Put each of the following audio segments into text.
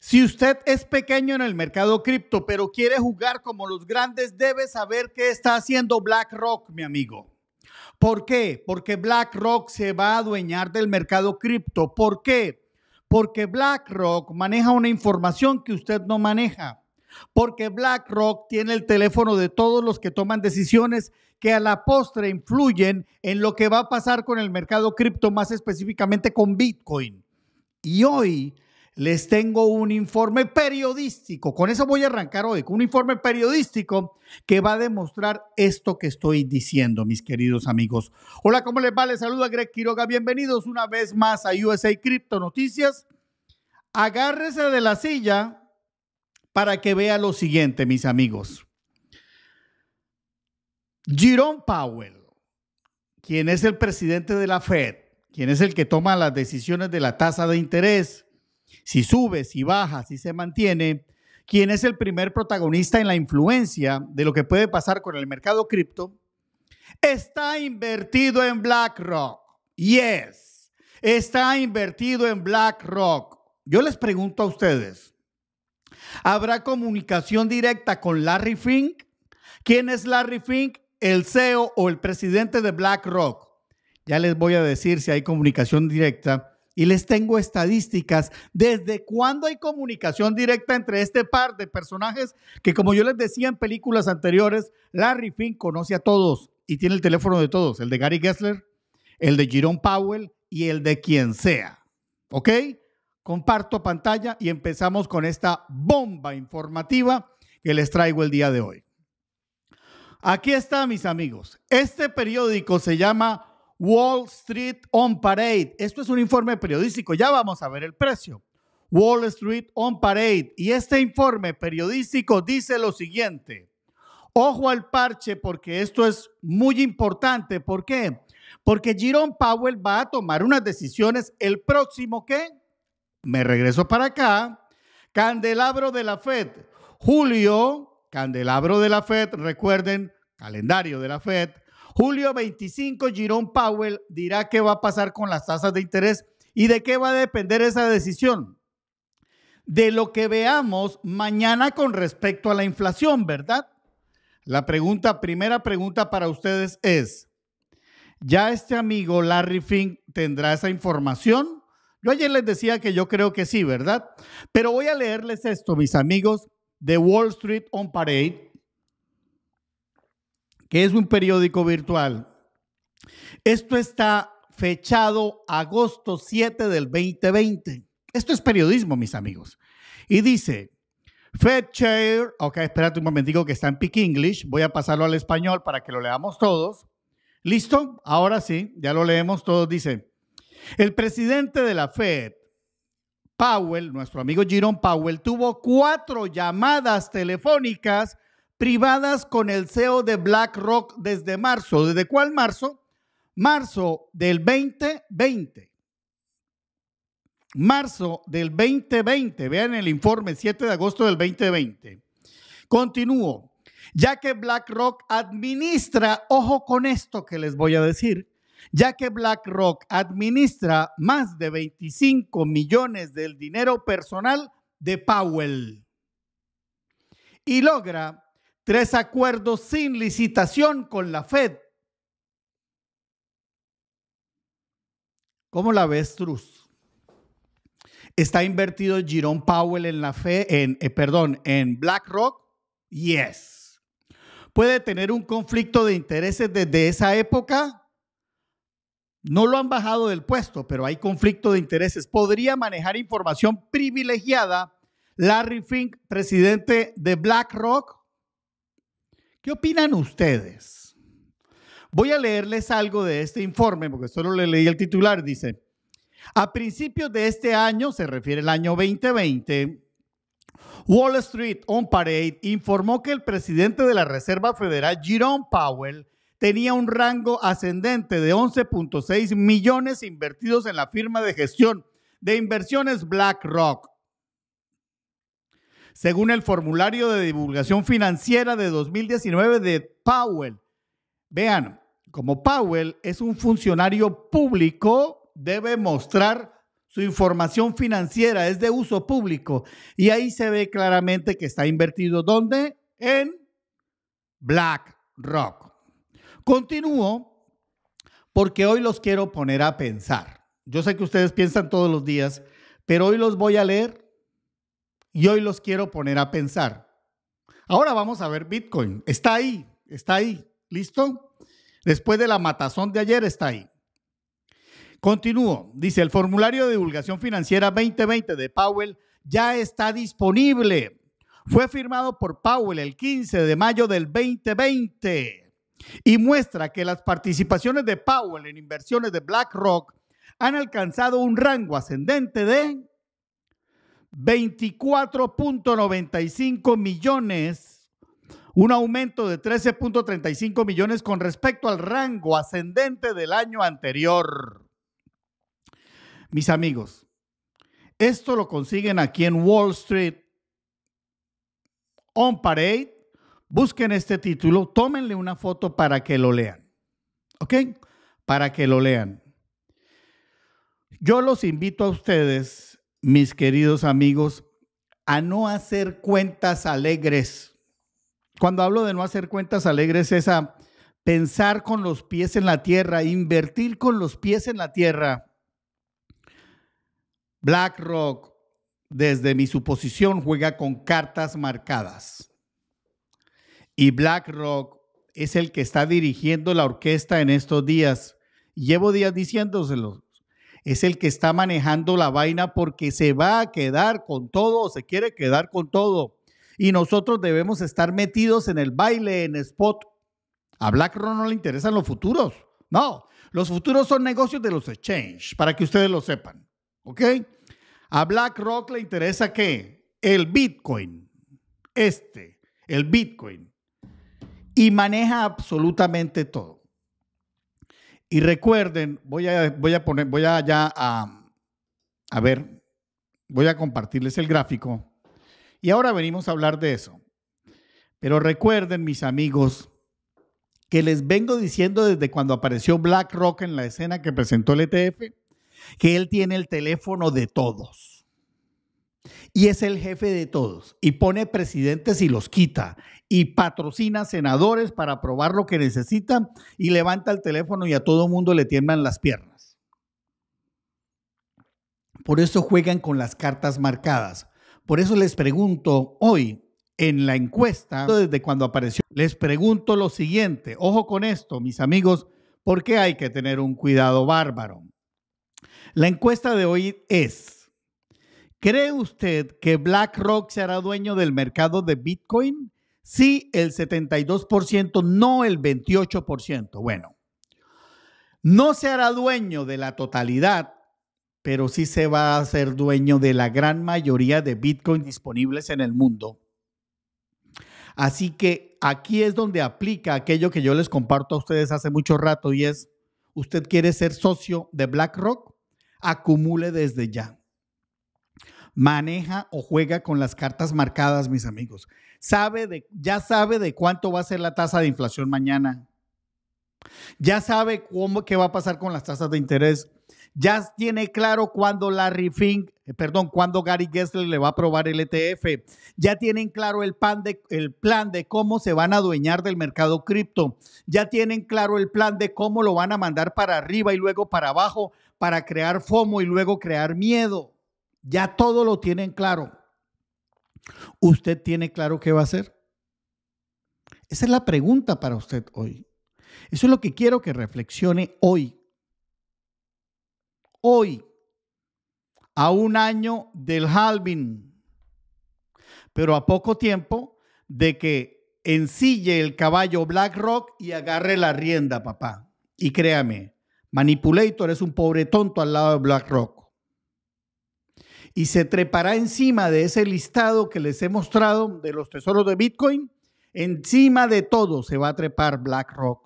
Si usted es pequeño en el mercado cripto, pero quiere jugar como los grandes, debe saber qué está haciendo BlackRock, mi amigo. ¿Por qué? Porque BlackRock se va a adueñar del mercado cripto. ¿Por qué? Porque BlackRock maneja una información que usted no maneja. Porque BlackRock tiene el teléfono de todos los que toman decisiones que a la postre influyen en lo que va a pasar con el mercado cripto, más específicamente con Bitcoin. Y hoy les tengo un informe periodístico. Con eso voy a arrancar hoy, con un informe periodístico que va a demostrar esto que estoy diciendo, mis queridos amigos. Hola, ¿cómo les va? Les saluda Greg Quiroga. Bienvenidos una vez más a USA Crypto Noticias. Agárrese de la silla para que vea lo siguiente, mis amigos. Jerome Powell, quien es el presidente de la Fed, quien es el que toma las decisiones de la tasa de interés, si sube, si baja, si se mantiene, ¿quién es el primer protagonista en la influencia de lo que puede pasar con el mercado cripto, está invertido en BlackRock. Yes, está invertido en BlackRock. Yo les pregunto a ustedes, ¿habrá comunicación directa con Larry Fink? ¿Quién es Larry Fink? El CEO o el presidente de BlackRock. Ya les voy a decir si hay comunicación directa y les tengo estadísticas. ¿Desde cuándo hay comunicación directa entre este par de personajes que, como yo les decía en películas anteriores, Larry Finn conoce a todos y tiene el teléfono de todos, el de Gary Gessler, el de Jerome Powell y el de quien sea? ¿Ok? Comparto pantalla y empezamos con esta bomba informativa que les traigo el día de hoy. Aquí está, mis amigos. Este periódico se llama Wall Street on Parade. Esto es un informe periodístico, ya vamos a ver el precio. Wall Street on Parade. Y este informe periodístico dice lo siguiente. Ojo al parche porque esto es muy importante. ¿Por qué? Porque Jerome Powell va a tomar unas decisiones el próximo que, me regreso para acá, candelabro de la Fed. Julio, candelabro de la Fed, recuerden, calendario de la Fed, Julio 25, Jerome Powell dirá qué va a pasar con las tasas de interés y de qué va a depender esa decisión. De lo que veamos mañana con respecto a la inflación, ¿verdad? La pregunta, primera pregunta para ustedes es, ¿ya este amigo Larry Fink tendrá esa información? Yo ayer les decía que yo creo que sí, ¿verdad? Pero voy a leerles esto, mis amigos de Wall Street on Parade, que es un periódico virtual. Esto está fechado agosto 7 del 2020. Esto es periodismo, mis amigos. Y dice, Fed Chair, ok, espérate un momentico que está en Peak English, voy a pasarlo al español para que lo leamos todos. ¿Listo? Ahora sí, ya lo leemos todos. Dice, el presidente de la Fed, Powell, nuestro amigo Jerome Powell, tuvo cuatro llamadas telefónicas privadas con el CEO de BlackRock desde marzo. ¿Desde cuál marzo? Marzo del 2020. Marzo del 2020. Vean el informe 7 de agosto del 2020. Continúo. Ya que BlackRock administra, ojo con esto que les voy a decir, ya que BlackRock administra más de 25 millones del dinero personal de Powell y logra Tres acuerdos sin licitación con la Fed. ¿Cómo la ves, Truz? ¿Está invertido Jerome Powell en la Fed, en, eh, perdón, en BlackRock? Yes. ¿Puede tener un conflicto de intereses desde esa época? No lo han bajado del puesto, pero hay conflicto de intereses. ¿Podría manejar información privilegiada Larry Fink, presidente de BlackRock? ¿Qué opinan ustedes? Voy a leerles algo de este informe, porque solo le leí el titular. Dice, a principios de este año, se refiere al año 2020, Wall Street on Parade informó que el presidente de la Reserva Federal, Jerome Powell, tenía un rango ascendente de 11.6 millones invertidos en la firma de gestión de inversiones BlackRock según el formulario de divulgación financiera de 2019 de Powell. Vean, como Powell es un funcionario público, debe mostrar su información financiera, es de uso público. Y ahí se ve claramente que está invertido ¿dónde? En BlackRock. Continúo porque hoy los quiero poner a pensar. Yo sé que ustedes piensan todos los días, pero hoy los voy a leer y hoy los quiero poner a pensar. Ahora vamos a ver Bitcoin. Está ahí, está ahí. ¿Listo? Después de la matazón de ayer está ahí. Continúo. Dice, el formulario de divulgación financiera 2020 de Powell ya está disponible. Fue firmado por Powell el 15 de mayo del 2020 y muestra que las participaciones de Powell en inversiones de BlackRock han alcanzado un rango ascendente de 24.95 millones, un aumento de 13.35 millones con respecto al rango ascendente del año anterior. Mis amigos, esto lo consiguen aquí en Wall Street on Parade. Busquen este título, tómenle una foto para que lo lean. ¿Ok? Para que lo lean. Yo los invito a ustedes mis queridos amigos, a no hacer cuentas alegres. Cuando hablo de no hacer cuentas alegres es a pensar con los pies en la tierra, invertir con los pies en la tierra. BlackRock, desde mi suposición, juega con cartas marcadas. Y BlackRock es el que está dirigiendo la orquesta en estos días. Llevo días diciéndoselo es el que está manejando la vaina porque se va a quedar con todo, se quiere quedar con todo. Y nosotros debemos estar metidos en el baile, en spot. A BlackRock no le interesan los futuros. No, los futuros son negocios de los exchange, para que ustedes lo sepan. ¿Ok? A BlackRock le interesa qué? El Bitcoin. Este, el Bitcoin. Y maneja absolutamente todo. Y recuerden, voy a, voy a poner, voy a ya a, a ver, voy a compartirles el gráfico. Y ahora venimos a hablar de eso. Pero recuerden, mis amigos, que les vengo diciendo desde cuando apareció BlackRock en la escena que presentó el ETF, que él tiene el teléfono de todos y es el jefe de todos y pone presidentes y los quita y patrocina senadores para aprobar lo que necesita y levanta el teléfono y a todo mundo le tiemblan las piernas. Por eso juegan con las cartas marcadas. Por eso les pregunto hoy en la encuesta, desde cuando apareció, les pregunto lo siguiente, ojo con esto, mis amigos, porque hay que tener un cuidado bárbaro. La encuesta de hoy es, ¿Cree usted que BlackRock será dueño del mercado de Bitcoin? Sí, el 72%, no el 28%. Bueno, no se hará dueño de la totalidad, pero sí se va a ser dueño de la gran mayoría de Bitcoin disponibles en el mundo. Así que aquí es donde aplica aquello que yo les comparto a ustedes hace mucho rato y es, ¿usted quiere ser socio de BlackRock? Acumule desde ya maneja o juega con las cartas marcadas, mis amigos. Sabe de, ya sabe de cuánto va a ser la tasa de inflación mañana. Ya sabe cómo, qué va a pasar con las tasas de interés. Ya tiene claro cuándo Larry Fink, eh, perdón, cuándo Gary Gessler le va a aprobar el ETF. Ya tienen claro el, de, el plan de cómo se van a adueñar del mercado cripto. Ya tienen claro el plan de cómo lo van a mandar para arriba y luego para abajo para crear FOMO y luego crear miedo. Ya todo lo tienen claro. ¿Usted tiene claro qué va a hacer? Esa es la pregunta para usted hoy. Eso es lo que quiero que reflexione hoy. Hoy, a un año del Halvin, pero a poco tiempo de que ensille el caballo BlackRock y agarre la rienda, papá. Y créame, Manipulator es un pobre tonto al lado de BlackRock y se trepará encima de ese listado que les he mostrado de los tesoros de Bitcoin. Encima de todo se va a trepar BlackRock.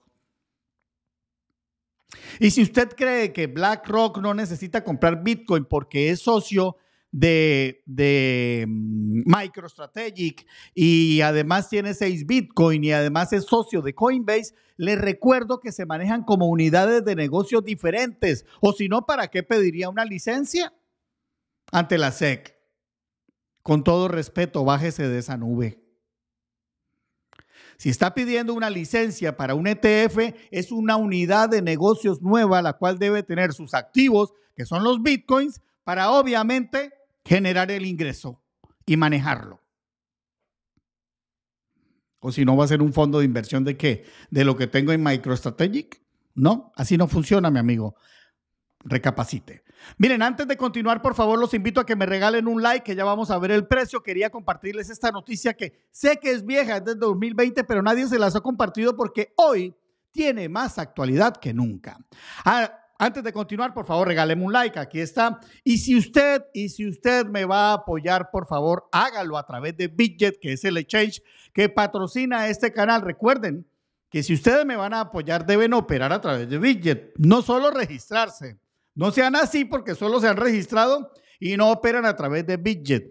Y si usted cree que BlackRock no necesita comprar Bitcoin porque es socio de, de mm, MicroStrategic y además tiene seis Bitcoin y además es socio de Coinbase, le recuerdo que se manejan como unidades de negocios diferentes. O si no, ¿para qué pediría una licencia? ante la SEC. Con todo respeto, bájese de esa nube. Si está pidiendo una licencia para un ETF, es una unidad de negocios nueva, la cual debe tener sus activos, que son los bitcoins, para obviamente generar el ingreso y manejarlo. O si no, va a ser un fondo de inversión de qué? De lo que tengo en MicroStrategic. No, así no funciona, mi amigo recapacite. Miren, antes de continuar, por favor, los invito a que me regalen un like, que ya vamos a ver el precio. Quería compartirles esta noticia que sé que es vieja, es de 2020, pero nadie se las ha compartido porque hoy tiene más actualidad que nunca. Ah, antes de continuar, por favor, regálenme un like, aquí está. Y si usted, y si usted me va a apoyar, por favor, hágalo a través de Bitget, que es el exchange que patrocina este canal. Recuerden que si ustedes me van a apoyar, deben operar a través de Bitget, no solo registrarse no sean así porque solo se han registrado y no operan a través de Bitget.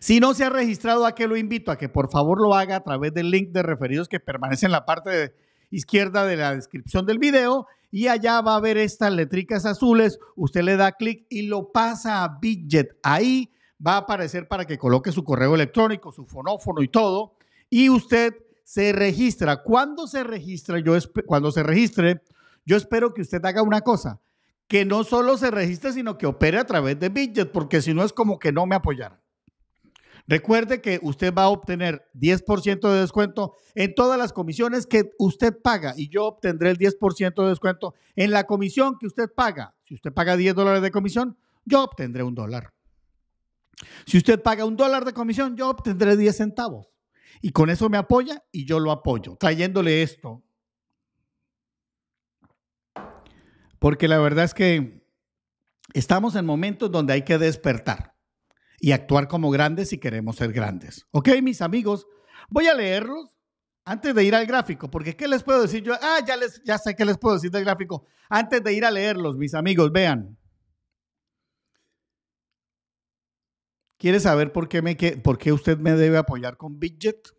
Si no se ha registrado, a qué lo invito a que por favor lo haga a través del link de referidos que permanece en la parte izquierda de la descripción del video y allá va a ver estas letricas azules. Usted le da clic y lo pasa a Bitget. Ahí va a aparecer para que coloque su correo electrónico, su fonófono y todo. Y usted se registra. Cuando se yo cuando se registre, yo espero que usted haga una cosa que no solo se registre, sino que opere a través de Bidget, porque si no es como que no me apoyaran. Recuerde que usted va a obtener 10% de descuento en todas las comisiones que usted paga y yo obtendré el 10% de descuento en la comisión que usted paga. Si usted paga 10 dólares de comisión, yo obtendré un dólar. Si usted paga un dólar de comisión, yo obtendré 10 centavos. Y con eso me apoya y yo lo apoyo, trayéndole esto porque la verdad es que estamos en momentos donde hay que despertar y actuar como grandes si queremos ser grandes. ¿Ok, mis amigos? Voy a leerlos antes de ir al gráfico, porque ¿qué les puedo decir yo? Ah, ya, les, ya sé qué les puedo decir del gráfico. Antes de ir a leerlos, mis amigos, vean. ¿Quiere saber por qué, me, por qué usted me debe apoyar con Bidget?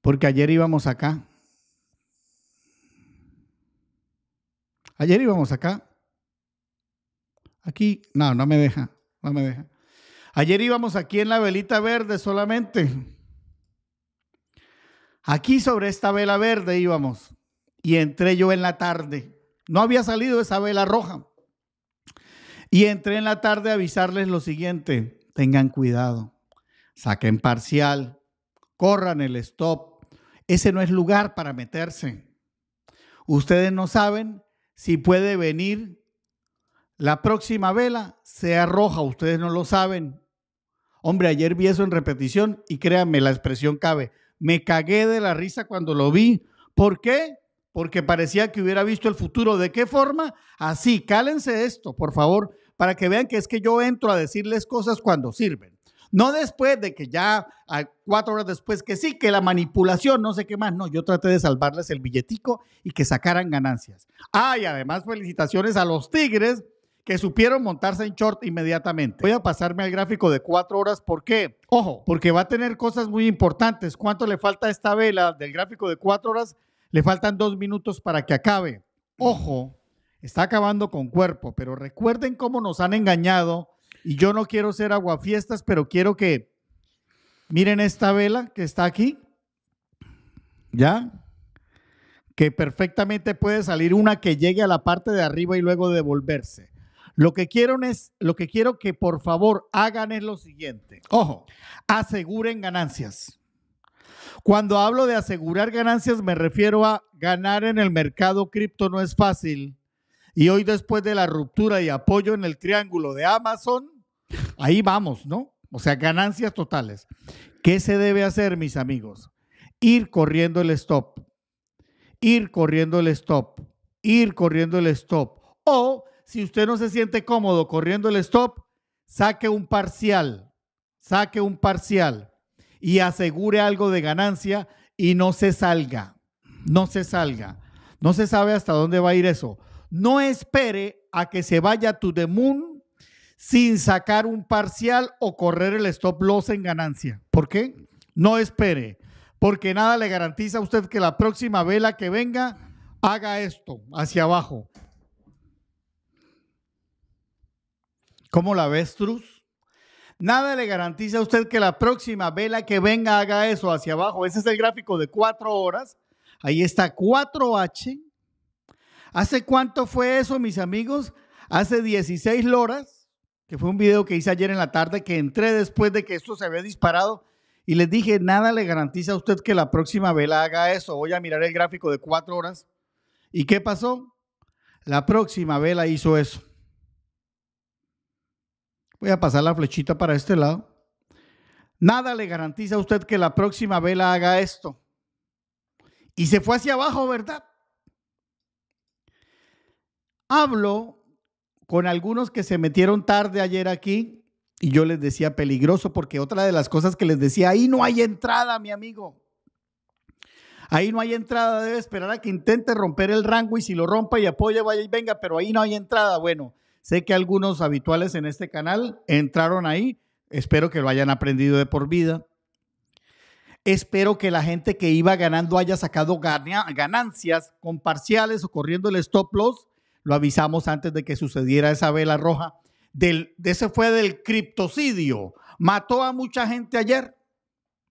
Porque ayer íbamos acá Ayer íbamos acá. Aquí, no, no me deja, no me deja. Ayer íbamos aquí en la velita verde solamente. Aquí sobre esta vela verde íbamos. Y entré yo en la tarde. No había salido esa vela roja. Y entré en la tarde a avisarles lo siguiente. Tengan cuidado. Saquen parcial. Corran el stop. Ese no es lugar para meterse. Ustedes no saben si puede venir la próxima vela, sea roja, ustedes no lo saben. Hombre, ayer vi eso en repetición y créanme, la expresión cabe. Me cagué de la risa cuando lo vi. ¿Por qué? Porque parecía que hubiera visto el futuro. ¿De qué forma? Así, cálense esto, por favor, para que vean que es que yo entro a decirles cosas cuando sirven. No después de que ya, a cuatro horas después, que sí, que la manipulación, no sé qué más. No, yo traté de salvarles el billetico y que sacaran ganancias. Ah, y además felicitaciones a los Tigres que supieron montarse en short inmediatamente. Voy a pasarme al gráfico de cuatro horas. ¿Por qué? Ojo, porque va a tener cosas muy importantes. ¿Cuánto le falta a esta vela del gráfico de cuatro horas? Le faltan dos minutos para que acabe. Ojo, está acabando con cuerpo, pero recuerden cómo nos han engañado y yo no quiero ser aguafiestas, pero quiero que miren esta vela que está aquí. ¿Ya? Que perfectamente puede salir una que llegue a la parte de arriba y luego devolverse. Lo que quiero es, lo que quiero que por favor hagan es lo siguiente. Ojo, aseguren ganancias. Cuando hablo de asegurar ganancias me refiero a ganar en el mercado cripto no es fácil y hoy después de la ruptura y apoyo en el triángulo de Amazon, ahí vamos, ¿no? O sea, ganancias totales. ¿Qué se debe hacer, mis amigos? Ir corriendo el stop, ir corriendo el stop, ir corriendo el stop. O si usted no se siente cómodo corriendo el stop, saque un parcial, saque un parcial y asegure algo de ganancia y no se salga, no se salga. No se sabe hasta dónde va a ir eso. No espere a que se vaya tu the moon sin sacar un parcial o correr el stop loss en ganancia. ¿Por qué? No espere, porque nada le garantiza a usted que la próxima vela que venga haga esto hacia abajo. ¿Cómo la ves, Truz? Nada le garantiza a usted que la próxima vela que venga haga eso hacia abajo. Ese es el gráfico de cuatro horas. Ahí está 4H ¿Hace cuánto fue eso, mis amigos? Hace 16 horas, que fue un video que hice ayer en la tarde, que entré después de que esto se había disparado y les dije, nada le garantiza a usted que la próxima vela haga eso. Voy a mirar el gráfico de cuatro horas. ¿Y qué pasó? La próxima vela hizo eso. Voy a pasar la flechita para este lado. Nada le garantiza a usted que la próxima vela haga esto. Y se fue hacia abajo, ¿verdad? hablo con algunos que se metieron tarde ayer aquí y yo les decía peligroso porque otra de las cosas que les decía, ahí no hay entrada, mi amigo. Ahí no hay entrada, debe esperar a que intente romper el rango y si lo rompa y apoya, vaya y venga, pero ahí no hay entrada. Bueno, sé que algunos habituales en este canal entraron ahí, espero que lo hayan aprendido de por vida. Espero que la gente que iba ganando haya sacado ganancias con parciales o corriendo el stop loss lo avisamos antes de que sucediera esa vela roja. de ese fue del criptocidio. Mató a mucha gente ayer.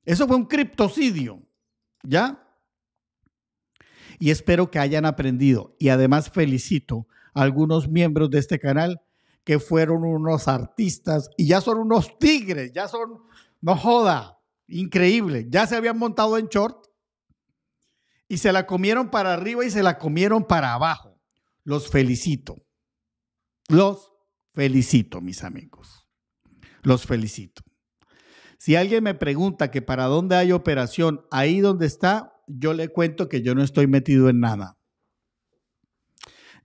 Eso fue un criptocidio. ¿Ya? Y espero que hayan aprendido. Y además felicito a algunos miembros de este canal que fueron unos artistas y ya son unos tigres, ya son, no joda, increíble. Ya se habían montado en short y se la comieron para arriba y se la comieron para abajo. Los felicito. Los felicito, mis amigos. Los felicito. Si alguien me pregunta que para dónde hay operación, ahí donde está, yo le cuento que yo no estoy metido en nada.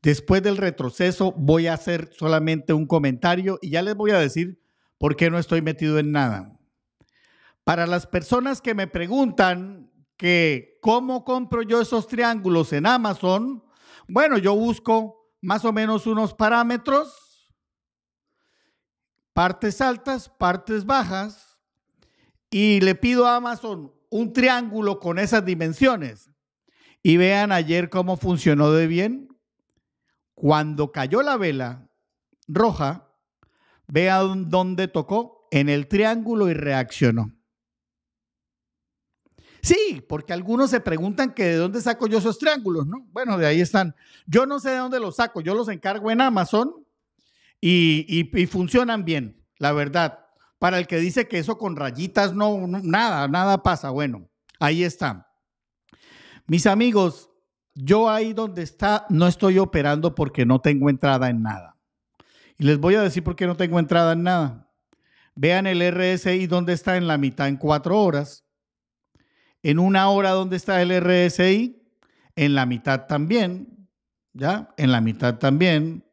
Después del retroceso voy a hacer solamente un comentario y ya les voy a decir por qué no estoy metido en nada. Para las personas que me preguntan que cómo compro yo esos triángulos en Amazon, bueno, yo busco más o menos unos parámetros, partes altas, partes bajas, y le pido a Amazon un triángulo con esas dimensiones. Y vean ayer cómo funcionó de bien. Cuando cayó la vela roja, vean dónde tocó, en el triángulo y reaccionó. Sí, porque algunos se preguntan que de dónde saco yo esos triángulos, ¿no? Bueno, de ahí están. Yo no sé de dónde los saco, yo los encargo en Amazon y, funcionan bien, la verdad. Para el que dice que eso con rayitas no, nada, nada pasa. Bueno, ahí está. Mis amigos, yo ahí donde está no estoy operando porque no tengo entrada en nada. Y les voy a decir por qué no tengo entrada en nada. Vean el RSI donde está en la mitad en cuatro horas en una hora, ¿dónde está el RSI? En la mitad también, ¿ya? En la mitad también.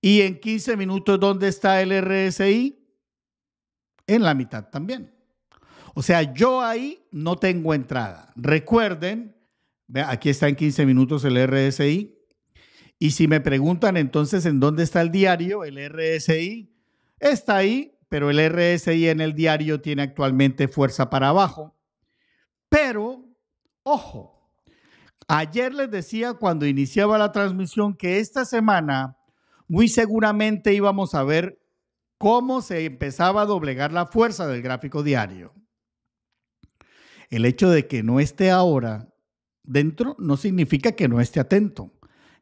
Y en 15 minutos, ¿dónde está el RSI? En la mitad también. O sea, yo ahí no tengo entrada. Recuerden, aquí está en 15 minutos el RSI. Y si me preguntan entonces en dónde está el diario, el RSI está ahí, pero el RSI en el diario tiene actualmente fuerza para abajo. Pero, ojo, ayer les decía cuando iniciaba la transmisión que esta semana muy seguramente íbamos a ver cómo se empezaba a doblegar la fuerza del gráfico diario. El hecho de que no esté ahora dentro no significa que no esté atento.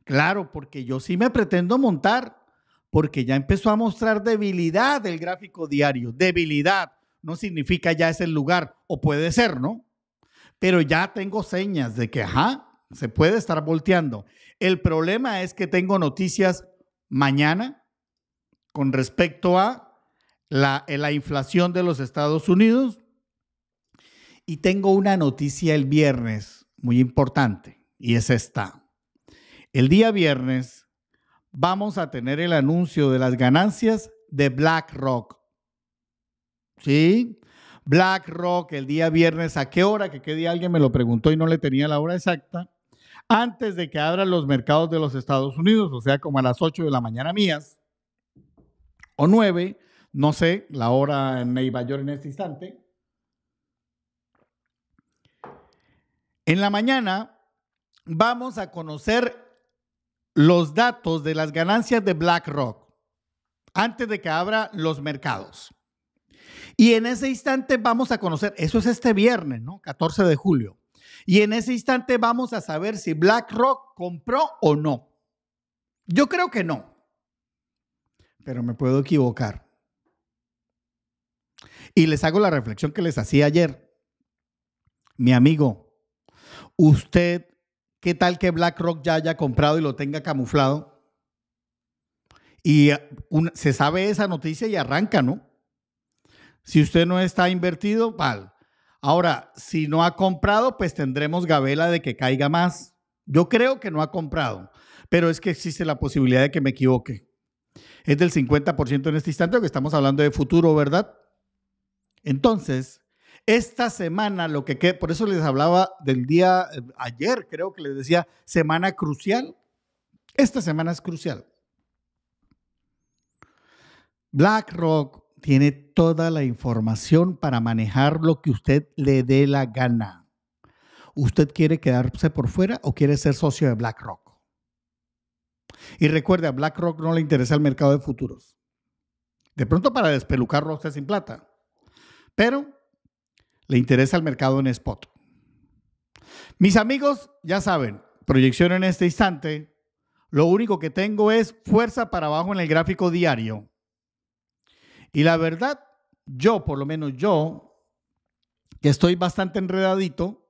Claro, porque yo sí me pretendo montar, porque ya empezó a mostrar debilidad el gráfico diario. Debilidad no significa ya es el lugar, o puede ser, ¿no? pero ya tengo señas de que, ajá, se puede estar volteando. El problema es que tengo noticias mañana con respecto a la, eh, la inflación de los Estados Unidos y tengo una noticia el viernes muy importante y es esta. El día viernes vamos a tener el anuncio de las ganancias de BlackRock. ¿Sí? BlackRock el día viernes, ¿a qué hora? Que qué día alguien me lo preguntó y no le tenía la hora exacta, antes de que abran los mercados de los Estados Unidos, o sea, como a las 8 de la mañana mías, o 9, no sé, la hora en Nueva York en este instante. En la mañana vamos a conocer los datos de las ganancias de BlackRock antes de que abra los mercados. Y en ese instante vamos a conocer, eso es este viernes, ¿no? 14 de julio. Y en ese instante vamos a saber si BlackRock compró o no. Yo creo que no, pero me puedo equivocar. Y les hago la reflexión que les hacía ayer. Mi amigo, usted, ¿qué tal que BlackRock ya haya comprado y lo tenga camuflado? Y eh, se sabe esa noticia y arranca, ¿no? Si usted no está invertido, mal. Ahora, si no ha comprado, pues tendremos gabela de que caiga más. Yo creo que no ha comprado, pero es que existe la posibilidad de que me equivoque. Es del 50% en este instante, porque estamos hablando de futuro, ¿verdad? Entonces, esta semana, lo que, que por eso les hablaba del día eh, ayer, creo que les decía, semana crucial. Esta semana es crucial. BlackRock, tiene toda la información para manejar lo que usted le dé la gana. ¿Usted quiere quedarse por fuera o quiere ser socio de BlackRock? Y recuerde, a BlackRock no le interesa el mercado de futuros. De pronto para despelucarlo usted sin plata. Pero le interesa el mercado en spot. Mis amigos, ya saben, proyección en este instante. Lo único que tengo es fuerza para abajo en el gráfico diario. Y la verdad, yo, por lo menos yo, que estoy bastante enredadito,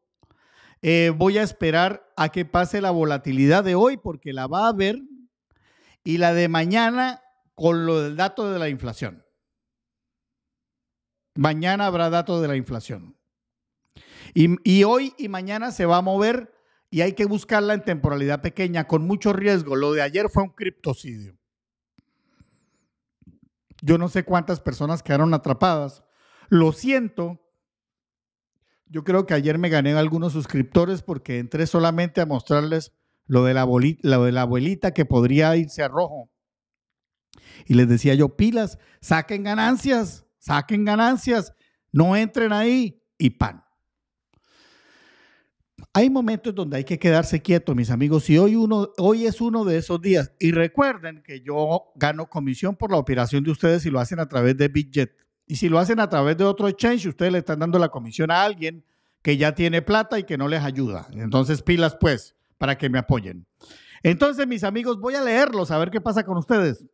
eh, voy a esperar a que pase la volatilidad de hoy porque la va a haber y la de mañana con lo del dato de la inflación. Mañana habrá dato de la inflación. y, hoy y mañana se va a mover y hay que buscarla en temporalidad pequeña, con mucho riesgo. Lo de ayer fue un criptocidio. Yo no sé cuántas personas quedaron atrapadas. Lo siento. Yo creo que ayer me gané algunos suscriptores porque entré solamente a mostrarles lo de la, abuelita que podría irse a rojo. Y les decía yo, pilas, saquen ganancias, saquen ganancias, no entren ahí y pan. Hay momentos donde hay que quedarse quieto, mis amigos, y hoy, uno, hoy es uno de esos días. Y recuerden que yo gano comisión por la operación de ustedes si lo hacen a través de Bitget. Y si lo hacen a través de otro exchange, ustedes le están dando la comisión a alguien que ya tiene plata y que no les ayuda. Entonces, pilas pues, para que me apoyen. Entonces, mis amigos, voy a leerlos a ver qué pasa con ustedes.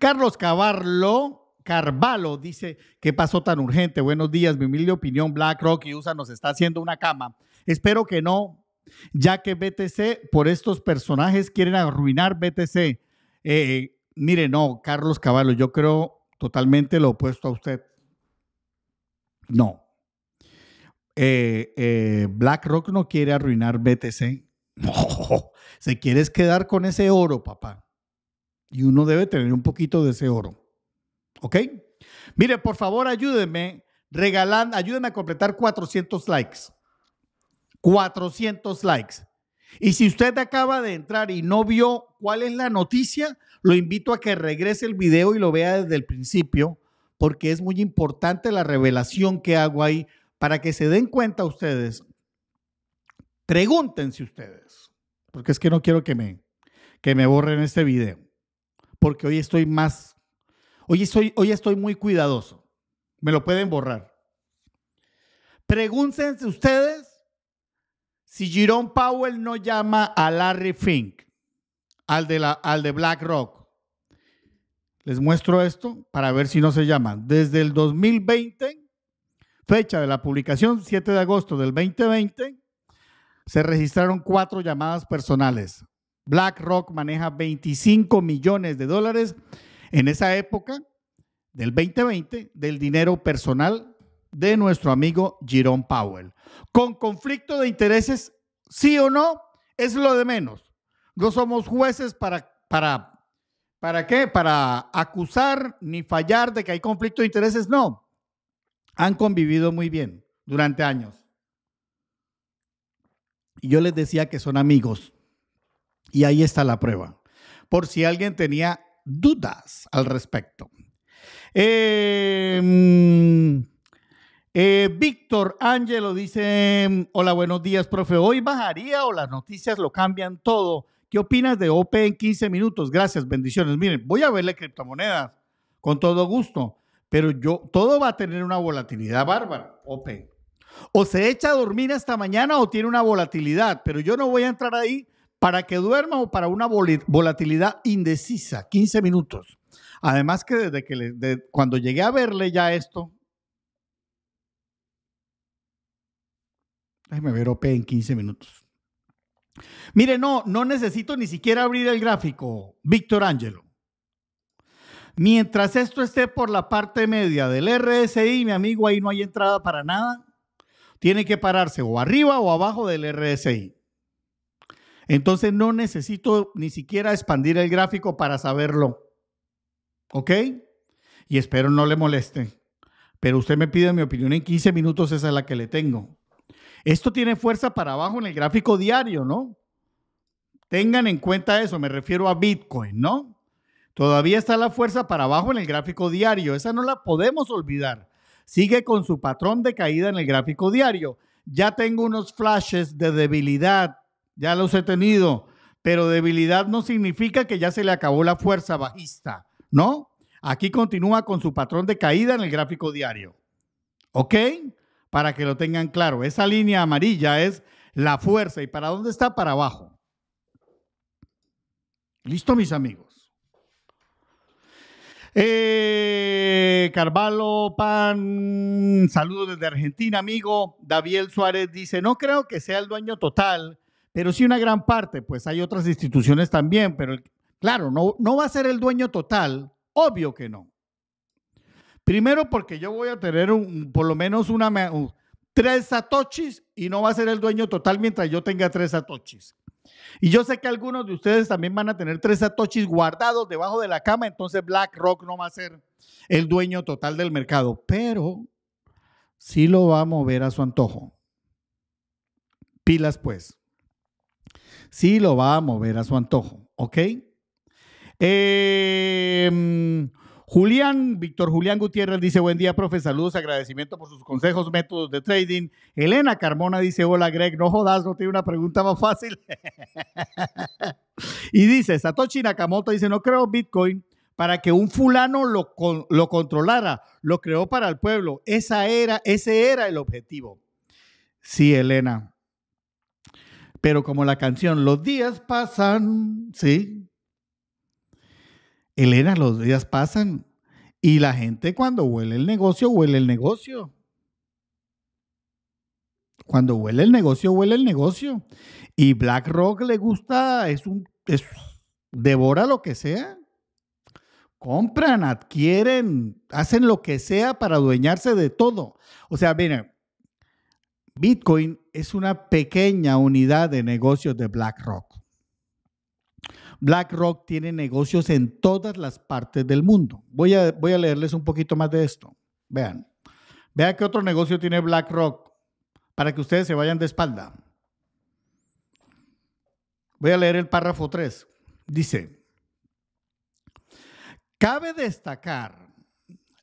Carlos Cabarlo Carvalho dice, ¿qué pasó tan urgente? Buenos días, mi humilde opinión, BlackRock y USA nos está haciendo una cama Espero que no, ya que BTC por estos personajes quieren arruinar BTC. Eh, eh, mire, no, Carlos Caballo, yo creo totalmente lo opuesto a usted. No. Eh, BlackRock no quiere arruinar BTC. No, se quiere quedar con ese oro, papá. Y uno debe tener un poquito de ese oro. ¿Ok? Mire, por favor, ayúdenme. Regalando, ayúdenme a completar 400 likes. 400 likes. Y si usted acaba de entrar y no vio cuál es la noticia, lo invito a que regrese el video y lo vea desde el principio, porque es muy importante la revelación que hago ahí para que se den cuenta ustedes. Pregúntense ustedes, porque es que no quiero que me, que me borren este video, porque hoy estoy más, hoy hoy estoy muy cuidadoso. Me lo pueden borrar. Pregúntense ustedes si Jerome Powell no llama a Larry Fink, al de, al de BlackRock, les muestro esto para ver si no se llama. Desde el 2020, fecha de la publicación, 7 de agosto del 2020, se registraron cuatro llamadas personales. BlackRock maneja 25 millones de dólares en esa época del 2020 del dinero personal de nuestro amigo Jerome Powell. Con conflicto de intereses, sí o no, es lo de menos. No somos jueces para, para, ¿para qué? Para acusar ni fallar de que hay conflicto de intereses, no. Han convivido muy bien durante años. Y yo les decía que son amigos. Y ahí está la prueba. Por si alguien tenía dudas al respecto. Eh, eh, Víctor Ángelo dice, hola, buenos días, profe. Hoy bajaría o las noticias lo cambian todo. ¿Qué opinas de OP en 15 minutos? Gracias, bendiciones. Miren, voy a verle criptomonedas con todo gusto, pero yo, todo va a tener una volatilidad bárbara, Open O se echa a dormir hasta mañana o tiene una volatilidad, pero yo no voy a entrar ahí para que duerma o para una volatilidad indecisa, 15 minutos. Además que desde que cuando llegué a verle ya esto, Me ver OP en 15 minutos. Mire, no, no necesito ni siquiera abrir el gráfico, Víctor Ángelo. Mientras esto esté por la parte media del RSI, mi amigo, ahí no hay entrada para nada. Tiene que pararse o arriba o abajo del RSI. Entonces no necesito ni siquiera expandir el gráfico para saberlo. ¿Ok? Y espero no le moleste. Pero usted me pide mi opinión en 15 minutos, esa es la que le tengo. Esto tiene fuerza para abajo en el gráfico diario, ¿no? Tengan en cuenta eso, me refiero a Bitcoin, ¿no? Todavía está la fuerza para abajo en el gráfico diario, esa no la podemos olvidar. Sigue con su patrón de caída en el gráfico diario. Ya tengo unos flashes de debilidad, ya los he tenido, pero debilidad no significa que ya se le acabó la fuerza bajista, ¿no? Aquí continúa con su patrón de caída en el gráfico diario. ¿Ok? para que lo tengan claro. Esa línea amarilla es la fuerza. ¿Y para dónde está? Para abajo. Listo, mis amigos. Eh, Carvalho Pan, saludos desde Argentina, amigo. Daniel Suárez dice, no creo que sea el dueño total, pero sí una gran parte, pues hay otras instituciones también, pero claro, no, no va a ser el dueño total, obvio que no. Primero porque yo voy a tener un, por lo menos una, tres satoshis y no va a ser el dueño total mientras yo tenga tres satoshis. Y yo sé que algunos de ustedes también van a tener tres satoshis guardados debajo de la cama, entonces BlackRock no va a ser el dueño total del mercado, pero sí lo va a mover a su antojo. Pilas pues. Sí lo va a mover a su antojo, ¿ok? Eh, Julián, Víctor Julián Gutiérrez dice, buen día, profe, saludos, agradecimiento por sus consejos, métodos de trading. Elena Carmona dice, hola, Greg, no jodas, no tiene una pregunta más fácil. y dice, Satoshi Nakamoto dice, no creo Bitcoin para que un fulano lo, controlara, lo creó para el pueblo. Esa era, ese era el objetivo. Sí, Elena. Pero como la canción, los días pasan, sí, Elena, los días pasan y la gente cuando huele el negocio, huele el negocio. Cuando huele el negocio, huele el negocio. Y BlackRock le gusta, es un, es, devora lo que sea. Compran, adquieren, hacen lo que sea para adueñarse de todo. O sea, miren, Bitcoin es una pequeña unidad de negocios de BlackRock. BlackRock tiene negocios en todas las partes del mundo. Voy a, voy a leerles un poquito más de esto. Vean. Vean qué otro negocio tiene BlackRock para que ustedes se vayan de espalda. Voy a leer el párrafo 3. Dice, cabe destacar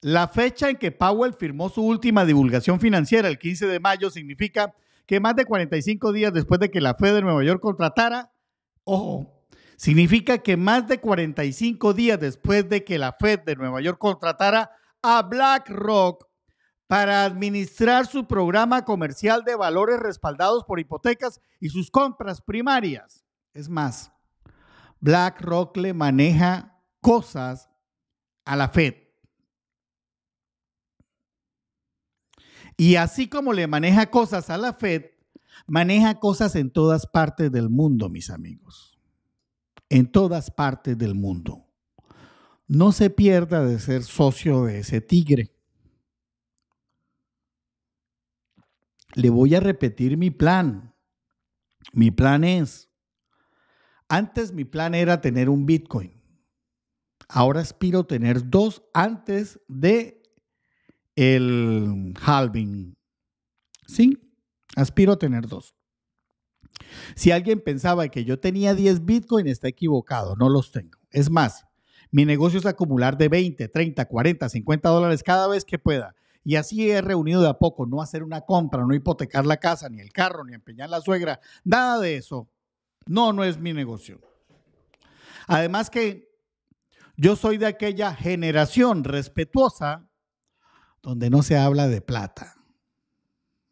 la fecha en que Powell firmó su última divulgación financiera, el 15 de mayo, significa que más de 45 días después de que la Fed de Nueva York contratara, ojo, Significa que más de 45 días después de que la Fed de Nueva York contratara a BlackRock para administrar su programa comercial de valores respaldados por hipotecas y sus compras primarias. Es más, BlackRock le maneja cosas a la Fed. Y así como le maneja cosas a la Fed, maneja cosas en todas partes del mundo, mis amigos en todas partes del mundo. No se pierda de ser socio de ese tigre. Le voy a repetir mi plan. Mi plan es, antes mi plan era tener un Bitcoin. Ahora aspiro a tener dos antes de el halving. Sí, aspiro a tener dos. Si alguien pensaba que yo tenía 10 bitcoins, está equivocado, no los tengo. Es más, mi negocio es acumular de 20, 30, 40, 50 dólares cada vez que pueda. Y así he reunido de a poco, no hacer una compra, no hipotecar la casa, ni el carro, ni empeñar la suegra, nada de eso. No, no es mi negocio. Además que yo soy de aquella generación respetuosa donde no se habla de plata.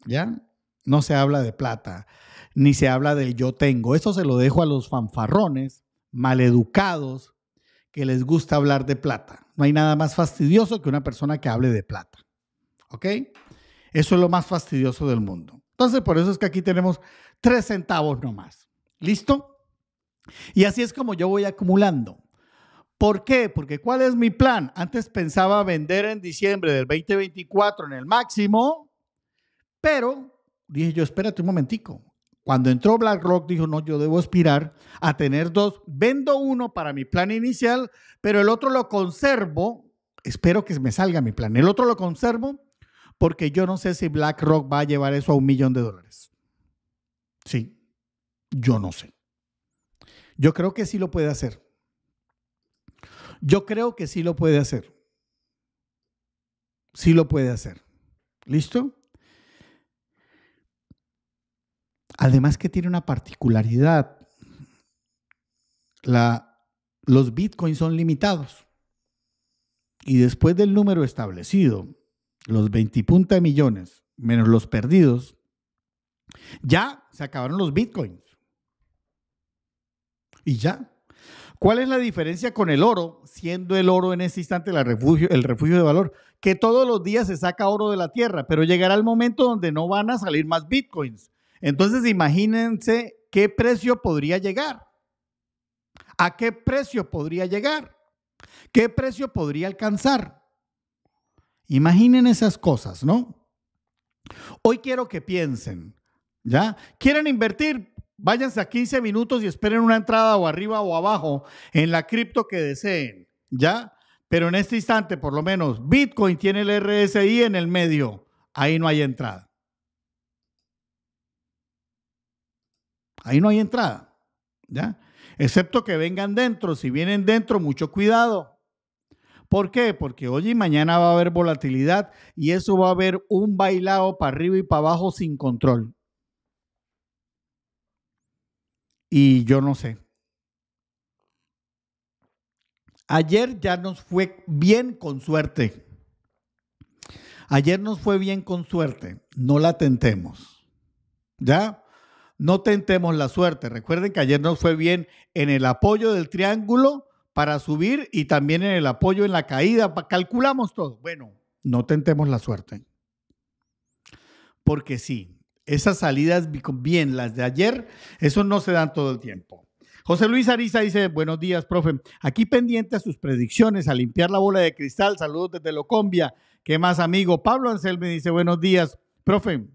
¿Ya? No se habla de plata ni se habla del yo tengo. Eso se lo dejo a los fanfarrones, maleducados, que les gusta hablar de plata. No hay nada más fastidioso que una persona que hable de plata. ¿Ok? Eso es lo más fastidioso del mundo. Entonces, por eso es que aquí tenemos tres centavos nomás. ¿Listo? Y así es como yo voy acumulando. ¿Por qué? Porque ¿cuál es mi plan? Antes pensaba vender en diciembre del 2024 en el máximo, pero dije yo, espérate un momentico, cuando entró BlackRock dijo, no, yo debo aspirar a tener dos, vendo uno para mi plan inicial, pero el otro lo conservo, espero que me salga mi plan, el otro lo conservo porque yo no sé si BlackRock va a llevar eso a un millón de dólares. Sí, yo no sé. Yo creo que sí lo puede hacer. Yo creo que sí lo puede hacer. Sí lo puede hacer. ¿Listo? Además que tiene una particularidad. los bitcoins son limitados. Y después del número establecido, los 20 millones menos los perdidos, ya se acabaron los bitcoins. Y ya. ¿Cuál es la diferencia con el oro, siendo el oro en este instante el refugio de valor? Que todos los días se saca oro de la tierra, pero llegará el momento donde no van a salir más bitcoins. Entonces imagínense qué precio podría llegar. ¿A qué precio podría llegar? ¿Qué precio podría alcanzar? Imaginen esas cosas, ¿no? Hoy quiero que piensen, ¿ya? ¿Quieren invertir? Váyanse a 15 minutos y esperen una entrada o arriba o abajo en la cripto que deseen, ¿ya? Pero en este instante, por lo menos, Bitcoin tiene el RSI en el medio. Ahí no hay entrada. Ahí no hay entrada, ¿ya? Excepto que vengan dentro. Si vienen dentro, mucho cuidado. ¿Por qué? Porque hoy y mañana va a haber volatilidad y eso va a haber un bailado para arriba y para abajo sin control. Y yo no sé. Ayer ya nos fue bien con suerte. Ayer nos fue bien con suerte. No la tentemos. ¿Ya? no tentemos la suerte. Recuerden que ayer nos fue bien en el apoyo del triángulo para subir y también en el apoyo en la caída. Calculamos todo. Bueno, no tentemos la suerte. Porque sí, esas salidas bien, las de ayer, eso no se dan todo el tiempo. José Luis Ariza dice, buenos días, profe. Aquí pendiente a sus predicciones, a limpiar la bola de cristal. Saludos desde Locombia. ¿Qué más, amigo? Pablo Anselme dice, buenos días, profe.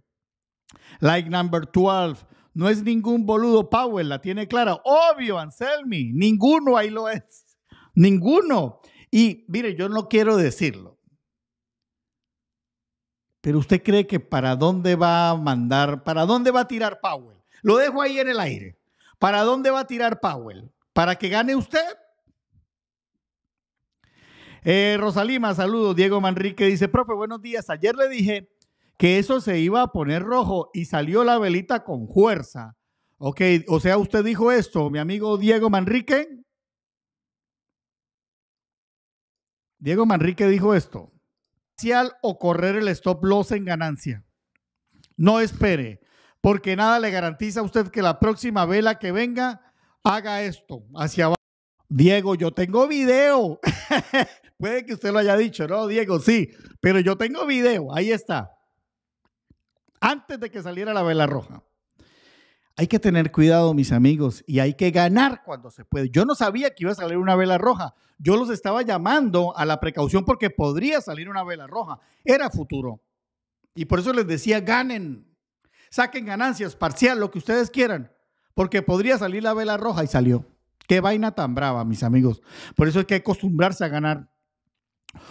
Like number 12. No es ningún boludo Powell, la tiene clara. Obvio, Anselmi, ninguno ahí lo es. Ninguno. Y mire, yo no quiero decirlo. Pero usted cree que para dónde va a mandar, para dónde va a tirar Powell. Lo dejo ahí en el aire. ¿Para dónde va a tirar Powell? ¿Para que gane usted? Eh, Rosalima, saludos. Diego Manrique dice, profe, buenos días. Ayer le dije que eso se iba a poner rojo y salió la velita con fuerza. Ok, o sea, usted dijo esto, mi amigo Diego Manrique. Diego Manrique dijo esto. O correr el stop loss en ganancia. No espere, porque nada le garantiza a usted que la próxima vela que venga haga esto hacia abajo. Diego, yo tengo video. Puede que usted lo haya dicho, ¿no, Diego? Sí, pero yo tengo video, ahí está antes de que saliera la vela roja. Hay que tener cuidado, mis amigos, y hay que ganar cuando se puede. Yo no sabía que iba a salir una vela roja. Yo los estaba llamando a la precaución porque podría salir una vela roja. Era futuro. Y por eso les decía, ganen, saquen ganancias, parcial, lo que ustedes quieran, porque podría salir la vela roja y salió. Qué vaina tan brava, mis amigos. Por eso hay que acostumbrarse a ganar.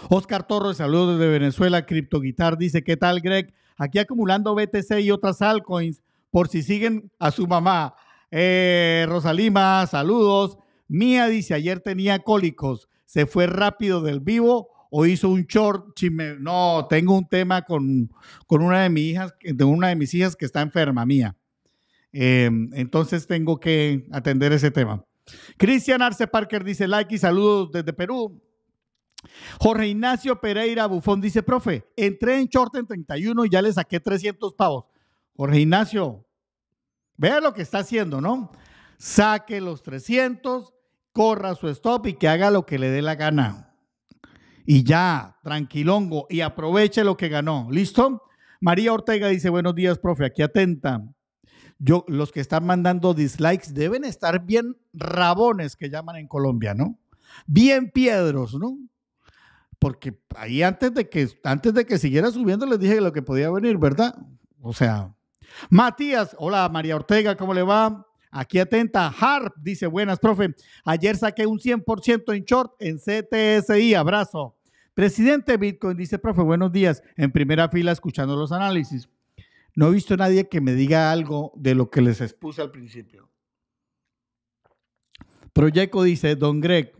Oscar Torres, saludos desde Venezuela. Guitar dice, ¿qué tal, Greg? Aquí acumulando BTC y otras altcoins por si siguen a su mamá. Eh, Rosalima, saludos. Mía dice, ayer tenía cólicos. Se fue rápido del vivo o hizo un short. No, tengo un tema con, con, una de mis hijas, de una de mis hijas que está enferma mía. Em, entonces tengo que atender ese tema. Cristian Arce Parker dice like y saludos desde Perú. Jorge Ignacio Pereira Bufón dice, profe, entré en short en 31 y ya le saqué 300 pavos. Jorge Ignacio, vea lo que está haciendo, ¿no? Saque los 300, corra su stop y que haga lo que le dé la gana. Y ya, tranquilongo, y aproveche lo que ganó. ¿Listo? María Ortega dice, buenos días, profe, aquí atenta. Yo, los que están mandando dislikes deben estar bien rabones, que llaman en Colombia, ¿no? Bien piedros, ¿no? porque ahí antes de que, antes de que siguiera subiendo les dije lo que podía venir, ¿verdad? O sea, Matías, hola María Ortega, ¿cómo le va? Aquí atenta, Harp dice, buenas, profe, ayer saqué un 100% en short en CTSI, abrazo. Presidente Bitcoin dice, profe, buenos días, en primera fila escuchando los análisis. No he visto a nadie que me diga algo de lo que les expuse al principio. Proyecto dice, don Greg,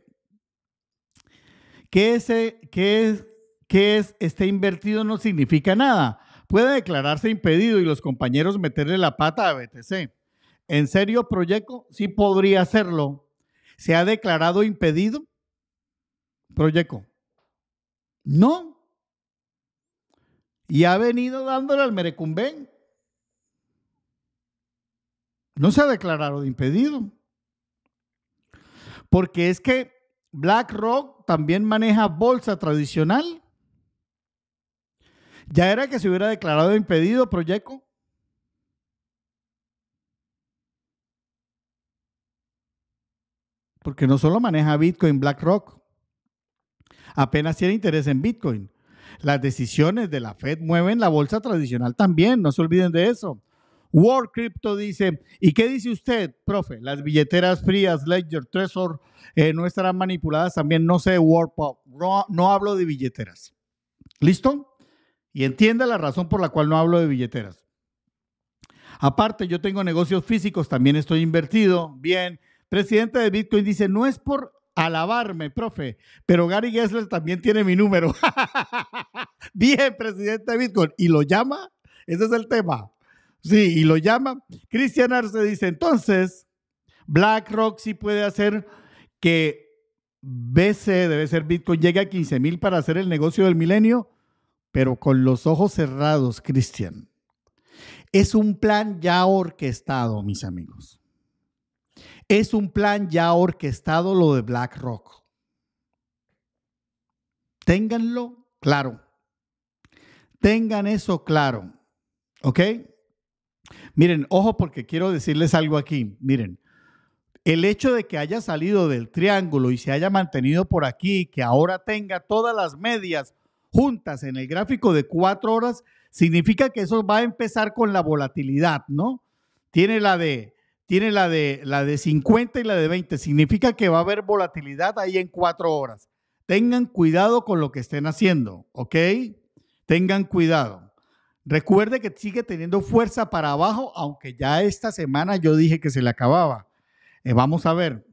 que, que, es, que es, esté invertido no significa nada. Puede declararse impedido y los compañeros meterle la pata a BTC. En serio, Proyecto sí podría hacerlo. ¿Se ha declarado impedido? Proyecto. No. Y ha venido dándole al Merecumben. No se ha declarado impedido. Porque es que BlackRock también maneja bolsa tradicional. Ya era que se hubiera declarado impedido proyecto. Porque no solo maneja Bitcoin BlackRock, apenas tiene interés en Bitcoin. Las decisiones de la Fed mueven la bolsa tradicional también, no se olviden de eso. World Crypto dice, ¿y qué dice usted, profe? Las billeteras frías, Ledger, Trezor, eh, no estarán manipuladas también, no sé, World No, no hablo de billeteras. ¿Listo? Y entienda la razón por la cual no hablo de billeteras. Aparte, yo tengo negocios físicos, también estoy invertido. Bien, presidente de Bitcoin dice, no es por alabarme, profe, pero Gary Gessler también tiene mi número. Bien, presidente de Bitcoin. ¿Y lo llama? Ese es el tema. Sí, y lo llama. Cristian Arce dice, entonces, BlackRock sí puede hacer que BC, debe ser Bitcoin, llegue a 15 mil para hacer el negocio del milenio, pero con los ojos cerrados, Cristian. Es un plan ya orquestado, mis amigos. Es un plan ya orquestado lo de BlackRock. Ténganlo claro. Tengan eso claro. ¿Ok? Miren, ojo porque quiero decirles algo aquí. Miren, el hecho de que haya salido del triángulo y se haya mantenido por aquí, que ahora tenga todas las medias juntas en el gráfico de cuatro horas, significa que eso va a empezar con la volatilidad, ¿no? Tiene la de, tiene la de, la de 50 y la de 20. Significa que va a haber volatilidad ahí en cuatro horas. Tengan cuidado con lo que estén haciendo, ¿ok? Tengan cuidado. Recuerde que sigue teniendo fuerza para abajo, aunque ya esta semana yo dije que se le acababa. Eh, vamos a ver.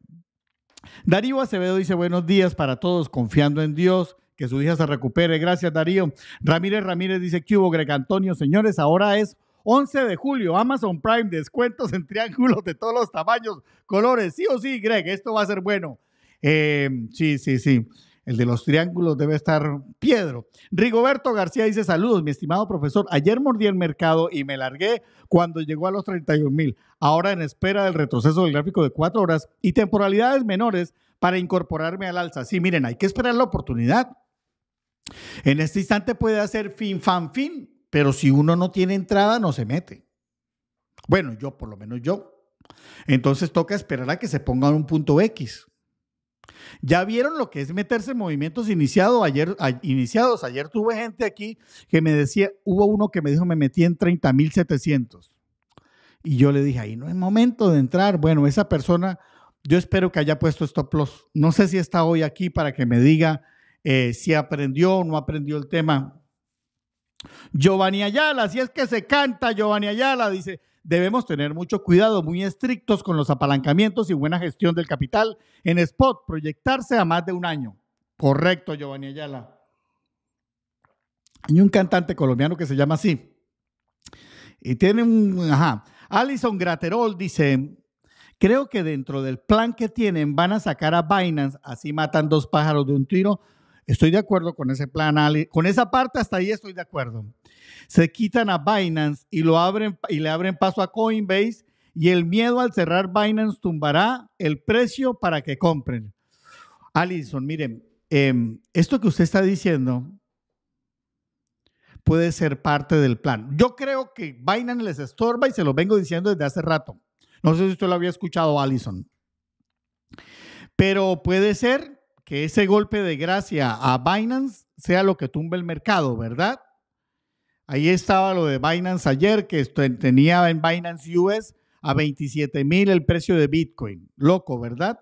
Darío Acevedo dice buenos días para todos, confiando en Dios, que su hija se recupere. Gracias, Darío. Ramírez Ramírez dice, que hubo, Greg Antonio? Señores, ahora es 11 de julio, Amazon Prime, descuentos en triángulos de todos los tamaños, colores. Sí o sí, Greg, esto va a ser bueno. Eh, sí, sí, sí. El de los triángulos debe estar Piedro. Rigoberto García dice saludos, mi estimado profesor. Ayer mordí el mercado y me largué cuando llegó a los 31 mil. Ahora en espera del retroceso del gráfico de cuatro horas y temporalidades menores para incorporarme al alza. Sí, miren, hay que esperar la oportunidad. En este instante puede hacer fin, fan, fin, pero si uno no tiene entrada, no se mete. Bueno, yo, por lo menos yo. Entonces toca esperar a que se ponga un punto X. Ya vieron lo que es meterse en movimientos iniciados. Ayer, iniciados. Ayer tuve gente aquí que me decía, hubo uno que me dijo, me metí en 30.700. Y yo le dije, ahí no es momento de entrar. Bueno, esa persona, yo espero que haya puesto stop loss. No sé si está hoy aquí para que me diga eh, si aprendió o no aprendió el tema. Giovanni Ayala, si es que se canta Giovanni Ayala, dice, debemos tener mucho cuidado, muy estrictos con los apalancamientos y buena gestión del capital en spot, proyectarse a más de un año. Correcto, Giovanni Ayala. Hay un cantante colombiano que se llama así. Y tiene un... Ajá. Alison Graterol dice, creo que dentro del plan que tienen van a sacar a Binance, así matan dos pájaros de un tiro. Estoy de acuerdo con ese plan, Con esa parte hasta ahí estoy de acuerdo se quitan a Binance y, lo abren, y le abren paso a Coinbase y el miedo al cerrar Binance tumbará el precio para que compren. Allison, miren, em, esto que usted está diciendo puede ser parte del plan. Yo creo que Binance les estorba y se lo vengo diciendo desde hace rato. No sé si usted lo había escuchado, Allison. Pero puede ser que ese golpe de gracia a Binance sea lo que tumbe el mercado, ¿verdad? Ahí estaba lo de Binance ayer, que tenía en Binance US a 27 mil el precio de Bitcoin. Loco, ¿verdad?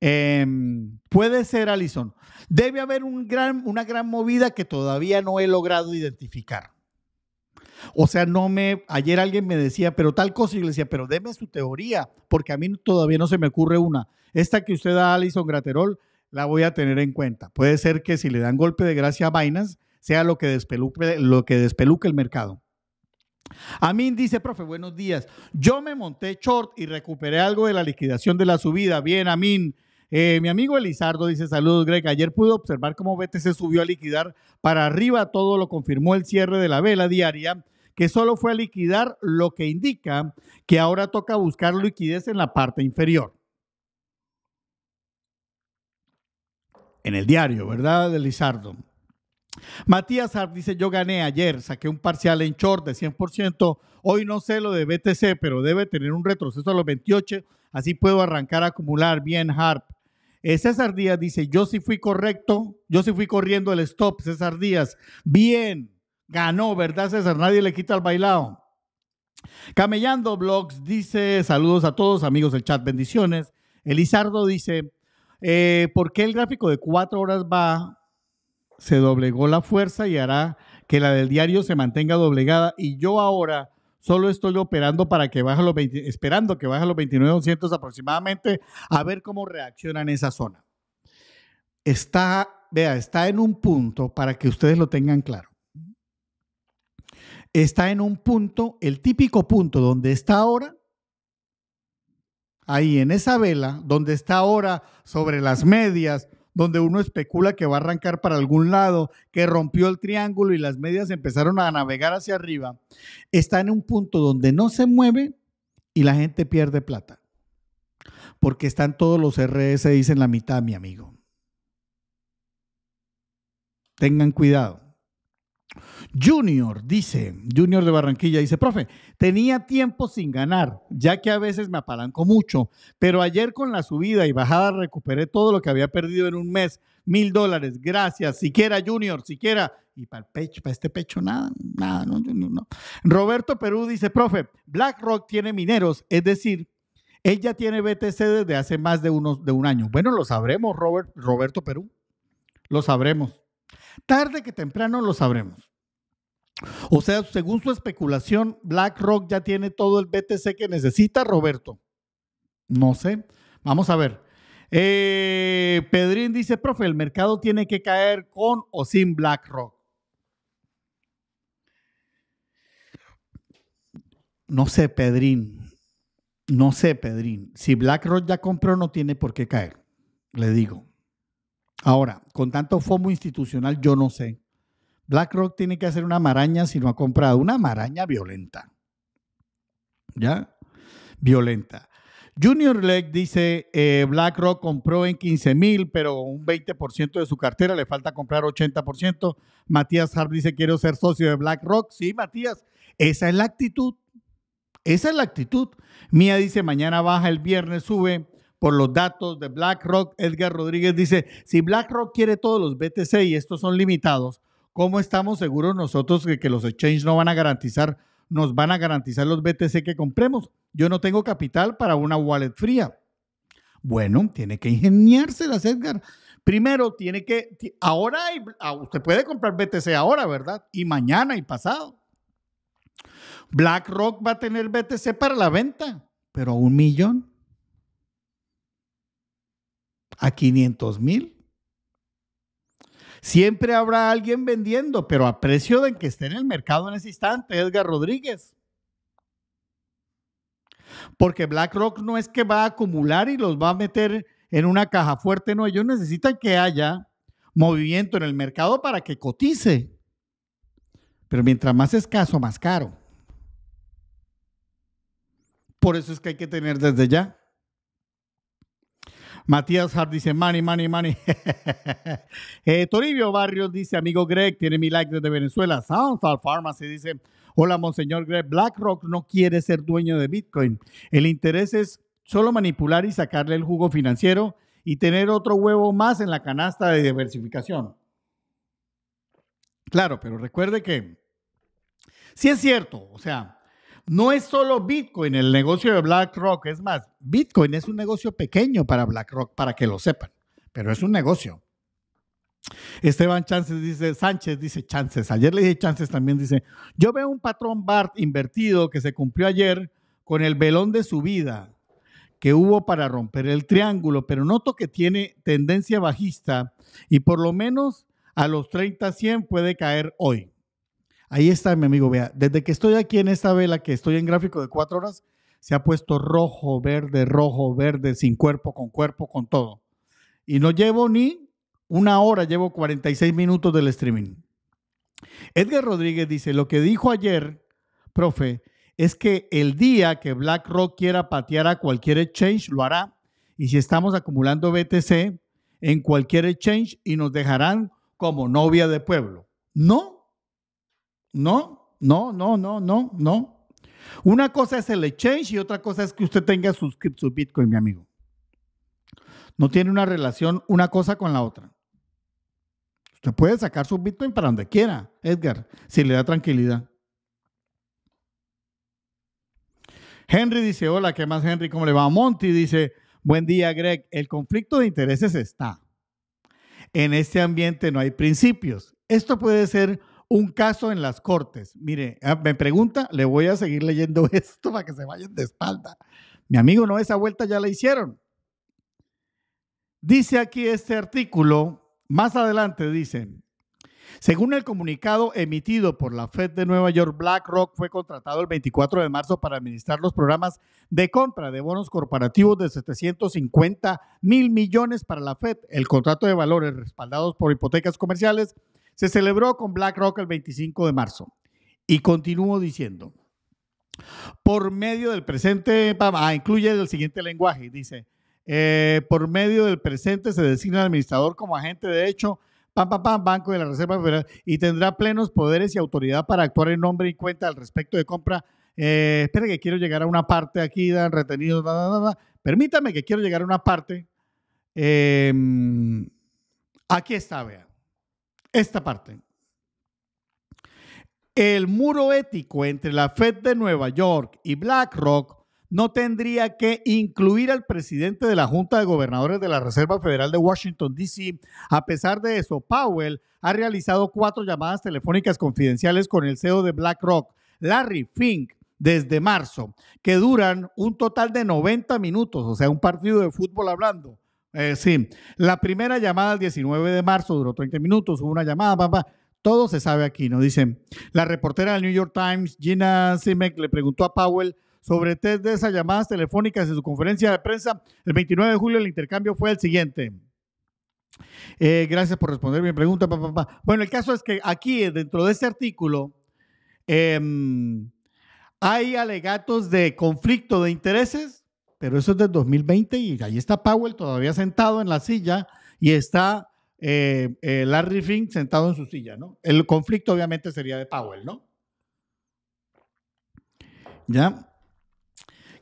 Em, puede ser, Alison. Debe haber un gran, una gran movida que todavía no he logrado identificar. O sea, no me. Ayer alguien me decía, pero tal cosa, y le decía, pero deme su teoría, porque a mí todavía no se me ocurre una. Esta que usted da, Alison Graterol, la voy a tener en cuenta. Puede ser que si le dan golpe de gracia a Binance, sea lo que despeluque, lo que el mercado. Amin dice, profe, buenos días. Yo me monté short y recuperé algo de la liquidación de la subida. Bien, Amin. Eh, mi amigo Elizardo dice, saludos Greg, ayer pude observar cómo BTC subió a liquidar para arriba, todo lo confirmó el cierre de la vela diaria, que solo fue a liquidar lo que indica que ahora toca buscar liquidez en la parte inferior. En el diario, ¿verdad, Elizardo? Matías Hart dice, yo gané ayer, saqué un parcial en short de 100%, hoy no sé lo de BTC, pero debe tener un retroceso a los 28, así puedo arrancar a acumular bien Harp. Eh, César Díaz dice, yo sí fui correcto, yo sí fui corriendo el stop, César Díaz, bien, ganó, ¿verdad César? Nadie le quita el bailado. Camellando Blogs dice, saludos a todos, amigos del chat, bendiciones. Elizardo dice, eh, ¿por qué el gráfico de cuatro horas va se doblegó la fuerza y hará que la del diario se mantenga doblegada. Y yo ahora solo estoy operando para que baje los 20, esperando que baje los 29,200 aproximadamente, a ver cómo reacciona en esa zona. Está, vea, está en un punto para que ustedes lo tengan claro. Está en un punto, el típico punto donde está ahora, ahí en esa vela, donde está ahora sobre las medias, donde uno especula que va a arrancar para algún lado, que rompió el triángulo y las medias empezaron a navegar hacia arriba, está en un punto donde no se mueve y la gente pierde plata. Porque están todos los RS en la mitad, mi amigo. Tengan cuidado. Junior dice, Junior de Barranquilla dice, profe, tenía tiempo sin ganar, ya que a veces me apalanco mucho, pero ayer con la subida y bajada recuperé todo lo que había perdido en un mes, mil dólares, gracias, siquiera Junior, siquiera, y para el pecho, para este pecho nada, nada, no, no. Roberto Perú dice, profe, BlackRock tiene mineros, es decir, ella tiene BTC desde hace más de, unos, de un año. Bueno, lo sabremos, Roberto Perú, lo sabremos. Tarde que temprano lo sabremos. O sea, según su especulación, BlackRock ya tiene todo el BTC que necesita, Roberto. No sé. Vamos a ver. Eh, Pedrín dice, profe, el mercado tiene que caer con o sin BlackRock. No sé, Pedrín. No sé, Pedrín. Si BlackRock ya compró, no tiene por qué caer. Le digo. Ahora, con tanto FOMO institucional, yo no sé. BlackRock tiene que hacer una maraña si no ha comprado, una maraña violenta. ¿Ya? Violenta. Junior Leg dice, eh, BlackRock compró en 15 mil, pero un 20% de su cartera, le falta comprar 80%. Matías Harp dice, quiero ser socio de BlackRock. Sí, Matías, esa es la actitud. Esa es la actitud. Mía dice, mañana baja, el viernes sube por los datos de BlackRock. Edgar Rodríguez dice, si BlackRock quiere todos los BTC y estos son limitados, ¿Cómo estamos seguros nosotros de que los exchanges no van a garantizar, nos van a garantizar los BTC que compremos? Yo no tengo capital para una wallet fría. Bueno, tiene que ingeniárselas, Edgar. Primero, tiene que, ahora ah, usted puede comprar BTC ahora, ¿verdad? Y mañana y pasado. BlackRock va a tener BTC para la venta, pero a un millón, a 500 mil Siempre habrá alguien vendiendo, pero a precio de que esté en el mercado en ese instante, Edgar Rodríguez. Porque BlackRock no es que va a acumular y los va a meter en una caja fuerte, no, ellos necesitan que haya movimiento en el mercado para que cotice. Pero mientras más escaso, más caro. Por eso es que hay que tener desde ya. Matías Hart dice, money, money, money. Toribio Barrios dice, amigo Greg, tiene mi like desde Venezuela. Soundfall Pharmacy dice, hola, monseñor Greg, BlackRock no quiere ser dueño de Bitcoin. El interés es solo manipular y sacarle el jugo financiero y tener otro huevo más en la canasta de diversificación. Claro, pero recuerde que si es cierto, o sea, no es solo Bitcoin el negocio de BlackRock, es más, Bitcoin es un negocio pequeño para BlackRock, para que lo sepan, pero es un negocio. Esteban Chances dice, Sánchez dice Chances, ayer le dije Chances también dice, yo veo un patrón BART invertido que se cumplió ayer con el velón de subida que hubo para romper el triángulo, pero noto que tiene tendencia bajista y por lo menos a los 30-100 puede caer hoy. Ahí está, mi amigo, vea, desde que estoy aquí en esta vela, que estoy en gráfico de cuatro horas, se ha puesto rojo, verde, rojo, verde, sin cuerpo, con cuerpo, con todo. Y no llevo ni una hora, llevo 46 minutos del streaming. Edgar Rodríguez dice, lo que dijo ayer, profe, es que el día que BlackRock quiera patear a cualquier exchange, lo hará. Y si estamos acumulando BTC en cualquier exchange y nos dejarán como novia de pueblo. No, no, no, no, no, no, no. Una cosa es el exchange y otra cosa es que usted tenga sus, su Bitcoin, mi amigo. No tiene una relación una cosa con la otra. Usted puede sacar su Bitcoin para donde quiera, Edgar, si le da tranquilidad. Henry dice, hola, ¿qué más Henry? ¿Cómo le va? Monty dice, buen día Greg, el conflicto de intereses está. En este ambiente no hay principios. Esto puede ser un caso en las cortes. Mire, ah, me pregunta, le voy a seguir leyendo esto para que se vayan de espalda. Mi amigo, no, esa vuelta ya la hicieron. Dice aquí este artículo, más adelante dice, según el comunicado emitido por la Fed de Nueva York, BlackRock fue contratado el 24 de marzo para administrar los programas de compra de bonos corporativos de 750 mil millones para la Fed, el contrato de valores respaldados por hipotecas comerciales se celebró con BlackRock el 25 de marzo. Y continúo diciendo, por medio del presente, ah, incluye el siguiente lenguaje, dice, eh, por medio del presente se designa al administrador como agente de hecho, pam, pam, pam, Banco de la Reserva Federal, y tendrá plenos poderes y autoridad para actuar en nombre y cuenta al respecto de compra. Eh, que quiero llegar a una parte aquí, dan retenidos, nada nada permítame que quiero llegar a una parte. Em, aquí está, vean esta parte. El muro ético entre la Fed de Nueva York y BlackRock no tendría que incluir al presidente de la Junta de Gobernadores de la Reserva Federal de Washington, D.C. A pesar de eso, Powell ha realizado cuatro llamadas telefónicas confidenciales con el CEO de BlackRock, Larry Fink, desde marzo, que duran un total de 90 minutos, o sea, un partido de fútbol hablando, eh, sí, la primera llamada el 19 de marzo duró 30 minutos, hubo una llamada, Todo se sabe aquí, nos dicen. La reportera del New York Times, Gina Simek, le preguntó a Powell sobre tres de esas llamadas telefónicas en su conferencia de prensa. El 29 de julio el intercambio fue el siguiente. Eh, gracias por responder mi pregunta, papá, Bueno, el caso es que aquí, dentro de este artículo, em, hay alegatos de conflicto de intereses pero eso es del 2020 y ahí está Powell todavía sentado en la silla y está eh, eh, Larry Fink sentado en su silla, ¿no? El conflicto obviamente sería de Powell, ¿no? ¿Ya?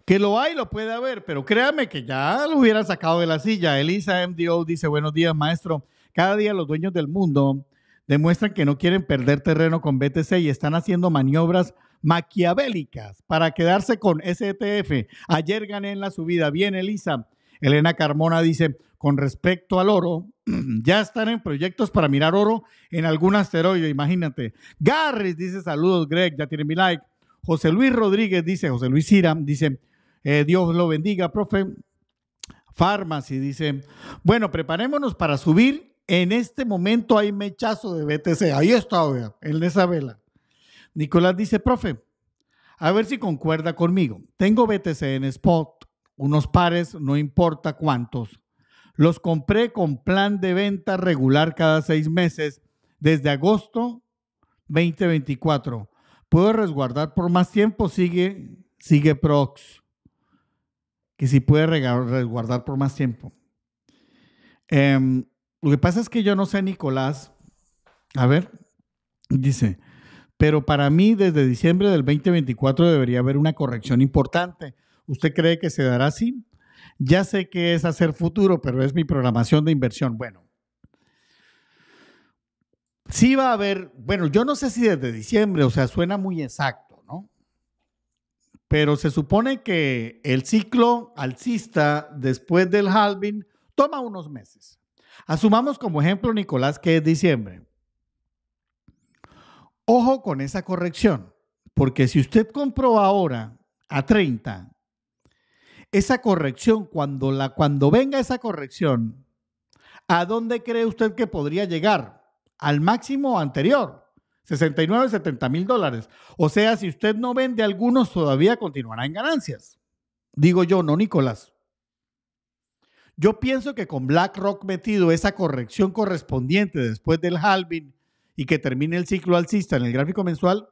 Que lo hay, lo puede haber, pero créame que ya lo hubieran sacado de la silla. Elisa MDO dice, buenos días, maestro. Cada día los dueños del mundo demuestran que no quieren perder terreno con BTC y están haciendo maniobras maquiavélicas para quedarse con STF. Ayer gané en la subida. Bien, Elisa. Elena Carmona dice, con respecto al oro, ya están en proyectos para mirar oro en algún asteroide, imagínate. Garris dice, saludos Greg, ya tiene mi like. José Luis Rodríguez dice, José Luis Cira dice, eh, Dios lo bendiga, profe. Pharmacy dice, bueno, preparémonos para subir. En este momento hay mechazo de BTC. Ahí está, el de esa vela. Nicolás dice, profe, a ver si concuerda conmigo. Tengo BTC en spot, unos pares, no importa cuántos. Los compré con plan de venta regular cada seis meses desde agosto 2024. Puedo resguardar por más tiempo, sigue, sigue Prox. Que si puede resguardar por más tiempo. Em, lo que pasa es que yo no sé, Nicolás. A ver, dice, pero para mí, desde diciembre del 2024 debería haber una corrección importante. ¿Usted cree que se dará así? Ya sé que es hacer futuro, pero es mi programación de inversión. Bueno, sí va a haber, bueno, yo no sé si desde diciembre, o sea, suena muy exacto, ¿no? Pero se supone que el ciclo alcista después del halving toma unos meses. Asumamos como ejemplo, Nicolás, que es diciembre. Ojo con esa corrección, porque si usted compró ahora a 30, esa corrección, cuando, la, cuando venga esa corrección, ¿a dónde cree usted que podría llegar? Al máximo anterior, 69, 70 mil dólares. O sea, si usted no vende algunos, todavía continuará en ganancias. Digo yo, no, Nicolás. Yo pienso que con BlackRock metido esa corrección correspondiente después del halving y que termine el ciclo alcista en el gráfico mensual,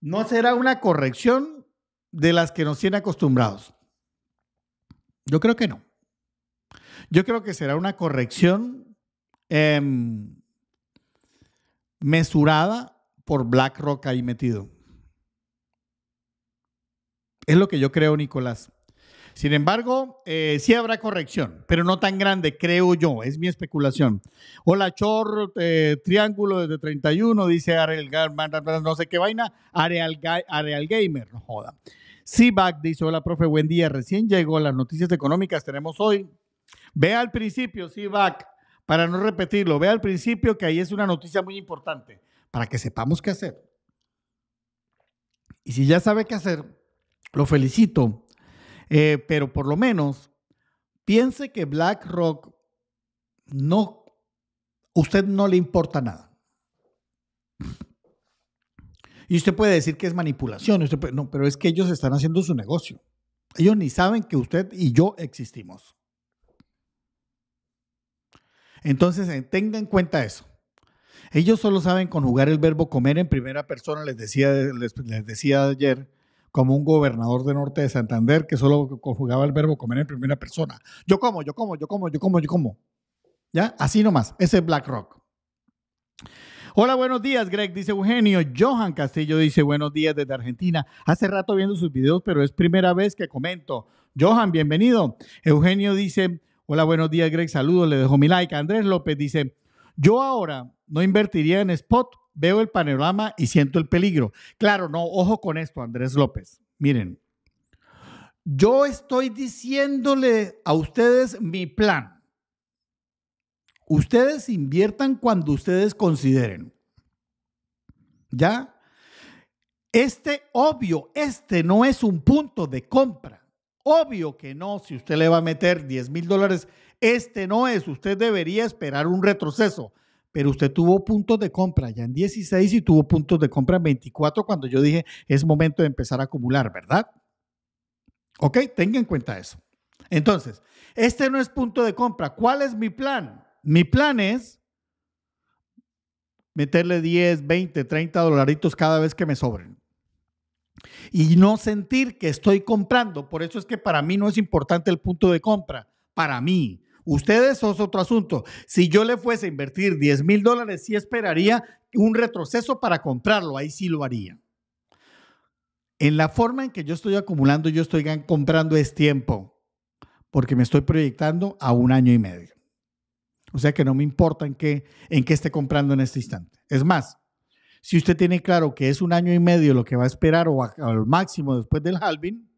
no será una corrección de las que nos tienen acostumbrados. Yo creo que no. Yo creo que será una corrección em, mesurada por BlackRock ahí metido. Es lo que yo creo, Nicolás. Sin embargo, eh, sí habrá corrección, pero no tan grande, creo yo, es mi especulación. Hola, Chor, eh, Triángulo desde 31, dice Ariel, no sé qué vaina, Areal, Gamer, no joda. Sibac dice, hola, profe, buen día, recién llegó las noticias económicas, tenemos hoy. Ve al principio, Sibac, para no repetirlo, ve al principio que ahí es una noticia muy importante, para que sepamos qué hacer. Y si ya sabe qué hacer, lo felicito eh, pero por lo menos piense que BlackRock no, usted no le importa nada. Y usted puede decir que es manipulación, no, pero es que ellos están haciendo su negocio. Ellos ni saben que usted y yo existimos. Entonces, eh, tenga en cuenta eso. Ellos solo saben conjugar el verbo comer en primera persona, les decía, les decía ayer, como un gobernador de norte de Santander que solo conjugaba el verbo comer en primera persona. Yo como, yo como, yo como, yo como, yo como. ¿Ya? Así nomás. Ese es BlackRock. Hola, buenos días, Greg, dice Eugenio. Johan Castillo dice buenos días desde Argentina. Hace rato viendo sus videos, pero es primera vez que comento. Johan, bienvenido. Eugenio dice, hola, buenos días, Greg, saludos, le dejo mi like. Andrés López dice, yo ahora no invertiría en spot veo el panorama y siento el peligro. Claro, no, ojo con esto, Andrés López. Miren, yo estoy diciéndole a ustedes mi plan. Ustedes inviertan cuando ustedes consideren. ¿Ya? Este obvio, este no es un punto de compra. Obvio que no, si usted le va a meter 10 mil dólares, este no es. Usted debería esperar un retroceso pero usted tuvo puntos de compra ya en 16 y tuvo puntos de compra en 24 cuando yo dije es momento de empezar a acumular, ¿verdad? Ok, tenga en cuenta eso. Entonces, este no es punto de compra. ¿Cuál es mi plan? Mi plan es meterle 10, 20, 30 dolaritos cada vez que me sobren. Y no sentir que estoy comprando. Por eso es que para mí no es importante el punto de compra. Para mí, Ustedes es otro asunto. Si yo le fuese a invertir 10 mil dólares, sí esperaría un retroceso para comprarlo, ahí sí lo haría. En la forma en que yo estoy acumulando, yo estoy comprando es tiempo, porque me estoy proyectando a un año y medio. O sea que no me importa en qué, en qué esté comprando en este instante. Es más, si usted tiene claro que es un año y medio lo que va a esperar o al máximo después del halving,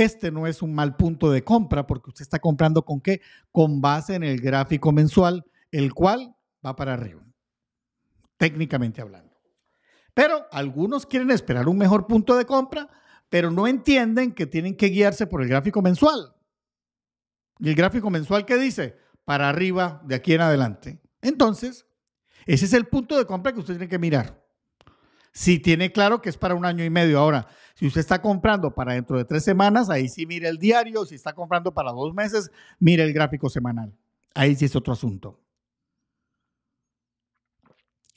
este no es un mal punto de compra porque usted está comprando con qué? Con base en el gráfico mensual, el cual va para arriba, técnicamente hablando. Pero algunos quieren esperar un mejor punto de compra, pero no entienden que tienen que guiarse por el gráfico mensual. ¿Y el gráfico mensual qué dice? Para arriba, de aquí en adelante. Entonces, ese es el punto de compra que usted tiene que mirar. Si tiene claro que es para un año y medio. Ahora, si usted está comprando para dentro de tres semanas, ahí sí mire el diario. Si está comprando para dos meses, mire el gráfico semanal. Ahí sí es otro asunto.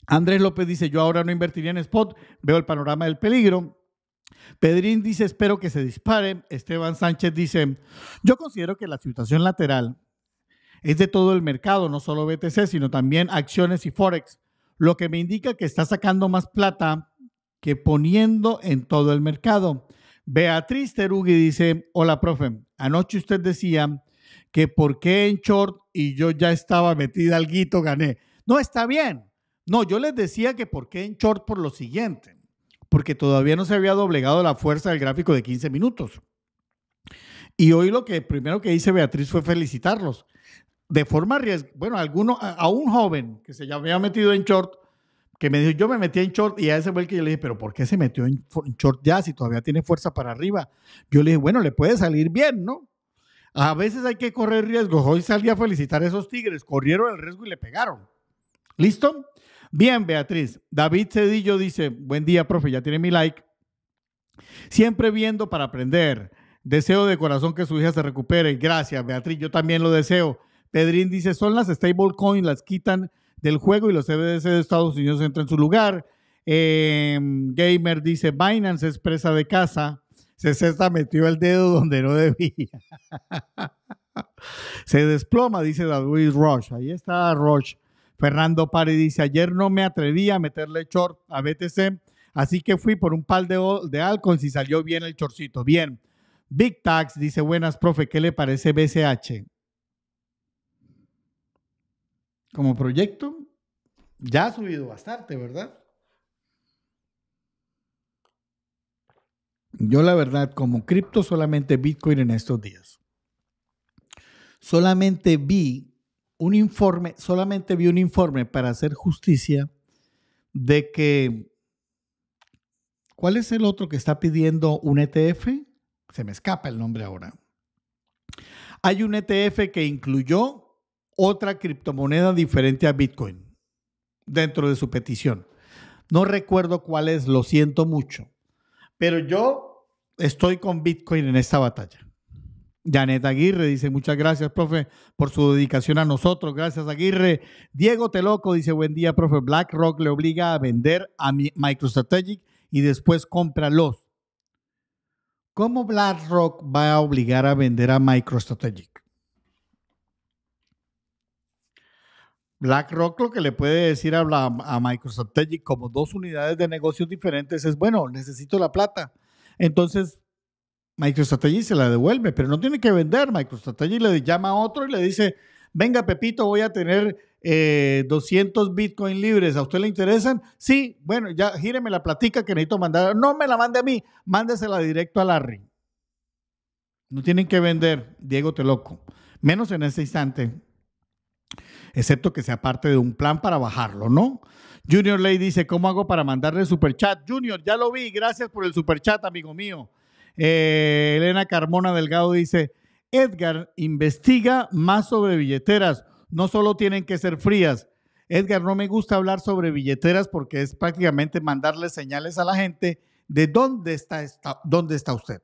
Andrés López dice, yo ahora no invertiría en spot, veo el panorama del peligro. Pedrín dice, espero que se dispare. Esteban Sánchez dice, yo considero que la situación lateral es de todo el mercado, no solo BTC, sino también acciones y Forex, lo que me indica que está sacando más plata que poniendo en todo el mercado. Beatriz Terugui dice, hola, profe, anoche usted decía que por qué en short y yo ya estaba metida al guito gané. No, está bien. No, yo les decía que por qué en short por lo siguiente, porque todavía no se había doblegado la fuerza del gráfico de 15 minutos. Y hoy lo que primero que hice Beatriz fue felicitarlos. De forma bueno, alguno, a, a, un joven que se había metido en short que me dijo, yo me metí en short y a ese fue que yo le dije, pero ¿por qué se metió en, short ya si todavía tiene fuerza para arriba? Yo le dije, bueno, le puede salir bien, ¿no? A veces hay que correr riesgos. Hoy salí a felicitar a esos tigres, corrieron el riesgo y le pegaron. ¿Listo? Bien, Beatriz. David Cedillo dice, buen día, profe, ya tiene mi like. Siempre viendo para aprender. Deseo de corazón que su hija se recupere. Gracias, Beatriz. Yo también lo deseo. Pedrín dice, son las stablecoins, las quitan del juego y los CBDC de Estados Unidos entran en su lugar. Eh, Gamer dice, Binance es presa de casa. cesta, metió el dedo donde no debía. Se desploma, dice David Roche. Ahí está Roche. Fernando Pari dice, ayer no me atreví a meterle short a BTC, así que fui por un pal de, de y salió bien el chorcito. Bien. Big Tax dice, buenas, profe, ¿qué le parece BCH? como proyecto, ya ha subido bastante, ¿verdad? Yo la verdad, como cripto, solamente Bitcoin en estos días. Solamente vi un informe, solamente vi un informe para hacer justicia de que, ¿cuál es el otro que está pidiendo un ETF? Se me escapa el nombre ahora. Hay un ETF que incluyó otra criptomoneda diferente a Bitcoin dentro de su petición. No recuerdo cuál es, lo siento mucho, pero yo estoy con Bitcoin en esta batalla. Janet Aguirre dice, muchas gracias, profe, por su dedicación a nosotros. Gracias, Aguirre. Diego Teloco dice, buen día, profe. BlackRock le obliga a vender a MicroStrategic y después cómpralos. ¿Cómo BlackRock va a obligar a vender a MicroStrategic? BlackRock lo que le puede decir a, a Microsoft como dos unidades de negocios diferentes es, bueno, necesito la plata. Entonces, MicroStrategy se la devuelve, pero no tiene que vender. MicroStrategy le llama a otro y le dice, venga Pepito, voy a tener 200 eh, Bitcoin libres, ¿a usted le interesan? Sí, bueno, ya gíreme la platica que necesito mandar. No me la mande a mí, mándesela directo a Larry. No tienen que vender, Diego Te Loco, menos en este instante excepto que sea parte de un plan para bajarlo, ¿no? Junior Ley dice, ¿cómo hago para mandarle super chat? Junior, ya lo vi, gracias por el superchat, chat, amigo mío. Eh, Elena Carmona Delgado dice, Edgar, investiga más sobre billeteras, no solo tienen que ser frías. Edgar, no me gusta hablar sobre billeteras porque es prácticamente mandarle señales a la gente de dónde está, dónde está usted.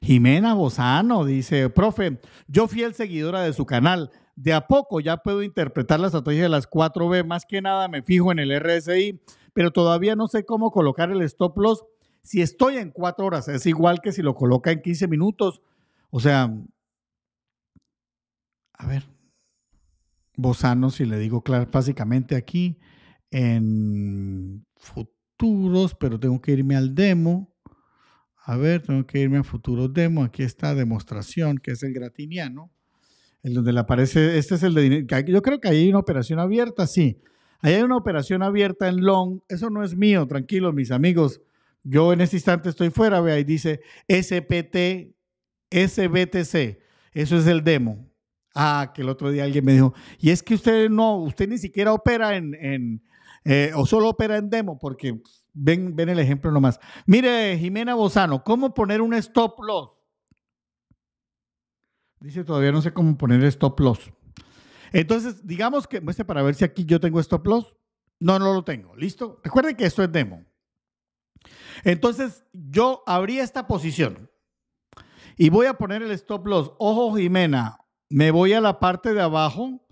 Jimena Bozano dice, profe, yo fui el seguidora de su canal. De a poco ya puedo interpretar la estrategia de las 4B. Más que nada me fijo en el RSI, pero todavía no sé cómo colocar el stop loss. Si estoy en 4 horas, es igual que si lo coloca en 15 minutos. O sea, a ver, Bozano, si le digo claro, básicamente aquí en futuros, pero tengo que irme al demo. A ver, tengo que irme a Futuro Demo. Aquí está demostración, que es el gratiniano, el donde le aparece, este es el de Yo creo que ahí hay una operación abierta, sí. Ahí hay una operación abierta en long. Eso no es mío, tranquilos, mis amigos. Yo en este instante estoy fuera, ve ahí dice SPT, SBTC. Eso es el demo. Ah, que el otro día alguien me dijo, y es que usted no, usted ni siquiera opera en, eh, o solo opera en demo, porque Ven, el ejemplo nomás. Mire, Jimena Bozano, ¿cómo poner un stop loss? Dice, todavía no sé cómo poner stop loss. Entonces, digamos que, para ver si aquí yo tengo stop loss. No, no lo tengo. ¿Listo? Recuerden que esto es demo. Entonces, yo abrí esta posición y voy a poner el stop loss. Ojo, Jimena, me voy a la parte de abajo.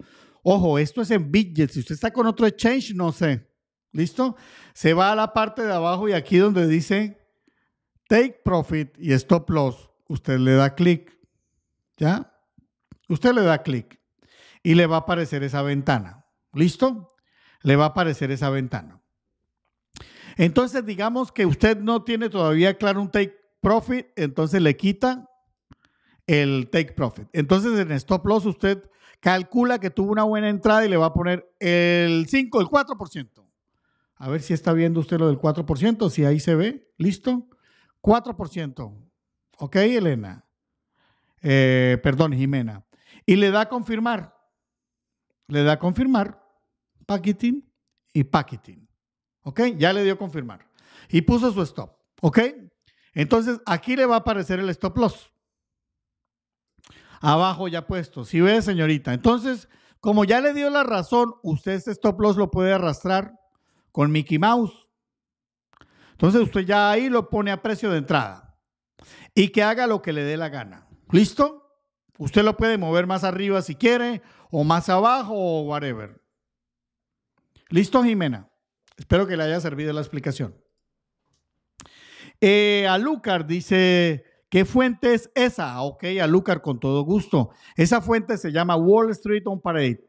Ojo, esto es en Bitget. Si usted está con otro exchange, no sé. ¿Listo? Se va a la parte de abajo y aquí donde dice Take Profit y Stop Loss, usted le da clic. ¿Ya? Usted le da clic y le va a aparecer esa ventana. ¿Listo? Le va a aparecer esa ventana. Entonces, digamos que usted no tiene todavía claro un take profit, entonces le quita el take profit. Entonces, en stop loss, usted calcula que tuvo una buena entrada y le va a poner el 5, el 4%. A ver si está viendo usted lo del 4%, si ahí se ve. ¿Listo? 4%. ¿Ok, Elena? Eh, perdón, Jimena. Y le da a confirmar. Le da a confirmar. Packeting y Packeting. ¿Ok? Ya le dio confirmar. Y puso su stop. ¿Ok? Entonces, aquí le va a aparecer el stop loss. Abajo ya puesto. Si ¿Sí ve, señorita. Entonces, como ya le dio la razón, usted este stop loss lo puede arrastrar con Mickey Mouse. Entonces usted ya ahí lo pone a precio de entrada y que haga lo que le dé la gana. ¿Listo? Usted lo puede mover más arriba si quiere o más abajo o whatever. ¿Listo, Jimena? Espero que le haya servido la explicación. Eh, Lucar dice, ¿qué fuente es esa? Ok, Alúcar, con todo gusto. Esa fuente se llama Wall Street on Parade.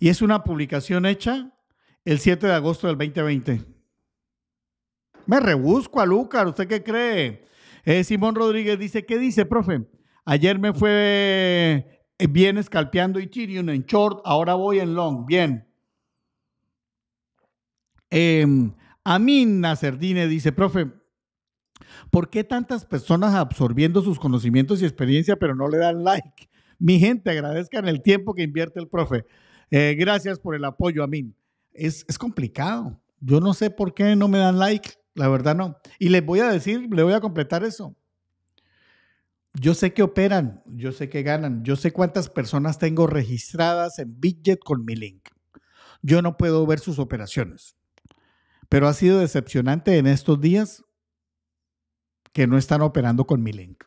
Y es una publicación hecha el 7 de agosto del 2020. Me rebusco a Lucar, ¿usted qué cree? Eh, Simón Rodríguez dice, ¿qué dice, profe? Ayer me fue eh, bien escalpeando Ethereum en short, ahora voy en long, bien. Eh, em, Amin Nacerdine dice, profe, ¿por qué tantas personas absorbiendo sus conocimientos y experiencia pero no le dan like? Mi gente, agradezcan el tiempo que invierte el profe. Eh, gracias por el apoyo, a mí. es complicado. Yo no sé por qué no me dan like, la verdad no. Y les voy a decir, le voy a completar eso. Yo sé que operan, yo sé que ganan, yo sé cuántas personas tengo registradas en Bidget con mi link. Yo no puedo ver sus operaciones. Pero ha sido decepcionante en estos días que no están operando con mi link.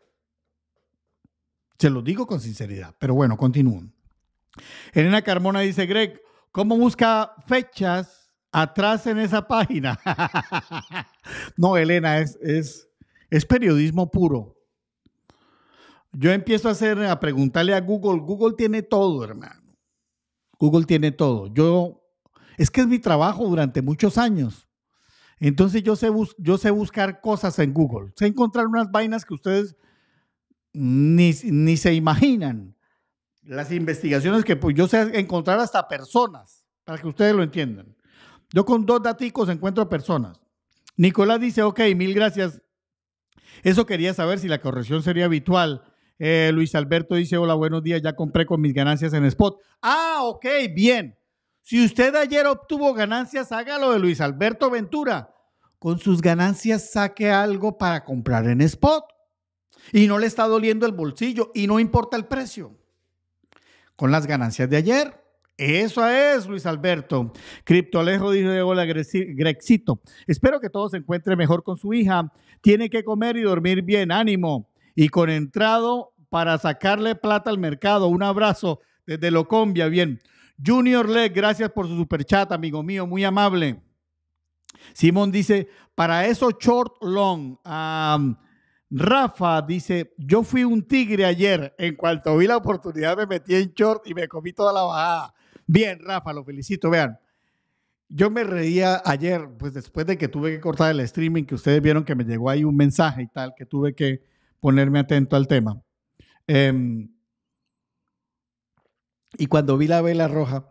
Se lo digo con sinceridad, pero bueno, continúen. Elena Carmona dice, Greg, ¿cómo busca fechas atrás en esa página? no, Elena, es, es, periodismo puro. Yo empiezo a hacer, a preguntarle a Google, Google tiene todo, hermano. Google tiene todo. Yo, es que es mi trabajo durante muchos años. Entonces yo sé, yo sé buscar cosas en Google, sé encontrar unas vainas que ustedes ni, ni se imaginan las investigaciones que pues, yo sé encontrar hasta personas, para que ustedes lo entiendan. Yo con dos daticos encuentro personas. Nicolás dice, ok, mil gracias. Eso quería saber si la corrección sería habitual. Eh, Luis Alberto dice, hola, buenos días, ya compré con mis ganancias en spot. Ah, ok, bien. Si usted ayer obtuvo ganancias, hágalo de Luis Alberto Ventura. Con sus ganancias saque algo para comprar en spot. Y no le está doliendo el bolsillo y no importa el precio con las ganancias de ayer. Eso es, Luis Alberto. Criptolejo dijo hola Grexito. Espero que todo se encuentre mejor con su hija. Tiene que comer y dormir bien, ánimo. Y con entrado para sacarle plata al mercado. Un abrazo desde Locombia, bien. Junior Leg, gracias por su chat, amigo mío, muy amable. Simón dice, para eso short long. Rafa dice, yo fui un tigre ayer, en cuanto vi la oportunidad me metí en short y me comí toda la bajada. Bien, Rafa, lo felicito, vean. Yo me reía ayer, pues después de que tuve que cortar el streaming, que ustedes vieron que me llegó ahí un mensaje y tal, que tuve que ponerme atento al tema. Em, y cuando vi la vela roja,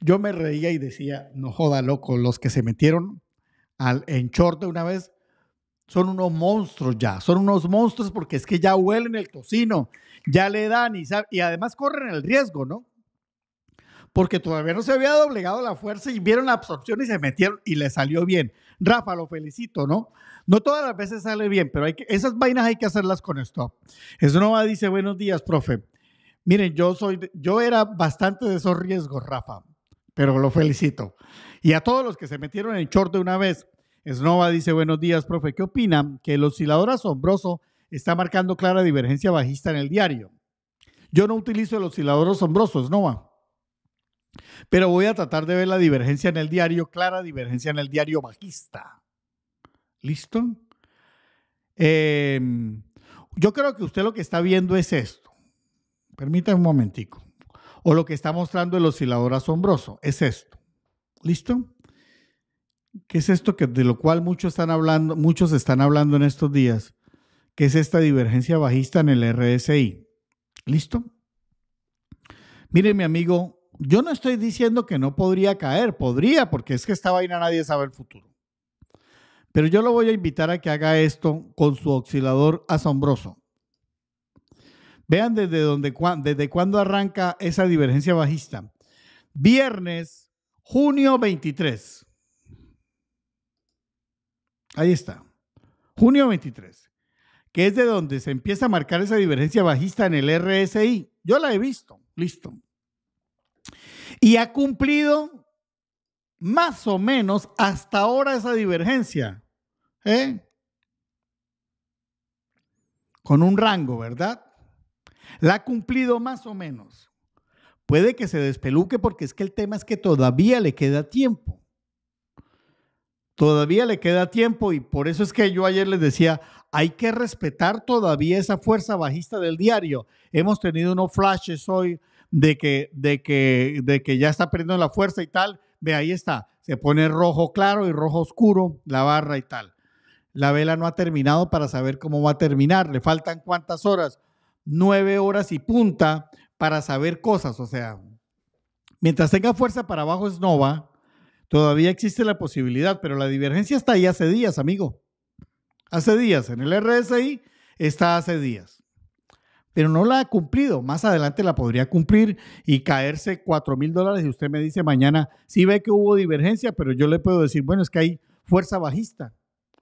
yo me reía y decía, no joda, loco, los que se metieron al, en short de una vez son unos monstruos ya, son unos monstruos porque es que ya huelen el tocino, ya le dan y, además corren el riesgo, ¿no? Porque todavía no se había doblegado la fuerza y vieron la absorción y se metieron y le salió bien. Rafa, lo felicito, ¿no? No todas las veces sale bien, pero hay esas vainas hay que hacerlas con esto. Eso no va, dice, buenos días, profe. Miren, yo, soy, yo era bastante de esos riesgos, Rafa, pero lo felicito. Y a todos los que se metieron en short de una vez, Snova dice, buenos días, profe, ¿qué opina? Que el oscilador asombroso está marcando clara divergencia bajista en el diario. Yo no utilizo el oscilador asombroso, Snova, pero voy a tratar de ver la divergencia en el diario, clara divergencia en el diario bajista. ¿Listo? Em, yo creo que usted lo que está viendo es esto. Permítame un momentico. O lo que está mostrando el oscilador asombroso es esto. ¿Listo? ¿Qué es esto que, de lo cual muchos están hablando, muchos están hablando en estos días? ¿Qué es esta divergencia bajista en el RSI? ¿Listo? Miren, mi amigo, yo no estoy diciendo que no podría caer, podría, porque es que esta vaina nadie sabe el futuro. Pero yo lo voy a invitar a que haga esto con su oscilador asombroso. Vean desde, desde cuándo arranca esa divergencia bajista. Viernes, junio 23. Ahí está. Junio 23, que es de donde se empieza a marcar esa divergencia bajista en el RSI. Yo la he visto, listo. Y ha cumplido más o menos hasta ahora esa divergencia. ¿eh? Con un rango, ¿verdad? La ha cumplido más o menos. Puede que se despeluque porque es que el tema es que todavía le queda tiempo. Todavía le queda tiempo y por eso es que yo ayer les decía, hay que respetar todavía esa fuerza bajista del diario. Hemos tenido unos flashes hoy de que, de que, de que ya está perdiendo la fuerza y tal. Ve, ahí está. Se pone rojo claro y rojo oscuro la barra y tal. La vela no ha terminado para saber cómo va a terminar. Le faltan cuántas horas. Nueve horas y punta para saber cosas. O sea, mientras tenga fuerza para abajo es nova. Todavía existe la posibilidad, pero la divergencia está ahí hace días, amigo. Hace días, en el RSI está hace días. Pero no la ha cumplido. Más adelante la podría cumplir y caerse 4 mil dólares. Y usted me dice mañana, sí ve que hubo divergencia, pero yo le puedo decir, bueno, es que hay fuerza bajista.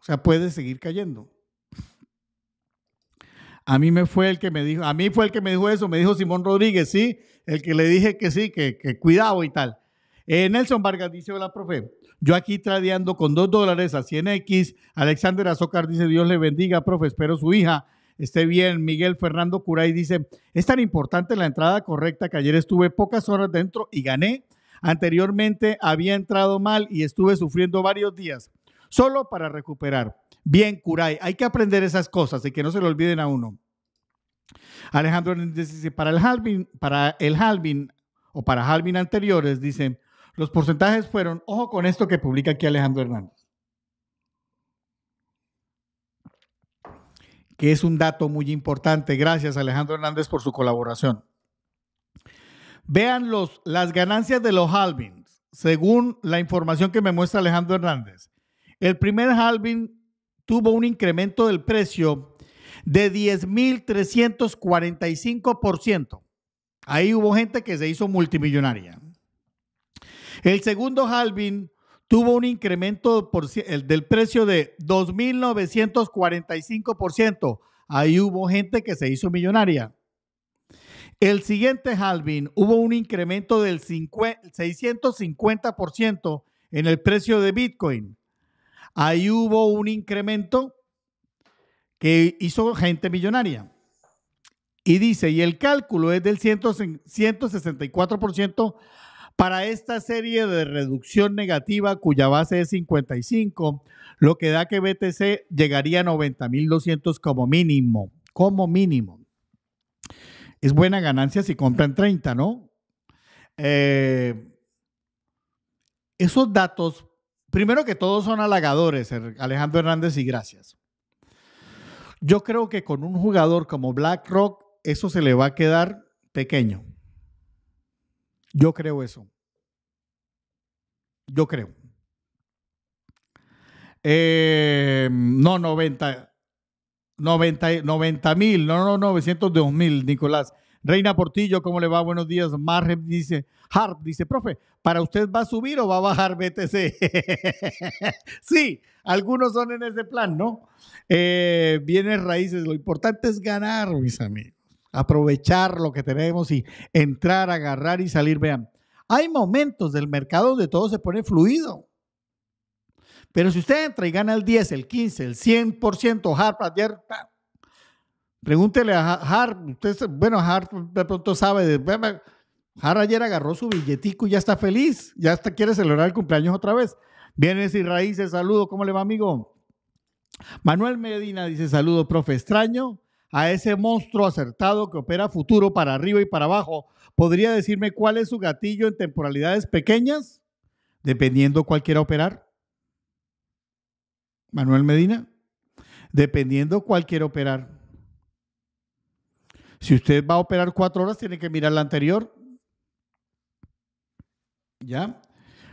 O sea, puede seguir cayendo. A mí me fue el que me dijo, a mí fue el que me dijo eso, me dijo Simón Rodríguez, sí, el que le dije que sí, que cuidado y tal. Eh, Nelson Vargas dice, hola, profe. Yo aquí tradeando con dos dólares a 100X. Alexander Azócar dice, Dios le bendiga, profe. Espero su hija esté bien. Miguel Fernando Curay dice, es tan importante la entrada correcta que ayer estuve pocas horas dentro y gané. Anteriormente había entrado mal y estuve sufriendo varios días, solo para recuperar. Bien, Curay, hay que aprender esas cosas y que no se lo olviden a uno. Alejandro dice, para el Halvin, para el Halvin o para Halvin anteriores, dice, los porcentajes fueron, ojo con esto que publica aquí Alejandro Hernández, que es un dato muy importante. Gracias Alejandro Hernández por su colaboración. Vean los, las ganancias de los halvings, según la información que me muestra Alejandro Hernández. El primer halving tuvo un incremento del precio de 10.345%. Ahí hubo gente que se hizo multimillonaria. El segundo halving tuvo un incremento del precio de 2.945%. Ahí hubo gente que se hizo millonaria. El siguiente halving hubo un incremento del 650% en el precio de Bitcoin. Ahí hubo un incremento que hizo gente millonaria. Y dice, y el cálculo es del 164% para esta serie de reducción negativa, cuya base es 55, lo que da que BTC llegaría a 90.200 como mínimo, como mínimo. Es buena ganancia si compran 30, ¿no? Eh, esos datos, primero que todos son halagadores, er, Alejandro Hernández, y gracias. Yo creo que con un jugador como BlackRock, eso se le va a quedar pequeño. Yo creo eso. Yo creo. Eh, no, 90. 90 mil, no, no, 902 mil, Nicolás. Reina Portillo, ¿cómo le va? Buenos días. Marge dice, Harp dice, profe, ¿para usted va a subir o va a bajar BTC? sí, algunos son en ese plan, ¿no? Eh, raíces, lo importante es ganar, Luis amigos aprovechar lo que tenemos y entrar, agarrar y salir. Vean, hay momentos del mercado donde todo se pone fluido. Pero si usted entra y gana el 10, el 15, el 100%, Harp ayer, pregúntele a Harp, usted, bueno, Harp de pronto sabe, de, ayer agarró su billetico y ya está feliz, ya está, quiere celebrar el cumpleaños otra vez. Vienes y raíces, saludo, ¿cómo le va amigo? Manuel Medina dice, saludo, profe extraño, a ese monstruo acertado que opera futuro para arriba y para abajo, ¿podría decirme cuál es su gatillo en temporalidades pequeñas? Dependiendo cuál quiera operar. Manuel Medina, dependiendo cuál quiera operar. Si usted va a operar cuatro horas, tiene que mirar la anterior. ¿Ya?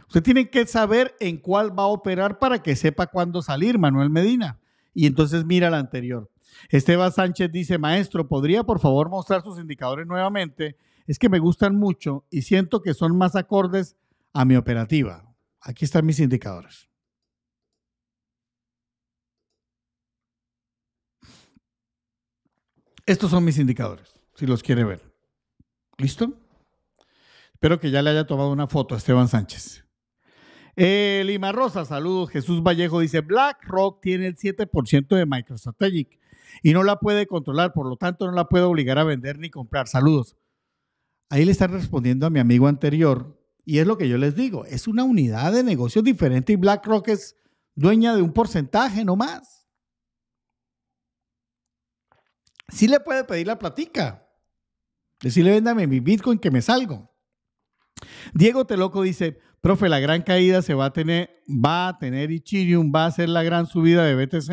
Usted tiene que saber en cuál va a operar para que sepa cuándo salir, Manuel Medina. Y entonces mira la anterior. Esteban Sánchez dice, maestro, ¿podría por favor mostrar sus indicadores nuevamente? Es que me gustan mucho y siento que son más acordes a mi operativa. Aquí están mis indicadores. Estos son mis indicadores, si los quiere ver. ¿Listo? Espero que ya le haya tomado una foto a Esteban Sánchez. Eh, Lima Rosa, saludos. Jesús Vallejo dice, BlackRock tiene el 7% de MicroStrategic y no la puede controlar, por lo tanto no la puede obligar a vender ni comprar. Saludos. Ahí le están respondiendo a mi amigo anterior y es lo que yo les digo, es una unidad de negocios diferente y BlackRock es dueña de un porcentaje no más. Sí le puede pedir la platica. Decirle, véndame mi Bitcoin que me salgo. Diego Teloco dice, profe, la gran caída se va a tener, va a tener Ethereum, va a ser la gran subida de BTC.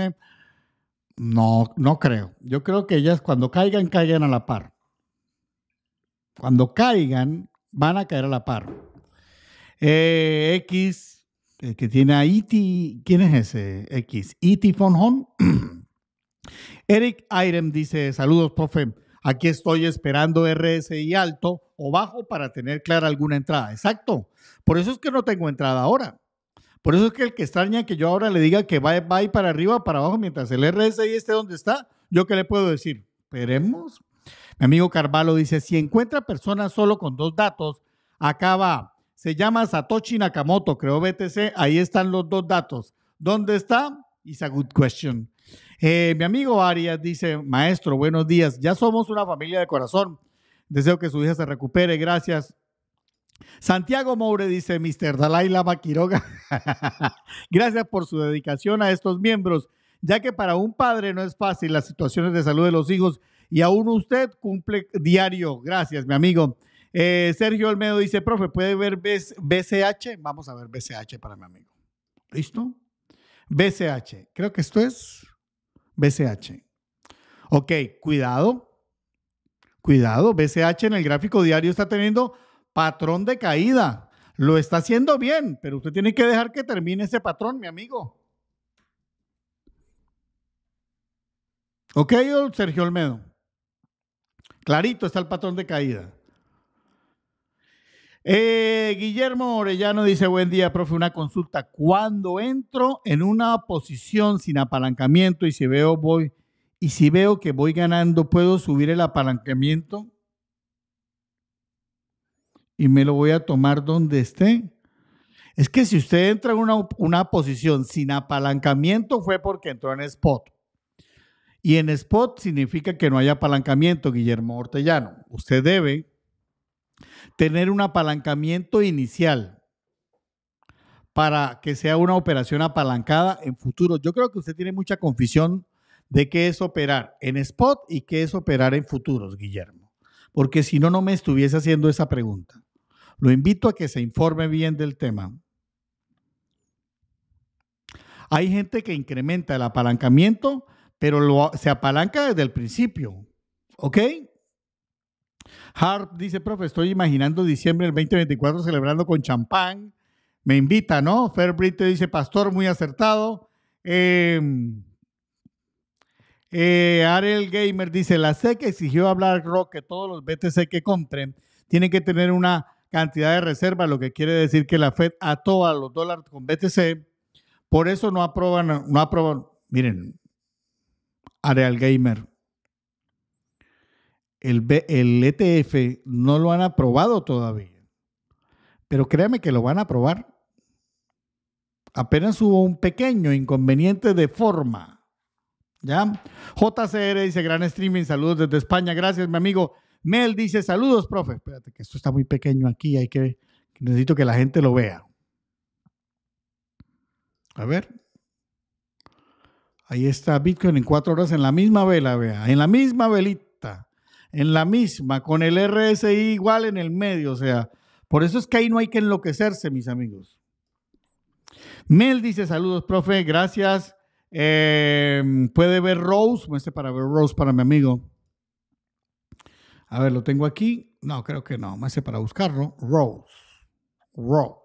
No, no creo. Yo creo que ellas cuando caigan, caigan a la par. Cuando caigan, van a caer a la par. Eh, X, eh, que tiene a Iti, e ¿quién es ese X? E.T. von Hon. Eric Irem dice, saludos, profe. Aquí estoy esperando RSI alto o bajo para tener clara alguna entrada. Exacto. Por eso es que no tengo entrada ahora. Por eso es que el que extraña que yo ahora le diga que va, va para arriba, para abajo, mientras el RSI esté donde está, ¿yo qué le puedo decir? Esperemos. Mi amigo Carvalho dice, si encuentra personas solo con dos datos, acaba, se llama Satoshi Nakamoto, creo BTC, ahí están los dos datos. ¿Dónde está? It's a good question. Eh, mi amigo Arias dice, maestro, buenos días, ya somos una familia de corazón. Deseo que su hija se recupere, gracias. Santiago Moure dice, Mr. Dalai Lama Quiroga, gracias por su dedicación a estos miembros, ya que para un padre no es fácil las situaciones de salud de los hijos y aún usted cumple diario. Gracias, mi amigo. Eh, Sergio Olmedo dice, profe, ¿puede ver BCH? Vamos a ver BCH para mi amigo. ¿Listo? BCH. Creo que esto es BCH. Ok, cuidado. Cuidado, BCH en el gráfico diario está teniendo patrón de caída. Lo está haciendo bien, pero usted tiene que dejar que termine ese patrón, mi amigo. ¿Ok, Sergio Olmedo? Clarito está el patrón de caída. Eh, Guillermo Orellano dice, buen día, profe, una consulta. Cuando entro en una posición sin apalancamiento y si veo, voy, y si veo que voy ganando, ¿puedo subir el apalancamiento? y me lo voy a tomar donde esté. Es que si usted entra en una, posición sin apalancamiento fue porque entró en spot. Y en spot significa que no hay apalancamiento, Guillermo Ortellano. Usted debe tener un apalancamiento inicial para que sea una operación apalancada en futuro. Yo creo que usted tiene mucha confusión de qué es operar en spot y qué es operar en futuros, Guillermo. Porque si no, no me estuviese haciendo esa pregunta. Lo invito a que se informe bien del tema. Hay gente que incrementa el apalancamiento, pero se apalanca desde el principio. ¿Ok? Harp dice, profe, estoy imaginando diciembre del 2024 celebrando con champán. Me invita, ¿no? Fairbrite dice, pastor, muy acertado. Em, eh, Ariel Gamer dice, la SEC exigió a BlackRock que todos los BTC que compren tienen que tener una cantidad de reserva, lo que quiere decir que la Fed ató a los dólares con BTC, por eso no aprueban, no aprueban, miren, Areal Gamer, el, el ETF no lo han aprobado todavía, pero créame que lo van a aprobar. Apenas hubo un pequeño inconveniente de forma. ¿Ya? JCR dice, gran streaming, saludos desde España. Gracias, mi amigo. Mel dice, saludos, profe. Espérate, que esto está muy pequeño aquí, hay que, necesito que la gente lo vea. A ver. Ahí está Bitcoin en cuatro horas en la misma vela, vea, en la misma velita, en la misma, con el RSI igual en el medio, o sea, por eso es que ahí no hay que enloquecerse, mis amigos. Mel dice, saludos, profe, gracias. Em, puede ver Rose, muestre para ver Rose para mi amigo. A ver, lo tengo aquí. No, creo que no. Me hace para buscarlo. Rose. Rose.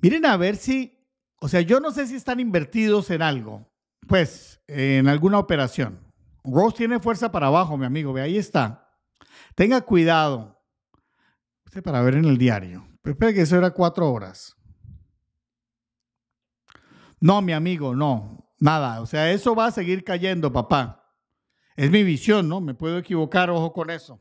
Miren a ver si, o sea, yo no sé si están invertidos en algo, pues en alguna operación. Rose tiene fuerza para abajo, mi amigo, ve ahí está. Tenga cuidado. Este para ver en el diario. espera que eso era cuatro horas. No, mi amigo, no, nada. O sea, eso va a seguir cayendo, papá. Es mi visión, ¿no? Me puedo equivocar, ojo con eso.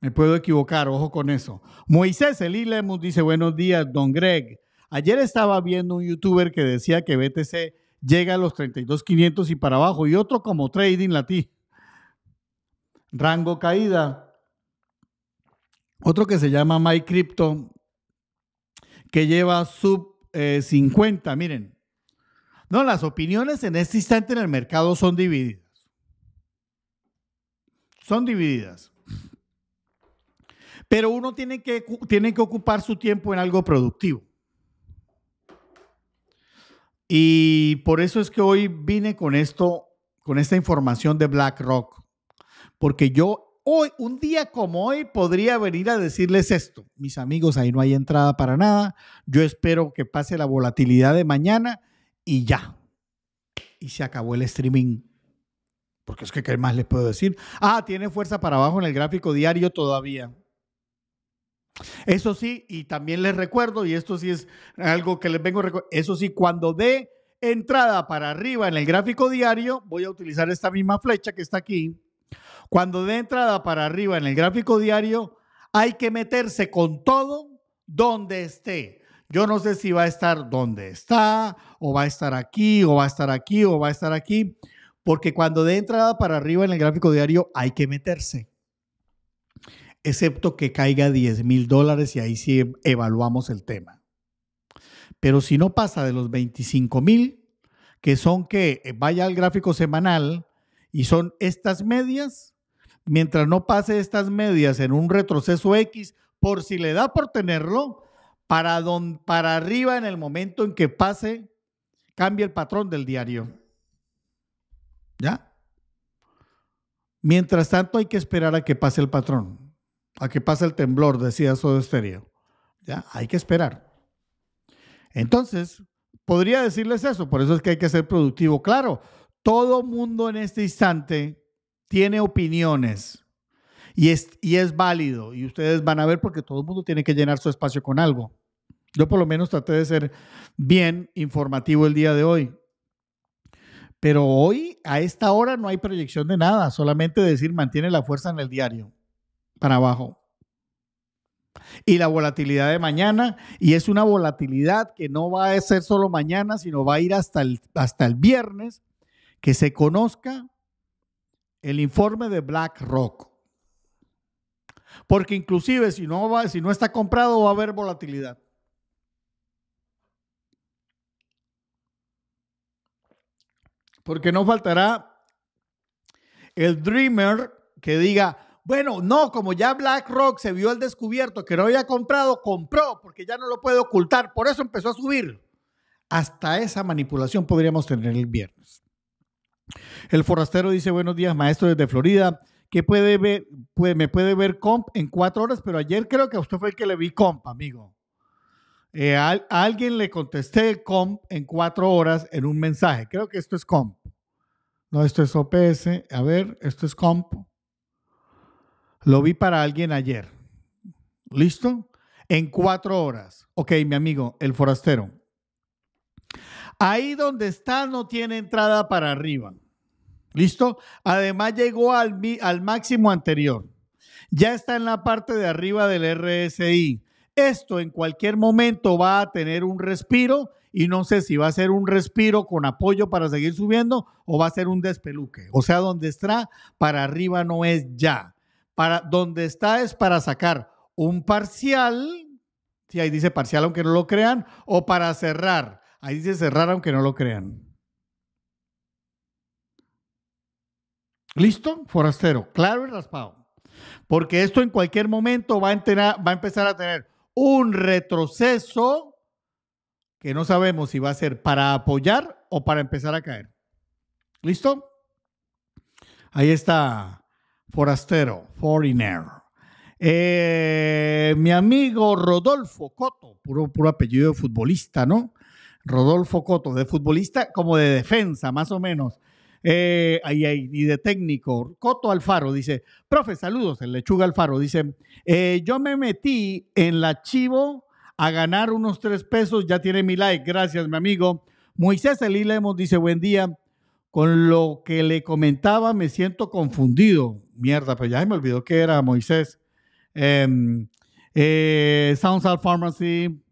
Me puedo equivocar, ojo con eso. Moisés Elí Lemus dice, buenos días, don Greg. Ayer estaba viendo un youtuber que decía que BTC llega a los 32.500 y para abajo, y otro como Trading Latí. Rango caída. Otro que se llama MyCrypto, que lleva sub 50. Eh, miren, no, las opiniones en este instante en el mercado son divididas. Son divididas. Pero uno tiene que, tiene que ocupar su tiempo en algo productivo. Y por eso es que hoy vine con esto, con esta información de BlackRock. Porque yo hoy, un día como hoy, podría venir a decirles esto. Mis amigos, ahí no hay entrada para nada. Yo espero que pase la volatilidad de mañana y ya. Y se acabó el streaming. Porque es que, ¿qué más les puedo decir? Ah, tiene fuerza para abajo en el gráfico diario todavía. Eso sí, y también les recuerdo, y esto sí es algo que les vengo a recordar, eso sí, cuando dé entrada para arriba en el gráfico diario, voy a utilizar esta misma flecha que está aquí. Cuando dé entrada para arriba en el gráfico diario, hay que meterse con todo donde esté. Yo no sé si va a estar donde está, o va a estar aquí, o va a estar aquí, o va a estar aquí, porque cuando de entrada para arriba en el gráfico diario hay que meterse, excepto que caiga 10 mil dólares y ahí sí evaluamos el tema. Pero si no pasa de los 25 mil, que son que vaya al gráfico semanal y son estas medias, mientras no pase estas medias en un retroceso X, por si le da por tenerlo, para, don, para arriba en el momento en que pase, cambia el patrón del diario. ¿Ya? Mientras tanto hay que esperar a que pase el patrón, a que pase el temblor, decía Sodo Estéreo. ¿Ya? Hay que esperar. Entonces, podría decirles eso, por eso es que hay que ser productivo. Claro, todo mundo en este instante tiene opiniones y es, y es válido y ustedes van a ver porque todo mundo tiene que llenar su espacio con algo. Yo por lo menos traté de ser bien informativo el día de hoy. Pero hoy, a esta hora, no hay proyección de nada, solamente decir mantiene la fuerza en el diario, para abajo. Y la volatilidad de mañana, y es una volatilidad que no va a ser solo mañana, sino va a ir hasta el, hasta el viernes, que se conozca el informe de BlackRock. Porque inclusive si no, va, si no está comprado va a haber volatilidad. Porque no faltará el dreamer que diga, bueno, no, como ya BlackRock se vio al descubierto que no había comprado, compró porque ya no lo puede ocultar, por eso empezó a subir. Hasta esa manipulación podríamos tener el viernes. El forastero dice, buenos días, maestro desde Florida. que puede ver? me puede ver comp en cuatro horas, pero ayer creo que a usted fue el que le vi comp, amigo. Eh, a, alguien le contesté comp en cuatro horas en un mensaje. Creo que esto es comp. No, esto es OPS. A ver, esto es comp. Lo vi para alguien ayer. ¿Listo? En cuatro horas. Ok, mi amigo, el forastero. Ahí donde está no tiene entrada para arriba. ¿Listo? Además llegó al, al máximo anterior. Ya está en la parte de arriba del RSI. Esto en cualquier momento va a tener un respiro y no sé si va a ser un respiro con apoyo para seguir subiendo o va a ser un despeluque. O sea, donde está para arriba no es ya. Para, donde está es para sacar un parcial, ahí dice parcial aunque no lo crean, o para cerrar, ahí dice cerrar aunque no lo crean. ¿Listo? Forastero, claro y raspado. Porque esto en cualquier momento va a, va a empezar a tener un retroceso que no sabemos si va a ser para apoyar o para empezar a caer. ¿Listo? Ahí está Forastero, Foreigner. Eh, mi amigo Rodolfo Coto, puro, puro apellido de futbolista, ¿no? Rodolfo Coto, de futbolista como de defensa, más o menos. Eh, ahí, ahí, y de técnico. Coto Alfaro dice, profe, saludos, el lechuga Alfaro dice, eh, yo me metí en el archivo a ganar unos tres pesos, ya tiene mi like. Gracias, mi amigo. Moisés Elí Lemos dice, buen día. Con lo que le comentaba me siento confundido. Mierda, pero pues ya me olvidó que era Moisés. Em, eh, Pharmacy.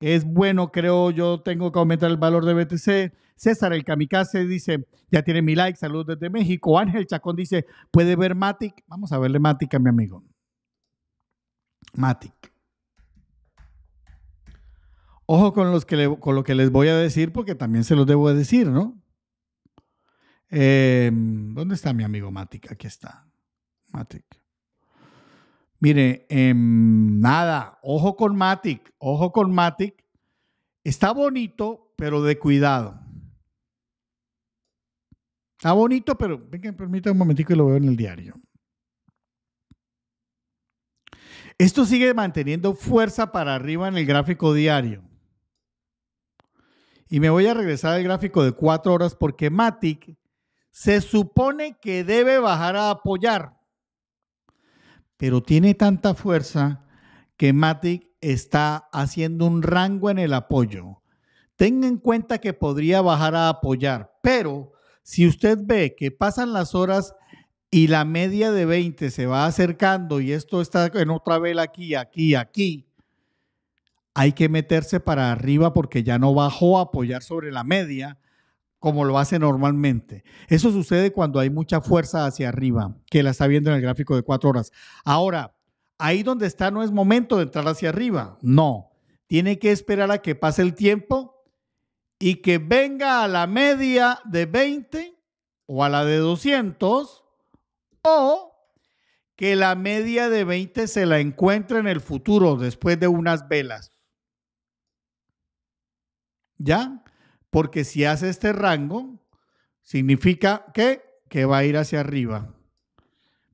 Es bueno, creo yo, tengo que aumentar el valor de BTC. César el Kamikaze dice, ya tiene mi like, Saludos desde México. Ángel Chacón dice, ¿puede ver Matic? Vamos a verle Matic a mi amigo. Matic. Ojo con, los que con lo que les voy a decir porque también se los debo decir, ¿no? Em, ¿Dónde está mi amigo Matic? Aquí está. Matic. Mire, em, nada, ojo con Matic, ojo con Matic. Está bonito, pero de cuidado. Está bonito, pero venga, permítanme un momentico y lo veo en el diario. Esto sigue manteniendo fuerza para arriba en el gráfico diario. Y me voy a regresar al gráfico de cuatro horas porque Matic se supone que debe bajar a apoyar, pero tiene tanta fuerza que Matic está haciendo un rango en el apoyo. Tenga en cuenta que podría bajar a apoyar, pero si usted ve que pasan las horas y la media de 20 se va acercando y esto está en otra vela aquí, aquí, aquí, hay que meterse para arriba porque ya no bajó a apoyar sobre la media como lo hace normalmente. Eso sucede cuando hay mucha fuerza hacia arriba, que la está viendo en el gráfico de cuatro horas. Ahora, ahí donde está no es momento de entrar hacia arriba, no. Tiene que esperar a que pase el tiempo y que venga a la media de 20 o a la de 200 o que la media de 20 se la encuentre en el futuro después de unas velas. ¿Ya? Porque si hace este rango, significa que, que va a ir hacia arriba.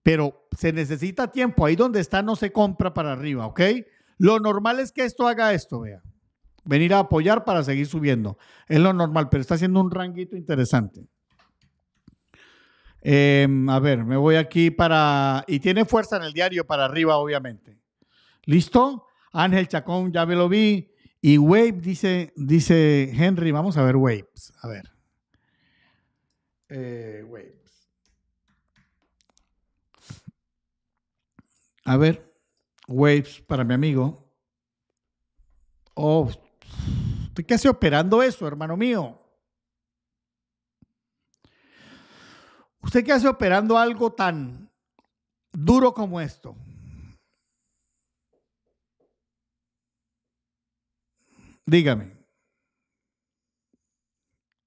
Pero se necesita tiempo. Ahí donde está no se compra para arriba, ¿ok? Lo normal es que esto haga esto, vea. Venir a apoyar para seguir subiendo. Es lo normal, pero está haciendo un ranguito interesante. Em, a ver, me voy aquí para... Y tiene fuerza en el diario para arriba, obviamente. ¿Listo? Ángel Chacón, ya me lo vi. Y Wave dice, dice Henry, vamos a ver Waves. A ver. Eh, waves. A ver, Waves para mi amigo. Oh, qué hace operando eso, hermano mío. ¿Usted qué hace operando algo tan duro como esto? Dígame.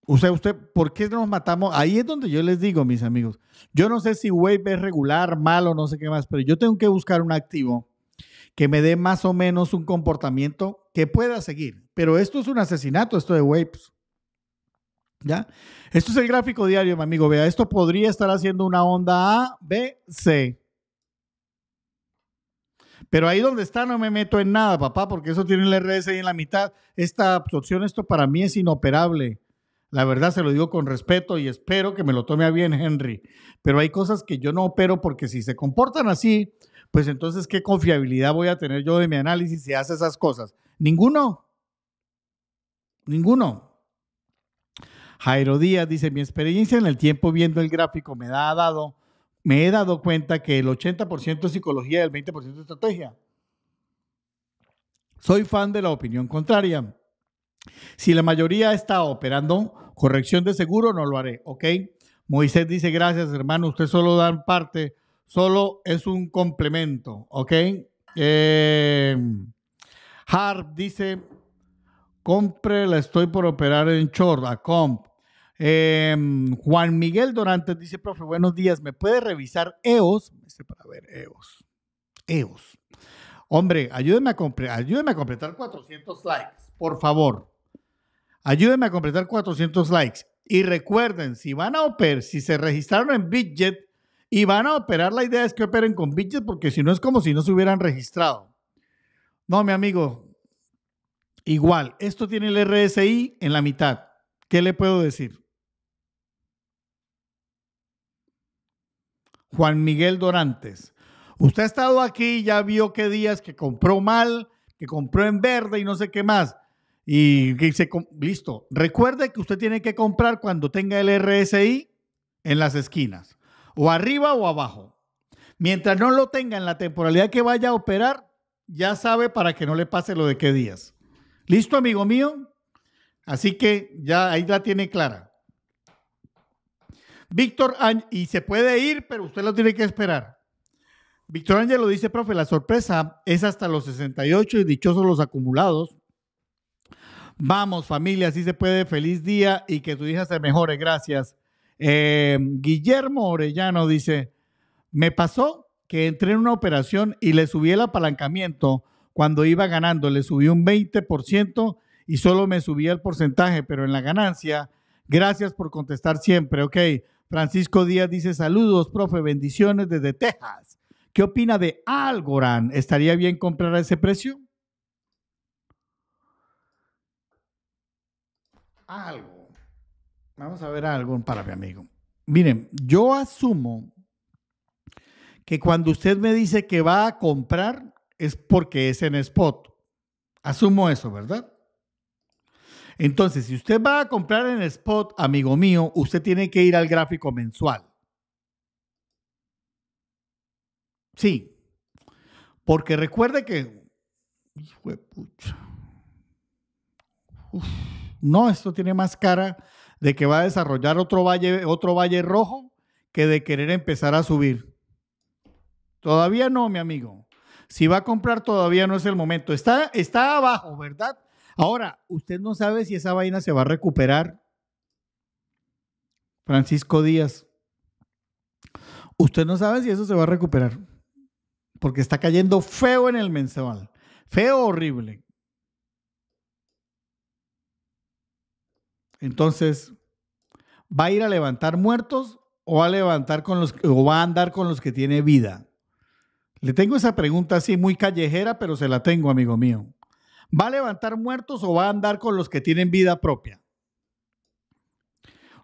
usted, ¿por qué nos matamos? Ahí es donde yo les digo, mis amigos. Yo no sé si Wave es regular, malo, no sé qué más, pero yo tengo que buscar un activo que me dé más o menos un comportamiento que pueda seguir. Pero esto es un asesinato, esto de Waves. ¿Ya? Esto es el gráfico diario, mi amigo. Vea, esto podría estar haciendo una onda A, B, C. Pero ahí donde está no me meto en nada, papá, porque eso tiene el ahí en la mitad. Esta absorción, esto para mí es inoperable. La verdad se lo digo con respeto y espero que me lo tome a bien Henry. Pero hay cosas que yo no opero porque si se comportan así, pues entonces qué confiabilidad voy a tener yo de mi análisis si hace esas cosas. Ninguno. Ninguno. Jairo Díaz dice, mi experiencia en el tiempo viendo el gráfico me ha dado me he dado cuenta que el 80% es psicología y el 20% es estrategia. Soy fan de la opinión contraria. Si la mayoría está operando corrección de seguro, no lo haré, ¿ok? Moisés dice, gracias hermano, usted solo dan parte, solo es un complemento, ¿ok? Eh, Harp dice, compre, la estoy por operar en Chorda, comp. Em, Juan Miguel Dorantes dice, profe, buenos días, ¿me puede revisar EOS? para ver, EOS. E Hombre, ayúdenme a, a completar 400 likes, por favor. Ayúdenme a completar 400 likes. Y recuerden, si van a operar, si se registraron en Bitget y van a operar, la idea es que operen con Bidget, porque si no es como si no se hubieran registrado. No, mi amigo, igual, esto tiene el RSI en la mitad. ¿Qué le puedo decir? Juan Miguel Dorantes. Usted ha estado aquí, ya vio qué días que compró mal, que compró en verde y no sé qué más. Y dice, listo, recuerde que usted tiene que comprar cuando tenga el RSI en las esquinas, o arriba o abajo. Mientras no lo tenga en la temporalidad que vaya a operar, ya sabe para que no le pase lo de qué días. ¿Listo, amigo mío? Así que ya ahí la tiene clara. Víctor Ángel, y se puede ir, pero usted lo tiene que esperar. Víctor Ángel lo dice, profe, la sorpresa es hasta los 68 y dichosos los acumulados. Vamos, familia, así se puede. Feliz día y que tu hija se mejore. Gracias. Eh, Guillermo Orellano dice, me pasó que entré en una operación y le subí el apalancamiento cuando iba ganando. Le subí un 20% y solo me subía el porcentaje, pero en la ganancia. Gracias por contestar siempre. Ok, Francisco Díaz dice saludos, profe, bendiciones desde Texas. ¿Qué opina de Algorand? ¿Estaría bien comprar a ese precio? Algo. Vamos a ver algo para mi amigo. Miren, yo asumo que cuando usted me dice que va a comprar es porque es en spot. Asumo eso, ¿verdad? Entonces, si usted va a comprar en spot, amigo mío, usted tiene que ir al gráfico mensual. Sí. Porque recuerde que. No, esto tiene más cara de que va a desarrollar otro valle, otro valle rojo que de querer empezar a subir. Todavía no, mi amigo. Si va a comprar, todavía no es el momento. Está, está abajo, ¿verdad? Ahora, usted no sabe si esa vaina se va a recuperar. Francisco Díaz, usted no sabe si eso se va a recuperar, porque está cayendo feo en el mensual, feo, horrible. Entonces, ¿va a ir a levantar muertos o va a levantar con los o va a andar con los que tiene vida? Le tengo esa pregunta así muy callejera, pero se la tengo, amigo mío. ¿Va a levantar muertos o va a andar con los que tienen vida propia?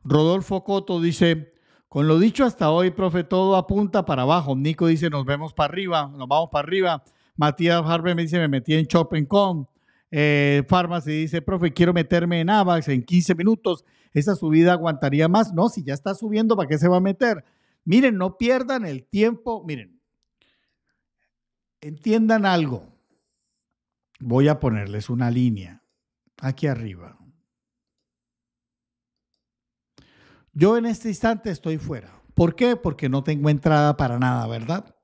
Rodolfo Coto dice, con lo dicho hasta hoy, profe, todo apunta para abajo. Nico dice, nos vemos para arriba, nos vamos para arriba. Matías Harvey me dice, me metí en Chopping Eh, Pharmacy dice, profe, quiero meterme en AVAX en 15 minutos. ¿Esa subida aguantaría más? No, si ya está subiendo, ¿para qué se va a meter? Miren, no pierdan el tiempo. Miren, entiendan algo voy a ponerles una línea aquí arriba. Yo en este instante estoy fuera. ¿Por qué? Porque no tengo entrada para nada, ¿verdad?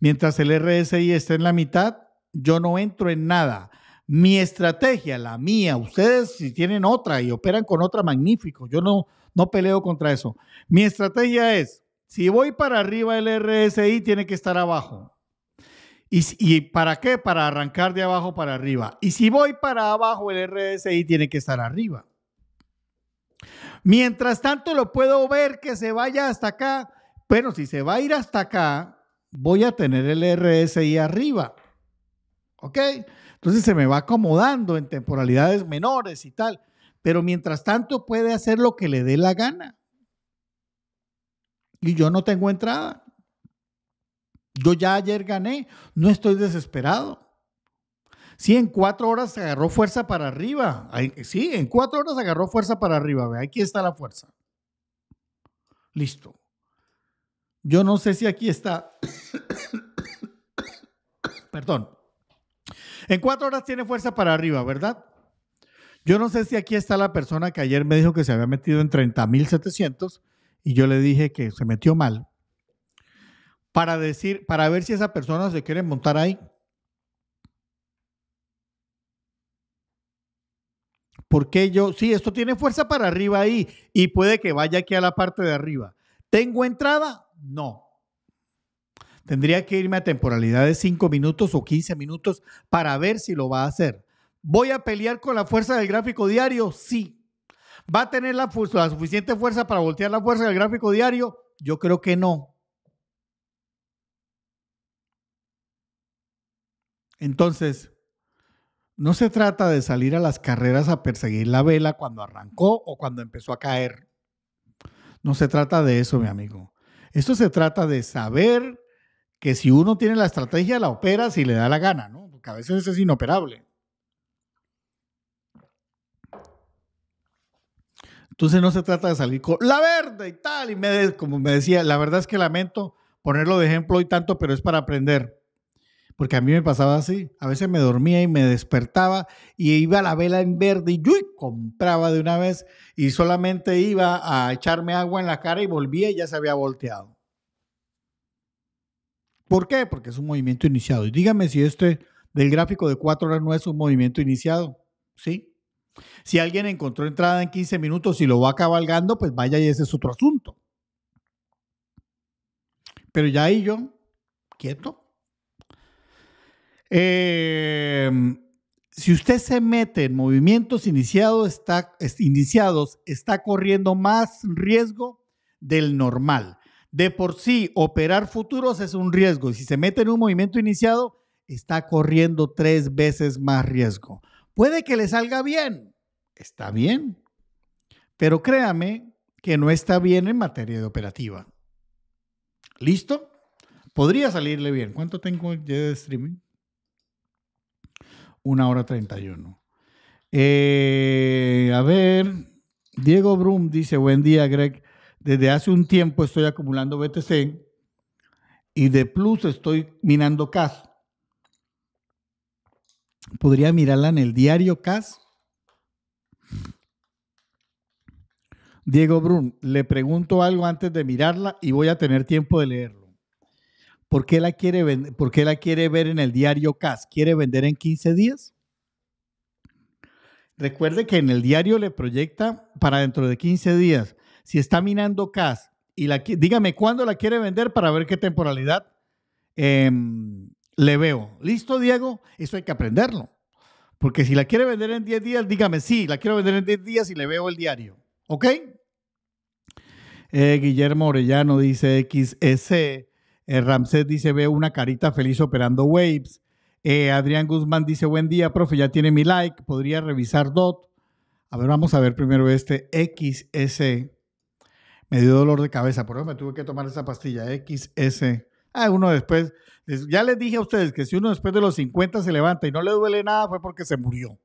Mientras el RSI esté en la mitad, yo no entro en nada. Mi estrategia, la mía, ustedes si tienen otra y operan con otra, magnífico. Yo no, no peleo contra eso. Mi estrategia es, si voy para arriba el RSI, tiene que estar abajo. ¿Y, para qué? Para arrancar de abajo para arriba. Y si voy para abajo, el RSI tiene que estar arriba. Mientras tanto, lo puedo ver que se vaya hasta acá. Pero si se va a ir hasta acá, voy a tener el RSI arriba. ¿Ok? Entonces se me va acomodando en temporalidades menores y tal. Pero mientras tanto puede hacer lo que le dé la gana. Y yo no tengo entrada. Yo ya ayer gané, no estoy desesperado. Sí, en cuatro horas se agarró fuerza para arriba. Sí, en cuatro horas agarró fuerza para arriba. Ve, aquí está la fuerza. Listo. Yo no sé si aquí está. Perdón. En cuatro horas tiene fuerza para arriba, ¿verdad? Yo no sé si aquí está la persona que ayer me dijo que se había metido en 30.700 y yo le dije que se metió mal para decir, para ver si esa persona se quiere montar ahí. Porque yo, sí, esto tiene fuerza para arriba ahí y puede que vaya aquí a la parte de arriba. ¿Tengo entrada? No. Tendría que irme a temporalidad de 5 minutos o 15 minutos para ver si lo va a hacer. ¿Voy a pelear con la fuerza del gráfico diario? Sí. ¿Va a tener la, la suficiente fuerza para voltear la fuerza del gráfico diario? Yo creo que no. Entonces, no se trata de salir a las carreras a perseguir la vela cuando arrancó o cuando empezó a caer. No se trata de eso, mi amigo. Esto se trata de saber que si uno tiene la estrategia, la opera si le da la gana, ¿no? Porque a veces es inoperable. Entonces no se trata de salir con la verde y tal. Y me como me decía, la verdad es que lamento ponerlo de ejemplo hoy tanto, pero es para aprender porque a mí me pasaba así. A veces me dormía y me despertaba y iba a la vela en verde y yo compraba de una vez y solamente iba a echarme agua en la cara y volvía y ya se había volteado. ¿Por qué? Porque es un movimiento iniciado. Y dígame si este del gráfico de cuatro horas no es un movimiento iniciado. ¿Sí? Si alguien encontró entrada en 15 minutos y lo va cabalgando, pues vaya y ese es otro asunto. Pero ya ahí yo, quieto, Em, si usted se mete en movimientos iniciados está, iniciados, está corriendo más riesgo del normal. De por sí, operar futuros es un riesgo. Y si se mete en un movimiento iniciado, está corriendo tres veces más riesgo. Puede que le salga bien, está bien, pero créame que no está bien en materia de operativa. ¿Listo? Podría salirle bien. ¿Cuánto tengo de streaming? una hora 31. uno. Eh, a ver, Diego Brum dice, buen día Greg, desde hace un tiempo estoy acumulando BTC y de plus estoy minando CAS. ¿Podría mirarla en el diario CAS? Diego Brum, le pregunto algo antes de mirarla y voy a tener tiempo de leerlo. ¿Por qué la quiere, la quiere ver en el diario CAS? ¿Quiere vender en 15 días? Recuerde que en el diario le proyecta para dentro de 15 días. Si está minando CAS y la dígame cuándo la quiere vender para ver qué temporalidad em, le veo. ¿Listo, Diego? Eso hay que aprenderlo. Porque si la quiere vender en 10 días, dígame, sí, la quiero vender en 10 días y le veo el diario. ¿Ok? Eh, Guillermo Orellano dice XS. Eh, dice, ve una carita feliz operando waves. Eh, Adrián Guzmán dice, buen día, profe, ya tiene mi like, podría revisar DOT. A ver, vamos a ver primero este XS. Me dio dolor de cabeza, por eso me tuve que tomar esa pastilla, XS. Ah, uno después, ya les dije a ustedes que si uno después de los 50 se levanta y no le duele nada, fue porque se murió.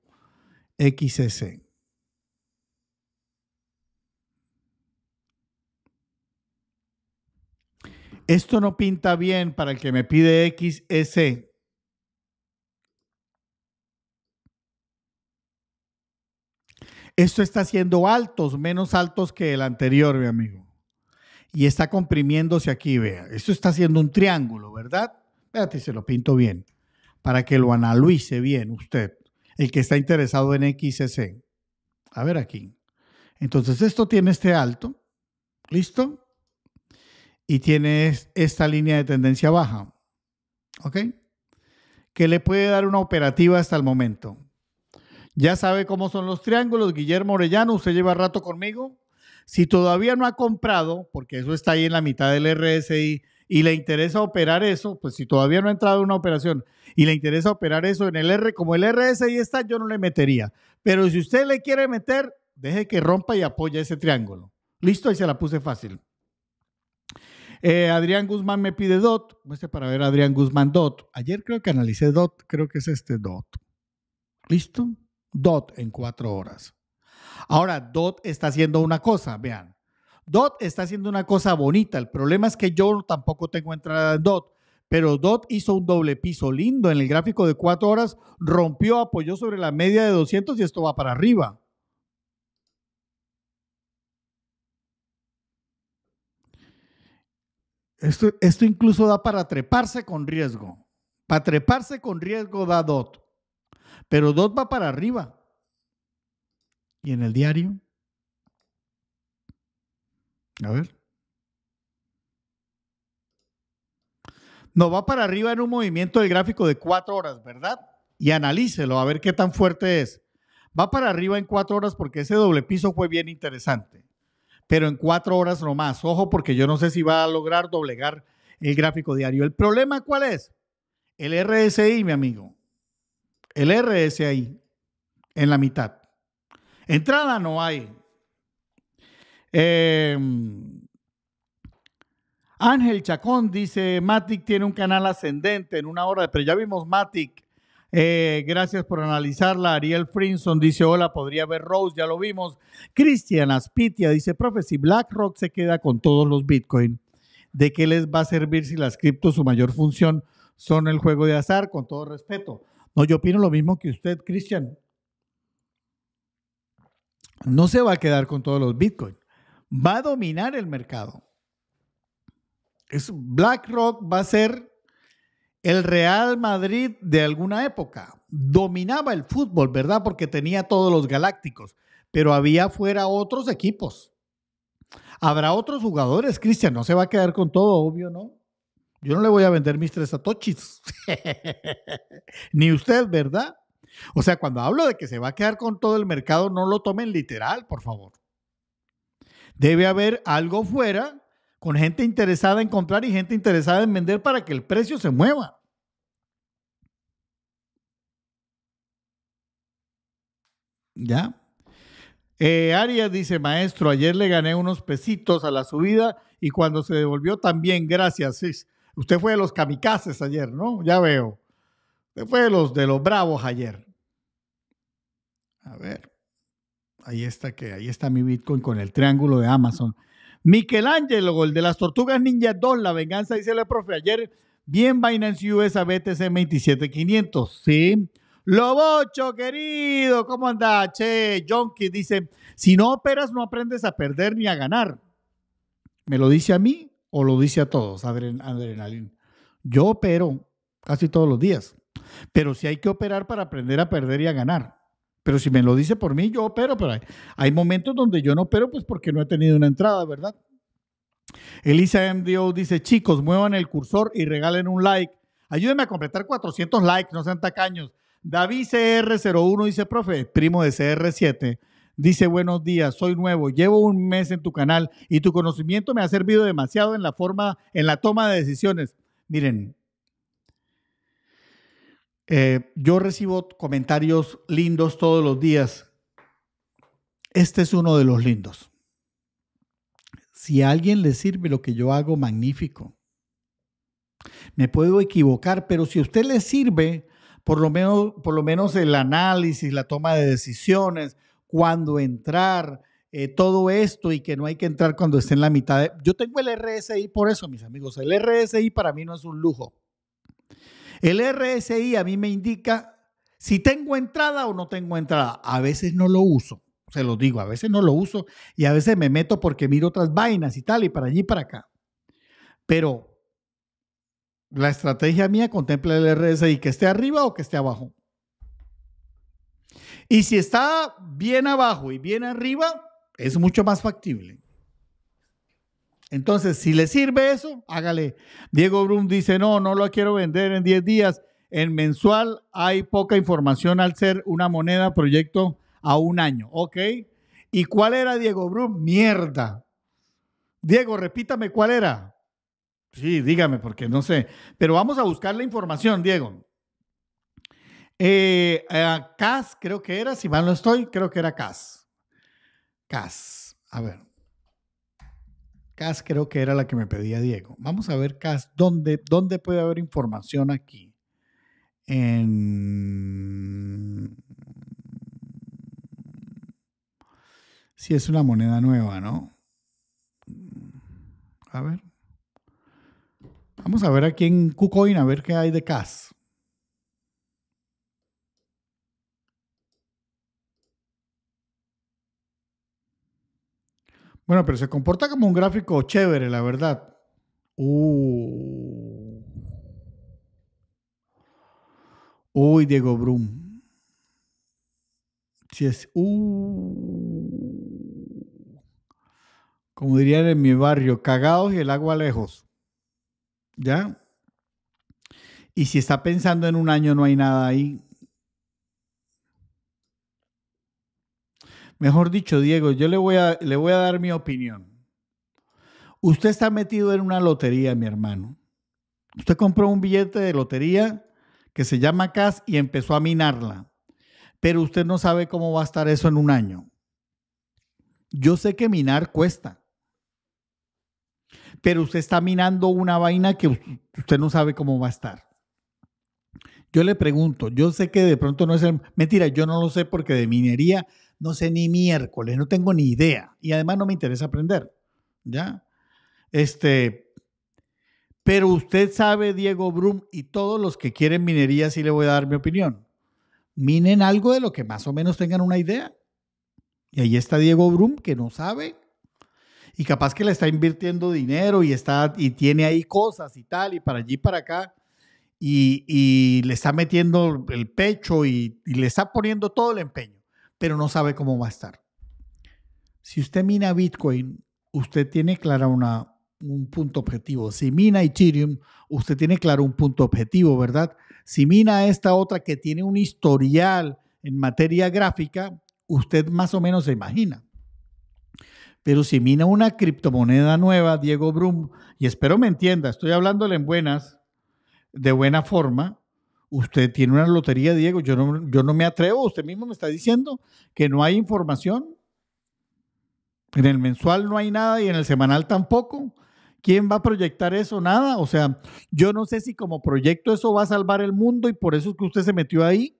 XS. esto no pinta bien para el que me pide XS. E esto está haciendo altos, menos altos que el anterior, mi amigo. Y está comprimiéndose aquí, vea. Esto está haciendo un triángulo, ¿verdad? Espérate, se lo pinto bien, para que lo analice bien usted, el que está interesado en XS. E A ver aquí. Entonces, esto tiene este alto. ¿Listo? y tienes esta línea de tendencia baja. ¿Ok? Que le puede dar una operativa hasta el momento. Ya sabe cómo son los triángulos. Guillermo Orellano, usted lleva rato conmigo. Si todavía no ha comprado, porque eso está ahí en la mitad del RSI, y le interesa operar eso, pues si todavía no ha entrado en una operación y le interesa operar eso en el R, como el RSI está, yo no le metería. Pero si usted le quiere meter, deje que rompa y apoya ese triángulo. Listo, ahí se la puse fácil. Eh, Adrián Guzmán me pide DOT. Este para ver Adrián Guzmán DOT. Ayer creo que analicé DOT, creo que es este DOT. ¿Listo? DOT en cuatro horas. Ahora, DOT está haciendo una cosa, vean. DOT está haciendo una cosa bonita. El problema es que yo tampoco tengo entrada en DOT, pero DOT hizo un doble piso lindo en el gráfico de cuatro horas, rompió, apoyó sobre la media de 200 y esto va para arriba. Esto, esto incluso da para treparse con riesgo. Para treparse con riesgo da DOT. Pero DOT va para arriba. ¿Y en el diario? A ver. No, va para arriba en un movimiento del gráfico de cuatro horas, ¿verdad? Y analícelo a ver qué tan fuerte es. Va para arriba en cuatro horas porque ese doble piso fue bien interesante pero en cuatro horas nomás. Ojo, porque yo no sé si va a lograr doblegar el gráfico diario. ¿El problema cuál es? El RSI, mi amigo. El RSI en la mitad. Entrada no hay. Em, Ángel Chacón dice, Matic tiene un canal ascendente en una hora, pero ya vimos Matic eh, gracias por analizarla. Ariel Frinson dice, hola, podría ver Rose, ya lo vimos. Cristian Aspitia dice, profe, si BlackRock se queda con todos los Bitcoin, ¿de qué les va a servir si las criptos, su mayor función, son el juego de azar? Con todo respeto. No, yo opino lo mismo que usted, Cristian. No se va a quedar con todos los Bitcoin. Va a dominar el mercado. Es BlackRock va a ser el Real Madrid de alguna época dominaba el fútbol, ¿verdad? Porque tenía todos los galácticos, pero había fuera otros equipos. Habrá otros jugadores, Cristian, no se va a quedar con todo, obvio, ¿no? Yo no le voy a vender mis tres atochis. Ni usted, ¿verdad? O sea, cuando hablo de que se va a quedar con todo el mercado, no lo tomen literal, por favor. Debe haber algo fuera con gente interesada en comprar y gente interesada en vender para que el precio se mueva. ¿Ya? Eh, Arias dice, maestro, ayer le gané unos pesitos a la subida y cuando se devolvió también, gracias. usted fue de los kamikazes ayer, ¿no? Ya veo. Usted fue de los, de los bravos ayer. A ver. Ahí está que ahí está mi Bitcoin con el triángulo de Amazon. Michelangelo, el de las Tortugas Ninja 2, La Venganza, dice el profe, ayer bien Binance USA BTC 27500, ¿sí? Lobocho, querido, ¿cómo anda? Che, Jonky dice, si no operas no aprendes a perder ni a ganar. ¿Me lo dice a mí o lo dice a todos, adren Yo opero casi todos los días, pero si hay que operar para aprender a perder y a ganar. Pero si me lo dice por mí, yo opero, pero hay, momentos donde yo no opero, pues porque no he tenido una entrada, ¿verdad? Elisa MDO dice, chicos, muevan el cursor y regalen un like. Ayúdenme a completar 400 likes, no sean tacaños. David CR01 dice, profe, primo de CR7, dice, buenos días, soy nuevo, llevo un mes en tu canal y tu conocimiento me ha servido demasiado en la forma, en la toma de decisiones. Miren, eh, yo recibo comentarios lindos todos los días. Este es uno de los lindos. Si a alguien le sirve lo que yo hago, magnífico. Me puedo equivocar, pero si a usted le sirve, por lo menos, el análisis, la toma de decisiones, cuándo entrar, eh, todo esto y que no hay que entrar cuando esté en la mitad. Yo tengo el RSI por eso, mis amigos. El RSI para mí no es un lujo. El RSI a mí me indica si tengo entrada o no tengo entrada. A veces no lo uso, se lo digo, a veces no lo uso y a veces me meto porque miro otras vainas y tal y para allí y para acá. Pero la estrategia mía contempla el RSI, que esté arriba o que esté abajo. Y si está bien abajo y bien arriba, es mucho más factible. Entonces, si le sirve eso, hágale. Diego Brum dice, no, no lo quiero vender en 10 días. En mensual hay poca información al ser una moneda proyecto a un año. ¿Ok? ¿Y cuál era Diego Brum? Mierda. Diego, repítame cuál era. Sí, dígame, porque no sé. Pero vamos a buscar la información, Diego. Eh, creo que era, si mal no estoy, creo que era Cas. Cas. A ver. CAS creo que era la que me pedía Diego. Vamos a ver, CAS, ¿dónde, puede haber información aquí? En... Si es una moneda nueva, ¿no? A ver. Vamos a ver aquí en KuCoin, a ver qué hay de CAS. Bueno, pero se comporta como un gráfico chévere, la verdad. Uh. Uy, Diego Brum. Si es. Uh. Como dirían en mi barrio, cagados y el agua lejos. ¿Ya? Y si está pensando en un año, no hay nada ahí. Mejor dicho, Diego, yo le voy a, le voy a dar mi opinión. Usted está metido en una lotería, mi hermano. Usted compró un billete de lotería que se llama CAS y empezó a minarla. Pero usted no sabe cómo va a estar eso en un año. Yo sé que minar cuesta. Pero usted está minando una vaina que usted no sabe cómo va a estar. Yo le pregunto, yo sé que de pronto no es el... Mentira, yo no lo sé porque de minería no sé ni miércoles, no tengo ni idea. Y además no me interesa aprender. ¿Ya? Este, pero usted sabe, Diego Brum, y todos los que quieren minería, sí le voy a dar mi opinión. Minen algo de lo que más o menos tengan una idea. Y ahí está Diego Brum, que no sabe. Y capaz que le está invirtiendo dinero y, está, y tiene ahí cosas y tal, y para allí, para acá. Y, le está metiendo el pecho y le está poniendo todo el empeño pero no sabe cómo va a estar. Si usted mina Bitcoin, usted tiene claro un punto objetivo. Si mina Ethereum, usted tiene claro un punto objetivo, ¿verdad? Si mina esta otra que tiene un historial en materia gráfica, usted más o menos se imagina. Pero si mina una criptomoneda nueva, Diego Brum, y espero me entienda, estoy hablándole en buenas, de buena forma, Usted tiene una lotería, Diego. Yo no, yo no me atrevo. Usted mismo me está diciendo que no hay información. En el mensual no hay nada y en el semanal tampoco. ¿Quién va a proyectar eso? Nada. O sea, yo no sé si como proyecto eso va a salvar el mundo y por eso es que usted se metió ahí.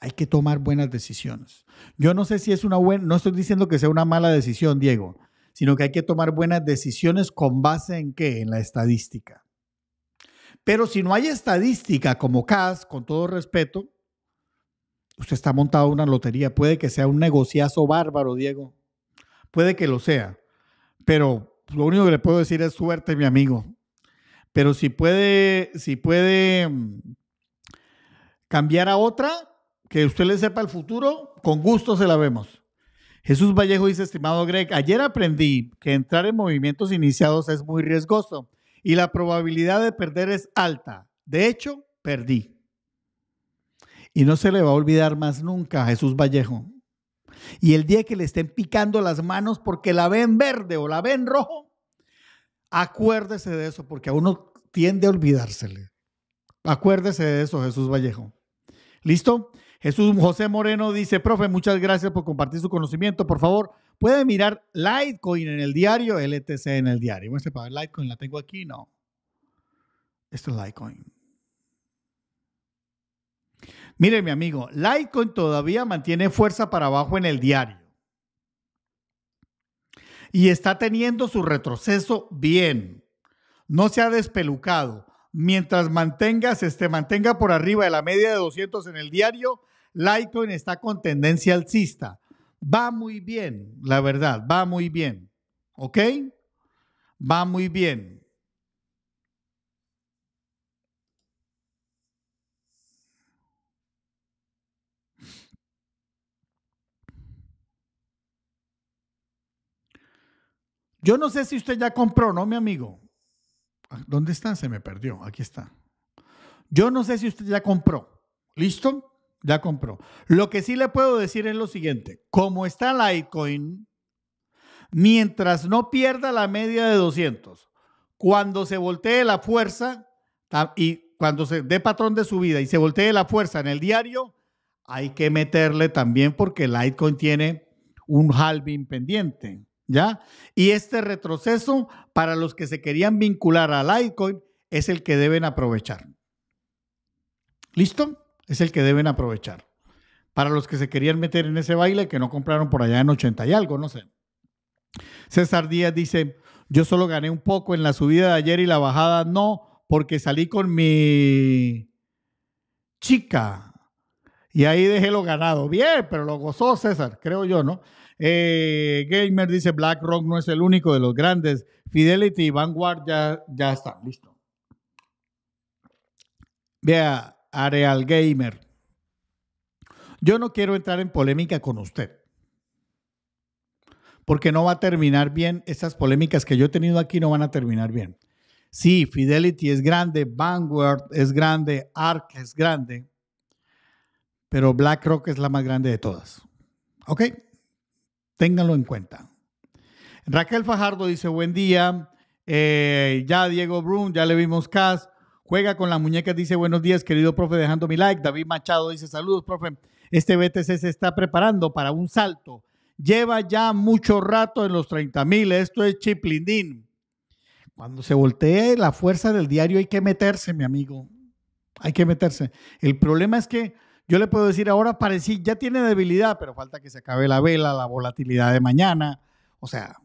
Hay que tomar buenas decisiones. Yo no sé si es una buena, no estoy diciendo que sea una mala decisión, Diego, sino que hay que tomar buenas decisiones con base en qué? En la estadística. Pero si no hay estadística como CAS, con todo respeto, usted está montado una lotería. Puede que sea un negociazo bárbaro, Diego. Puede que lo sea. Pero lo único que le puedo decir es suerte, mi amigo. Pero si puede, si puede mm, cambiar a otra, que usted le sepa el futuro, con gusto se la vemos. Jesús Vallejo dice, estimado Greg, ayer aprendí que entrar en movimientos iniciados es muy riesgoso y la probabilidad de perder es alta. De hecho, perdí. Y no se le va a olvidar más nunca a Jesús Vallejo. Y el día que le estén picando las manos porque la ven verde o la ven rojo, acuérdese de eso, porque a uno tiende a olvidársele. Acuérdese de eso, Jesús Vallejo. ¿Listo? Jesús José Moreno dice, profe, muchas gracias por compartir su conocimiento. Por favor, puede mirar Litecoin en el diario, LTC e en el diario. Litecoin, la tengo aquí, no. Esto es Litecoin. Mire, mi amigo, Litecoin todavía mantiene fuerza para abajo en el diario. Y está teniendo su retroceso bien. No se ha despelucado. Mientras mantenga, se este, mantenga por arriba de la media de 200 en el diario, Litecoin está con tendencia alcista. Va muy bien, la verdad, va muy bien. ¿Ok? Va muy bien. Yo no sé si usted ya compró, ¿no, mi amigo? Ah, ¿Dónde está? Se me perdió. Aquí está. Yo no sé si usted ya compró. ¿Listo? Ya compró. Lo que sí le puedo decir es lo siguiente. Como está Litecoin, mientras no pierda la media de 200, cuando se voltee la fuerza y cuando se dé patrón de subida y se voltee la fuerza en el diario, hay que meterle también porque Litecoin tiene un halving pendiente, ¿ya? Y este retroceso para los que se querían vincular a Litecoin es el que deben aprovechar. ¿Listo? es el que deben aprovechar. Para los que se querían meter en ese baile, que no compraron por allá en 80 y algo, no sé. César Díaz dice, yo solo gané un poco en la subida de ayer y la bajada no, porque salí con mi chica. Y ahí dejé lo ganado. Bien, pero lo gozó César, creo yo, ¿no? Eh, Gamer dice, BlackRock no es el único de los grandes. Fidelity y Vanguard ya, ya están, listo. Vea, Areal Gamer. Yo no quiero entrar en polémica con usted, porque no va a terminar bien. esas polémicas que yo he tenido aquí no van a terminar bien. Sí, Fidelity es grande, Vanguard es grande, ARK es grande, pero BlackRock es la más grande de todas. ¿Ok? Ténganlo en cuenta. Raquel Fajardo dice, buen día. Eh, ya Diego Brum, ya le vimos Cas. Juega con la muñeca, dice buenos días, querido profe, dejando mi like. David Machado dice saludos, profe. Este BTC se está preparando para un salto. Lleva ya mucho rato en los 30 mil. Esto es chiplindín. Cuando se voltee la fuerza del diario hay que meterse, mi amigo. Hay que meterse. El problema es que yo le puedo decir ahora, parecí, ya tiene debilidad, pero falta que se acabe la vela, la volatilidad de mañana. O sea,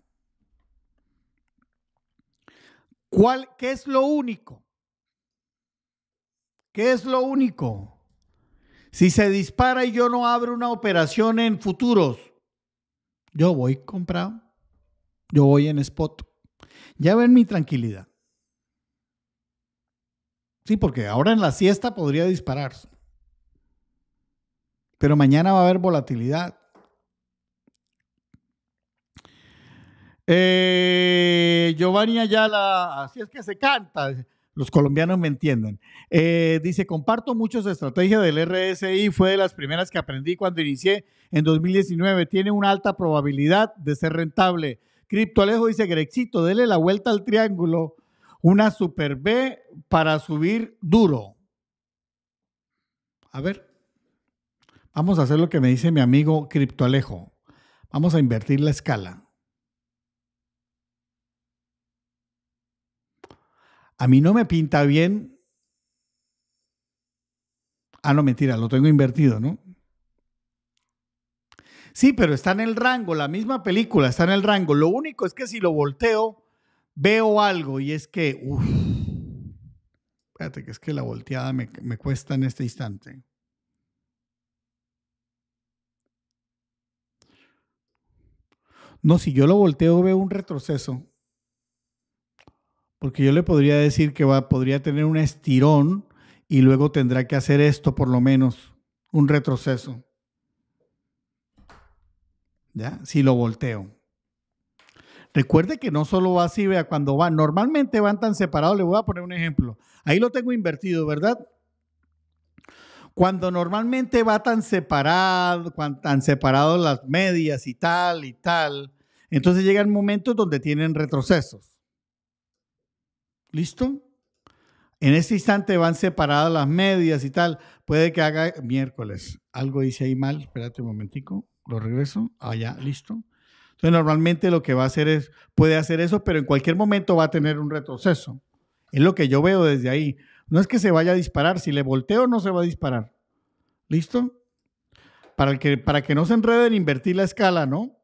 ¿cuál, ¿qué es lo único? ¿Qué es lo único? Si se dispara y yo no abro una operación en futuros, yo voy comprado, yo voy en spot. Ya ven mi tranquilidad. Sí, porque ahora en la siesta podría dispararse. Pero mañana va a haber volatilidad. Eh, Giovanni Ayala, así es que se canta los colombianos me entienden. Eh, dice, comparto mucho su estrategia del RSI, fue de las primeras que aprendí cuando inicié en 2019, tiene una alta probabilidad de ser rentable. Cripto Alejo dice, Grexito, dele la vuelta al triángulo, una super B para subir duro. A ver, vamos a hacer lo que me dice mi amigo Cripto Alejo. Vamos a invertir la escala. A mí no me pinta bien. Ah, no, mentira, lo tengo invertido, ¿no? Sí, pero está en el rango, la misma película está en el rango. Lo único es que si lo volteo, veo algo y es que, fíjate espérate, que es que la volteada me cuesta en este instante. No, si yo lo volteo veo un retroceso porque yo le podría decir que va, podría tener un estirón y luego tendrá que hacer esto por lo menos, un retroceso. ¿Ya? Si lo volteo. Recuerde que no solo va así, vea, cuando va, normalmente van tan separados, le voy a poner un ejemplo. Ahí lo tengo invertido, ¿verdad? Cuando normalmente va tan separado, tan separados las medias y tal y tal, entonces llegan momentos donde tienen retrocesos. ¿Listo? En este instante van separadas las medias y tal. Puede que haga miércoles. Algo dice ahí mal. Espérate un momentico. Lo regreso. allá, ah, listo. Entonces, normalmente lo que va a hacer es, puede hacer eso, pero en cualquier momento va a tener un retroceso. Es lo que yo veo desde ahí. No es que se vaya a disparar. Si le volteo, no se va a disparar. ¿Listo? Para que, para que no se enreden, invertir la escala, ¿no?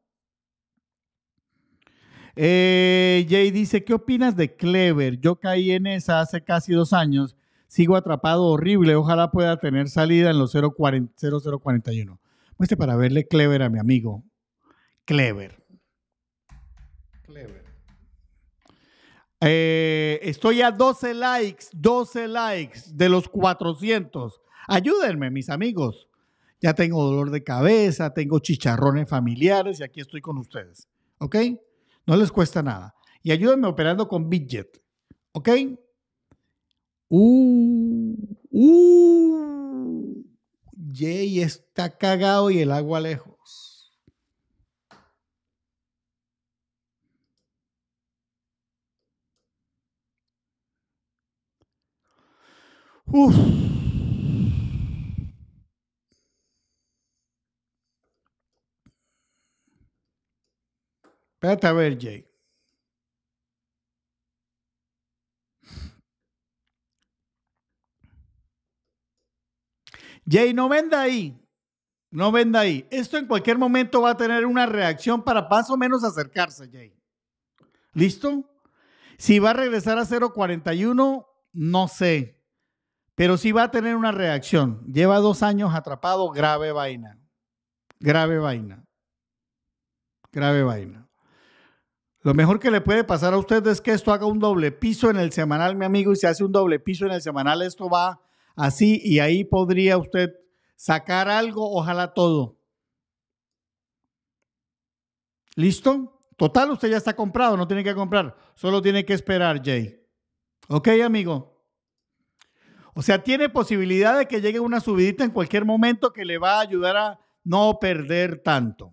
Eh, Jay dice, ¿qué opinas de Clever? Yo caí en esa hace casi dos años. Sigo atrapado horrible. Ojalá pueda tener salida en los 040, 0041. Muestre para verle Clever a mi amigo. Clever. Eh, estoy a 12 likes, 12 likes de los 400. Ayúdenme, mis amigos. Ya tengo dolor de cabeza, tengo chicharrones familiares y aquí estoy con ustedes. ¿Ok? No les cuesta nada. Y ayúdenme operando con Bidget. ¿Ok? Uh, uh, Jay está cagado y el agua lejos. Uf. Espérate a ver, Jay. Jay, no venda ahí. No venda ahí. Esto en cualquier momento va a tener una reacción para más o menos acercarse, Jay. ¿Listo? Si va a regresar a 0.41, no sé. Pero sí va a tener una reacción. Lleva dos años atrapado, grave vaina. Grave vaina. Grave vaina. Lo mejor que le puede pasar a usted es que esto haga un doble piso en el semanal, mi amigo, y si hace un doble piso en el semanal, esto va así y ahí podría usted sacar algo, ojalá todo. ¿Listo? Total, usted ya está comprado, no tiene que comprar, solo tiene que esperar, Jay. ¿Ok, amigo? O sea, tiene posibilidad de que llegue una subidita en cualquier momento que le va a ayudar a no perder tanto.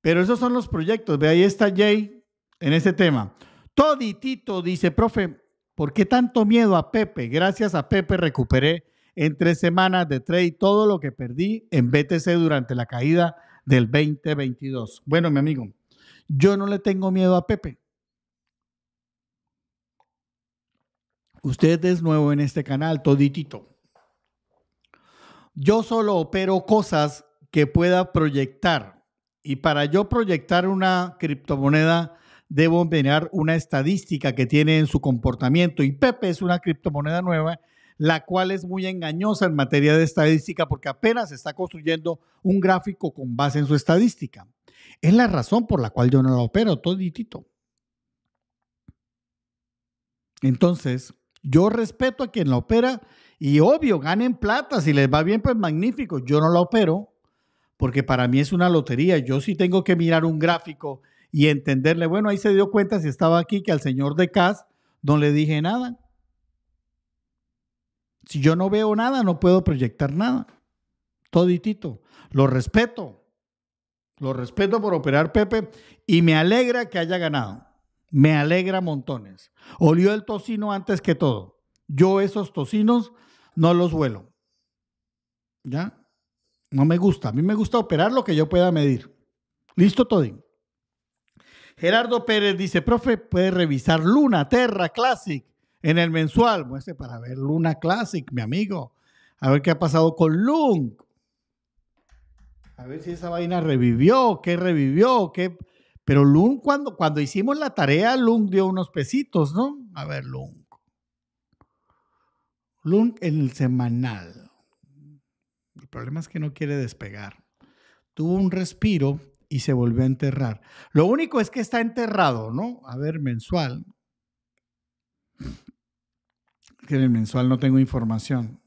Pero esos son los proyectos. Ve, ahí está Jay en ese tema. Toditito dice, profe, ¿por qué tanto miedo a Pepe? Gracias a Pepe recuperé en tres semanas de trade todo lo que perdí en BTC durante la caída del 2022. Bueno, mi amigo, yo no le tengo miedo a Pepe. Usted es nuevo en este canal, toditito. Yo solo opero cosas que pueda proyectar y para yo proyectar una criptomoneda, debo mirar una estadística que tiene en su comportamiento. Y Pepe es una criptomoneda nueva, la cual es muy engañosa en materia de estadística porque apenas está construyendo un gráfico con base en su estadística. Es la razón por la cual yo no la opero toditito. Entonces, yo respeto a quien la opera y obvio, ganen plata, si les va bien, pues magnífico, yo no la opero porque para mí es una lotería. Yo sí tengo que mirar un gráfico y entenderle, bueno, ahí se dio cuenta si estaba aquí que al señor de CAS no le dije nada. Si yo no veo nada, no puedo proyectar nada. Toditito. Lo respeto. Lo respeto por operar Pepe y me alegra que haya ganado. Me alegra montones. Olió el tocino antes que todo. Yo esos tocinos no los vuelo. ¿Ya? No me gusta. A mí me gusta operar lo que yo pueda medir. Listo, Todín. Gerardo Pérez dice, profe, puede revisar Luna, Terra, Classic en el mensual. Muestre para ver Luna Classic, mi amigo. A ver qué ha pasado con Lung. A ver si esa vaina revivió, qué revivió, qué... Pero Lung, cuando, cuando hicimos la tarea, Lung dio unos pesitos, ¿no? A ver, Lung. Lung en el semanal problema es que no quiere despegar. Tuvo un respiro y se volvió a enterrar. Lo único es que está enterrado, ¿no? A ver, mensual. Que en el mensual no tengo información.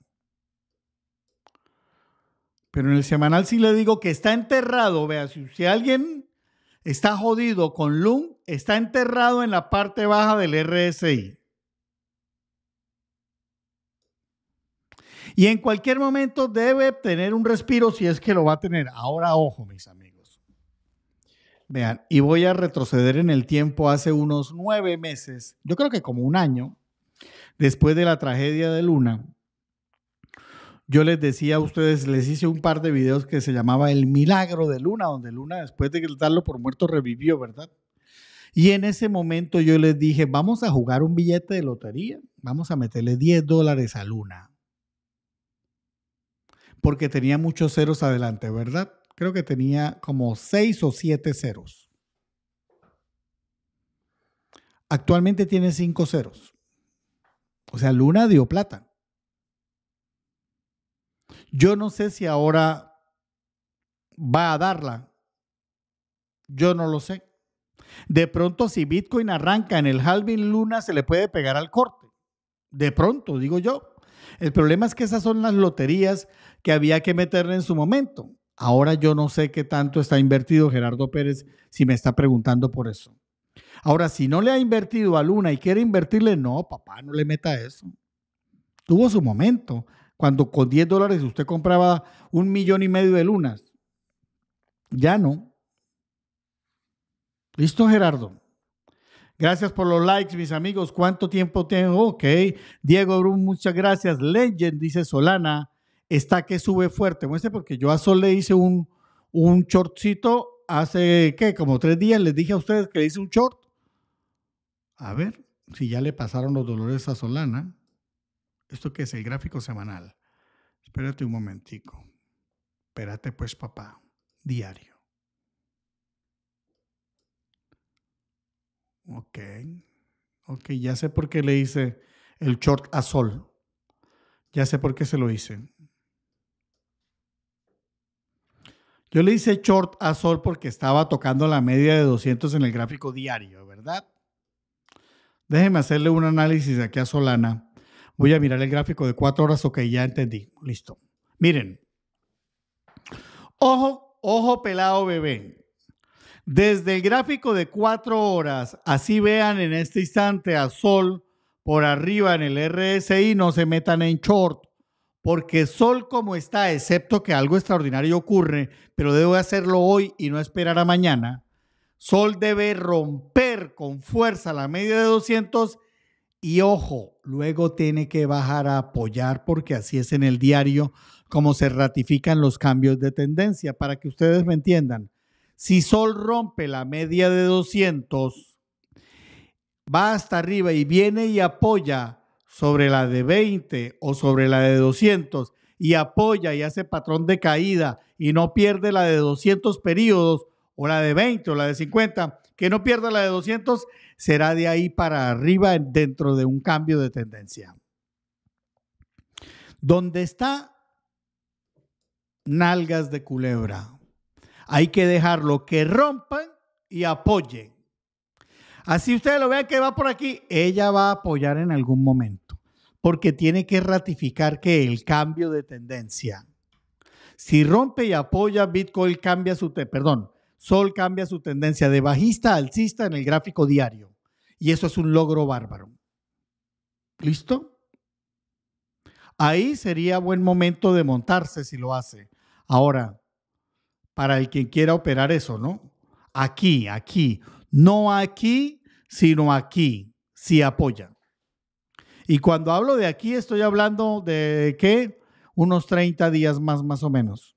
Pero en el semanal sí le digo que está enterrado. Vea, si, si alguien está jodido con LUM, está enterrado en la parte baja del RSI. Y en cualquier momento debe tener un respiro si es que lo va a tener. Ahora, ojo, mis amigos. Vean, y voy a retroceder en el tiempo hace unos nueve meses, yo creo que como un año, después de la tragedia de Luna. Yo les decía a ustedes, les hice un par de videos que se llamaba El Milagro de Luna, donde Luna después de darlo por muerto revivió, ¿verdad? Y en ese momento yo les dije, vamos a jugar un billete de lotería, vamos a meterle 10 dólares a Luna porque tenía muchos ceros adelante, ¿verdad? Creo que tenía como seis o siete ceros. Actualmente tiene cinco ceros. O sea, Luna dio plata. Yo no sé si ahora va a darla. Yo no lo sé. De pronto, si Bitcoin arranca en el halving Luna, se le puede pegar al corte. De pronto, digo yo. El problema es que esas son las loterías que había que meterle en su momento. Ahora yo no sé qué tanto está invertido Gerardo Pérez si me está preguntando por eso. Ahora, si no le ha invertido a Luna y quiere invertirle, no, papá, no le meta eso. Tuvo su momento, cuando con 10 dólares usted compraba un millón y medio de lunas. Ya no. Listo, Gerardo. Gracias por los likes, mis amigos. ¿Cuánto tiempo tengo? Ok. Diego muchas gracias. Legend, dice Solana está que sube fuerte. Muestre porque yo a Sol le hice un, shortcito hace, ¿qué? Como tres días les dije a ustedes que le hice un short. A ver si ya le pasaron los dolores a Solana. ¿Esto que es? El gráfico semanal. Espérate un momentico. Espérate pues, papá. Diario. Ok. Ok, ya sé por qué le hice el short a Sol. Ya sé por qué se lo hice. Yo le hice short a Sol porque estaba tocando la media de 200 en el gráfico diario, ¿verdad? Déjeme hacerle un análisis aquí a Solana. Voy a mirar el gráfico de cuatro horas, ok, ya entendí, listo. Miren, ojo, ojo pelado bebé. Desde el gráfico de cuatro horas, así vean en este instante a Sol por arriba en el RSI, no se metan en short, porque Sol como está, excepto que algo extraordinario ocurre, pero debo hacerlo hoy y no esperar a mañana. Sol debe romper con fuerza la media de 200 y ojo, luego tiene que bajar a apoyar porque así es en el diario como se ratifican los cambios de tendencia. Para que ustedes me entiendan, si Sol rompe la media de 200, va hasta arriba y viene y apoya sobre la de 20 o sobre la de 200 y apoya y hace patrón de caída y no pierde la de 200 periodos o la de 20 o la de 50, que no pierda la de 200, será de ahí para arriba dentro de un cambio de tendencia. Donde está nalgas de culebra, hay que dejarlo que rompan y apoyen. Así ustedes lo vean que va por aquí, ella va a apoyar en algún momento, porque tiene que ratificar que el cambio de tendencia si rompe y apoya, Bitcoin cambia su, perdón, Sol cambia su tendencia de bajista a alcista en el gráfico diario. Y eso es un logro bárbaro. ¿Listo? Ahí sería buen momento de montarse si lo hace. Ahora, para el quien quiera operar eso, ¿no? Aquí, aquí. No aquí, sino aquí, si apoya. Y cuando hablo de aquí, estoy hablando de qué? unos 30 días más, más o menos.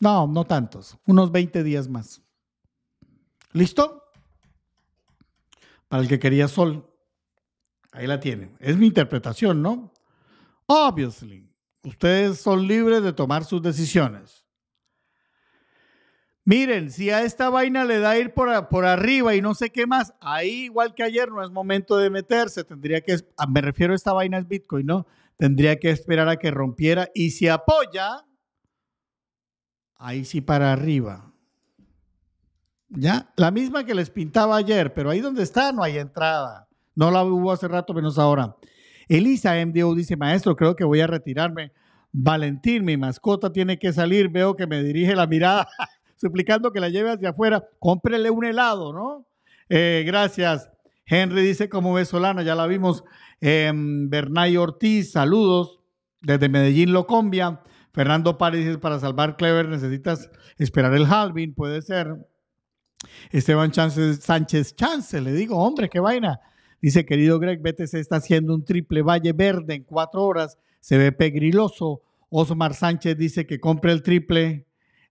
No, no tantos, unos 20 días más. ¿Listo? Para el que quería sol, ahí la tiene Es mi interpretación, ¿no? Obviously, ustedes son libres de tomar sus decisiones. Miren, si a esta vaina le da ir por, por, arriba y no sé qué más, ahí igual que ayer no es momento de meterse, tendría que, ah, me refiero a esta vaina es Bitcoin, ¿no? Tendría que esperar a que rompiera y si apoya, ahí sí para arriba. ¿Ya? La misma que les pintaba ayer, pero ahí donde está no hay entrada. No la hubo hace rato, menos ahora. Elisa MDO dice, maestro, creo que voy a retirarme. Valentín, mi mascota, tiene que salir. Veo que me dirige la mirada, suplicando que la lleve hacia afuera. Cómprele un helado, ¿no? Eh, gracias. Henry dice, como Solana? ya la vimos. Eh, Bernay Ortiz, saludos. Desde Medellín, Locombia. Fernando Párez dice, para salvar Clever necesitas esperar el Halvin, puede ser. Esteban Sánchez Chance, le digo, hombre, qué vaina. Dice, querido Greg, se está haciendo un triple valle verde en cuatro horas, se ve pegriloso. Osmar Sánchez dice que compre el triple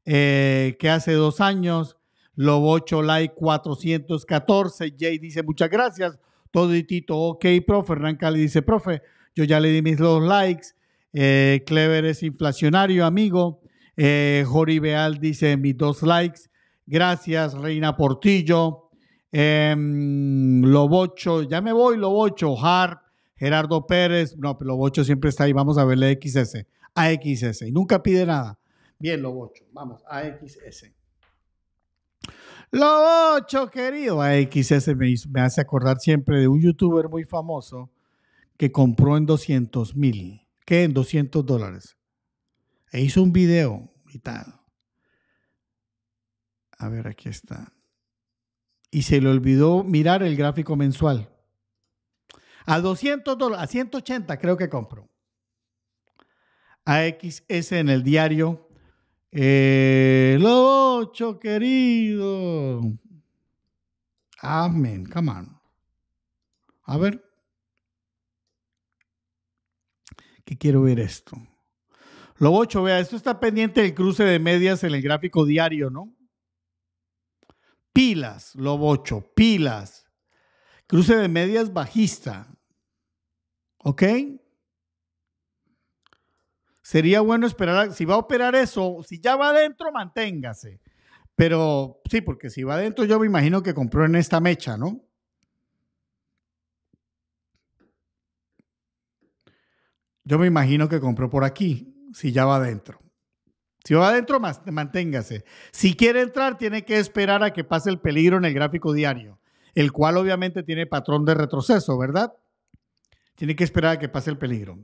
eh, que hace dos años. Lobocho Like 414. Jay dice muchas gracias. Toditito, ok, profe. Hernán Cali dice, profe, yo ya le di mis dos likes. Eh, Clever es inflacionario, amigo. Eh, Jori Beal dice mis dos likes. Gracias, Reina Portillo. Em, Lobocho, ya me voy, Lobocho. Hart, Gerardo Pérez. No, pero Lobocho siempre está ahí. Vamos a verle XS. AXS. Y nunca pide nada. Bien, Lobocho. Vamos, AXS. Lo ocho, querido. AXS me, me hace acordar siempre de un youtuber muy famoso que compró en 200 mil, que en 200 dólares. E hizo un video y tal. A ver, aquí está. Y se le olvidó mirar el gráfico mensual. A 200 dólares, a 180 creo que compró. AXS en el diario el querido. Amén. Come on. A ver. Que quiero ver esto. Lobocho vea, esto está pendiente del cruce de medias en el gráfico diario, ¿no? Pilas, Lobocho, pilas. Cruce de medias bajista. ¿Ok? sería bueno esperar, si va a operar eso, si ya va adentro, manténgase. Pero sí, porque si va adentro, yo me imagino que compró en esta mecha, ¿no? Yo me imagino que compró por aquí, si ya va adentro. Si va adentro, más, manténgase. Si quiere entrar, tiene que esperar a que pase el peligro en el gráfico diario, el cual obviamente tiene patrón de retroceso, ¿verdad? Tiene que esperar a que pase el peligro.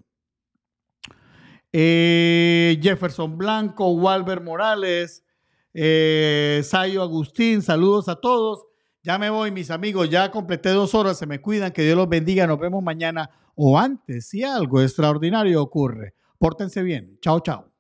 Eh, Jefferson Blanco, Walber Morales, eh, Sayo Agustín, saludos a todos. Ya me voy, mis amigos, ya completé dos horas, se me cuidan, que Dios los bendiga, nos vemos mañana o antes si algo extraordinario ocurre. Pórtense bien, chao, chao.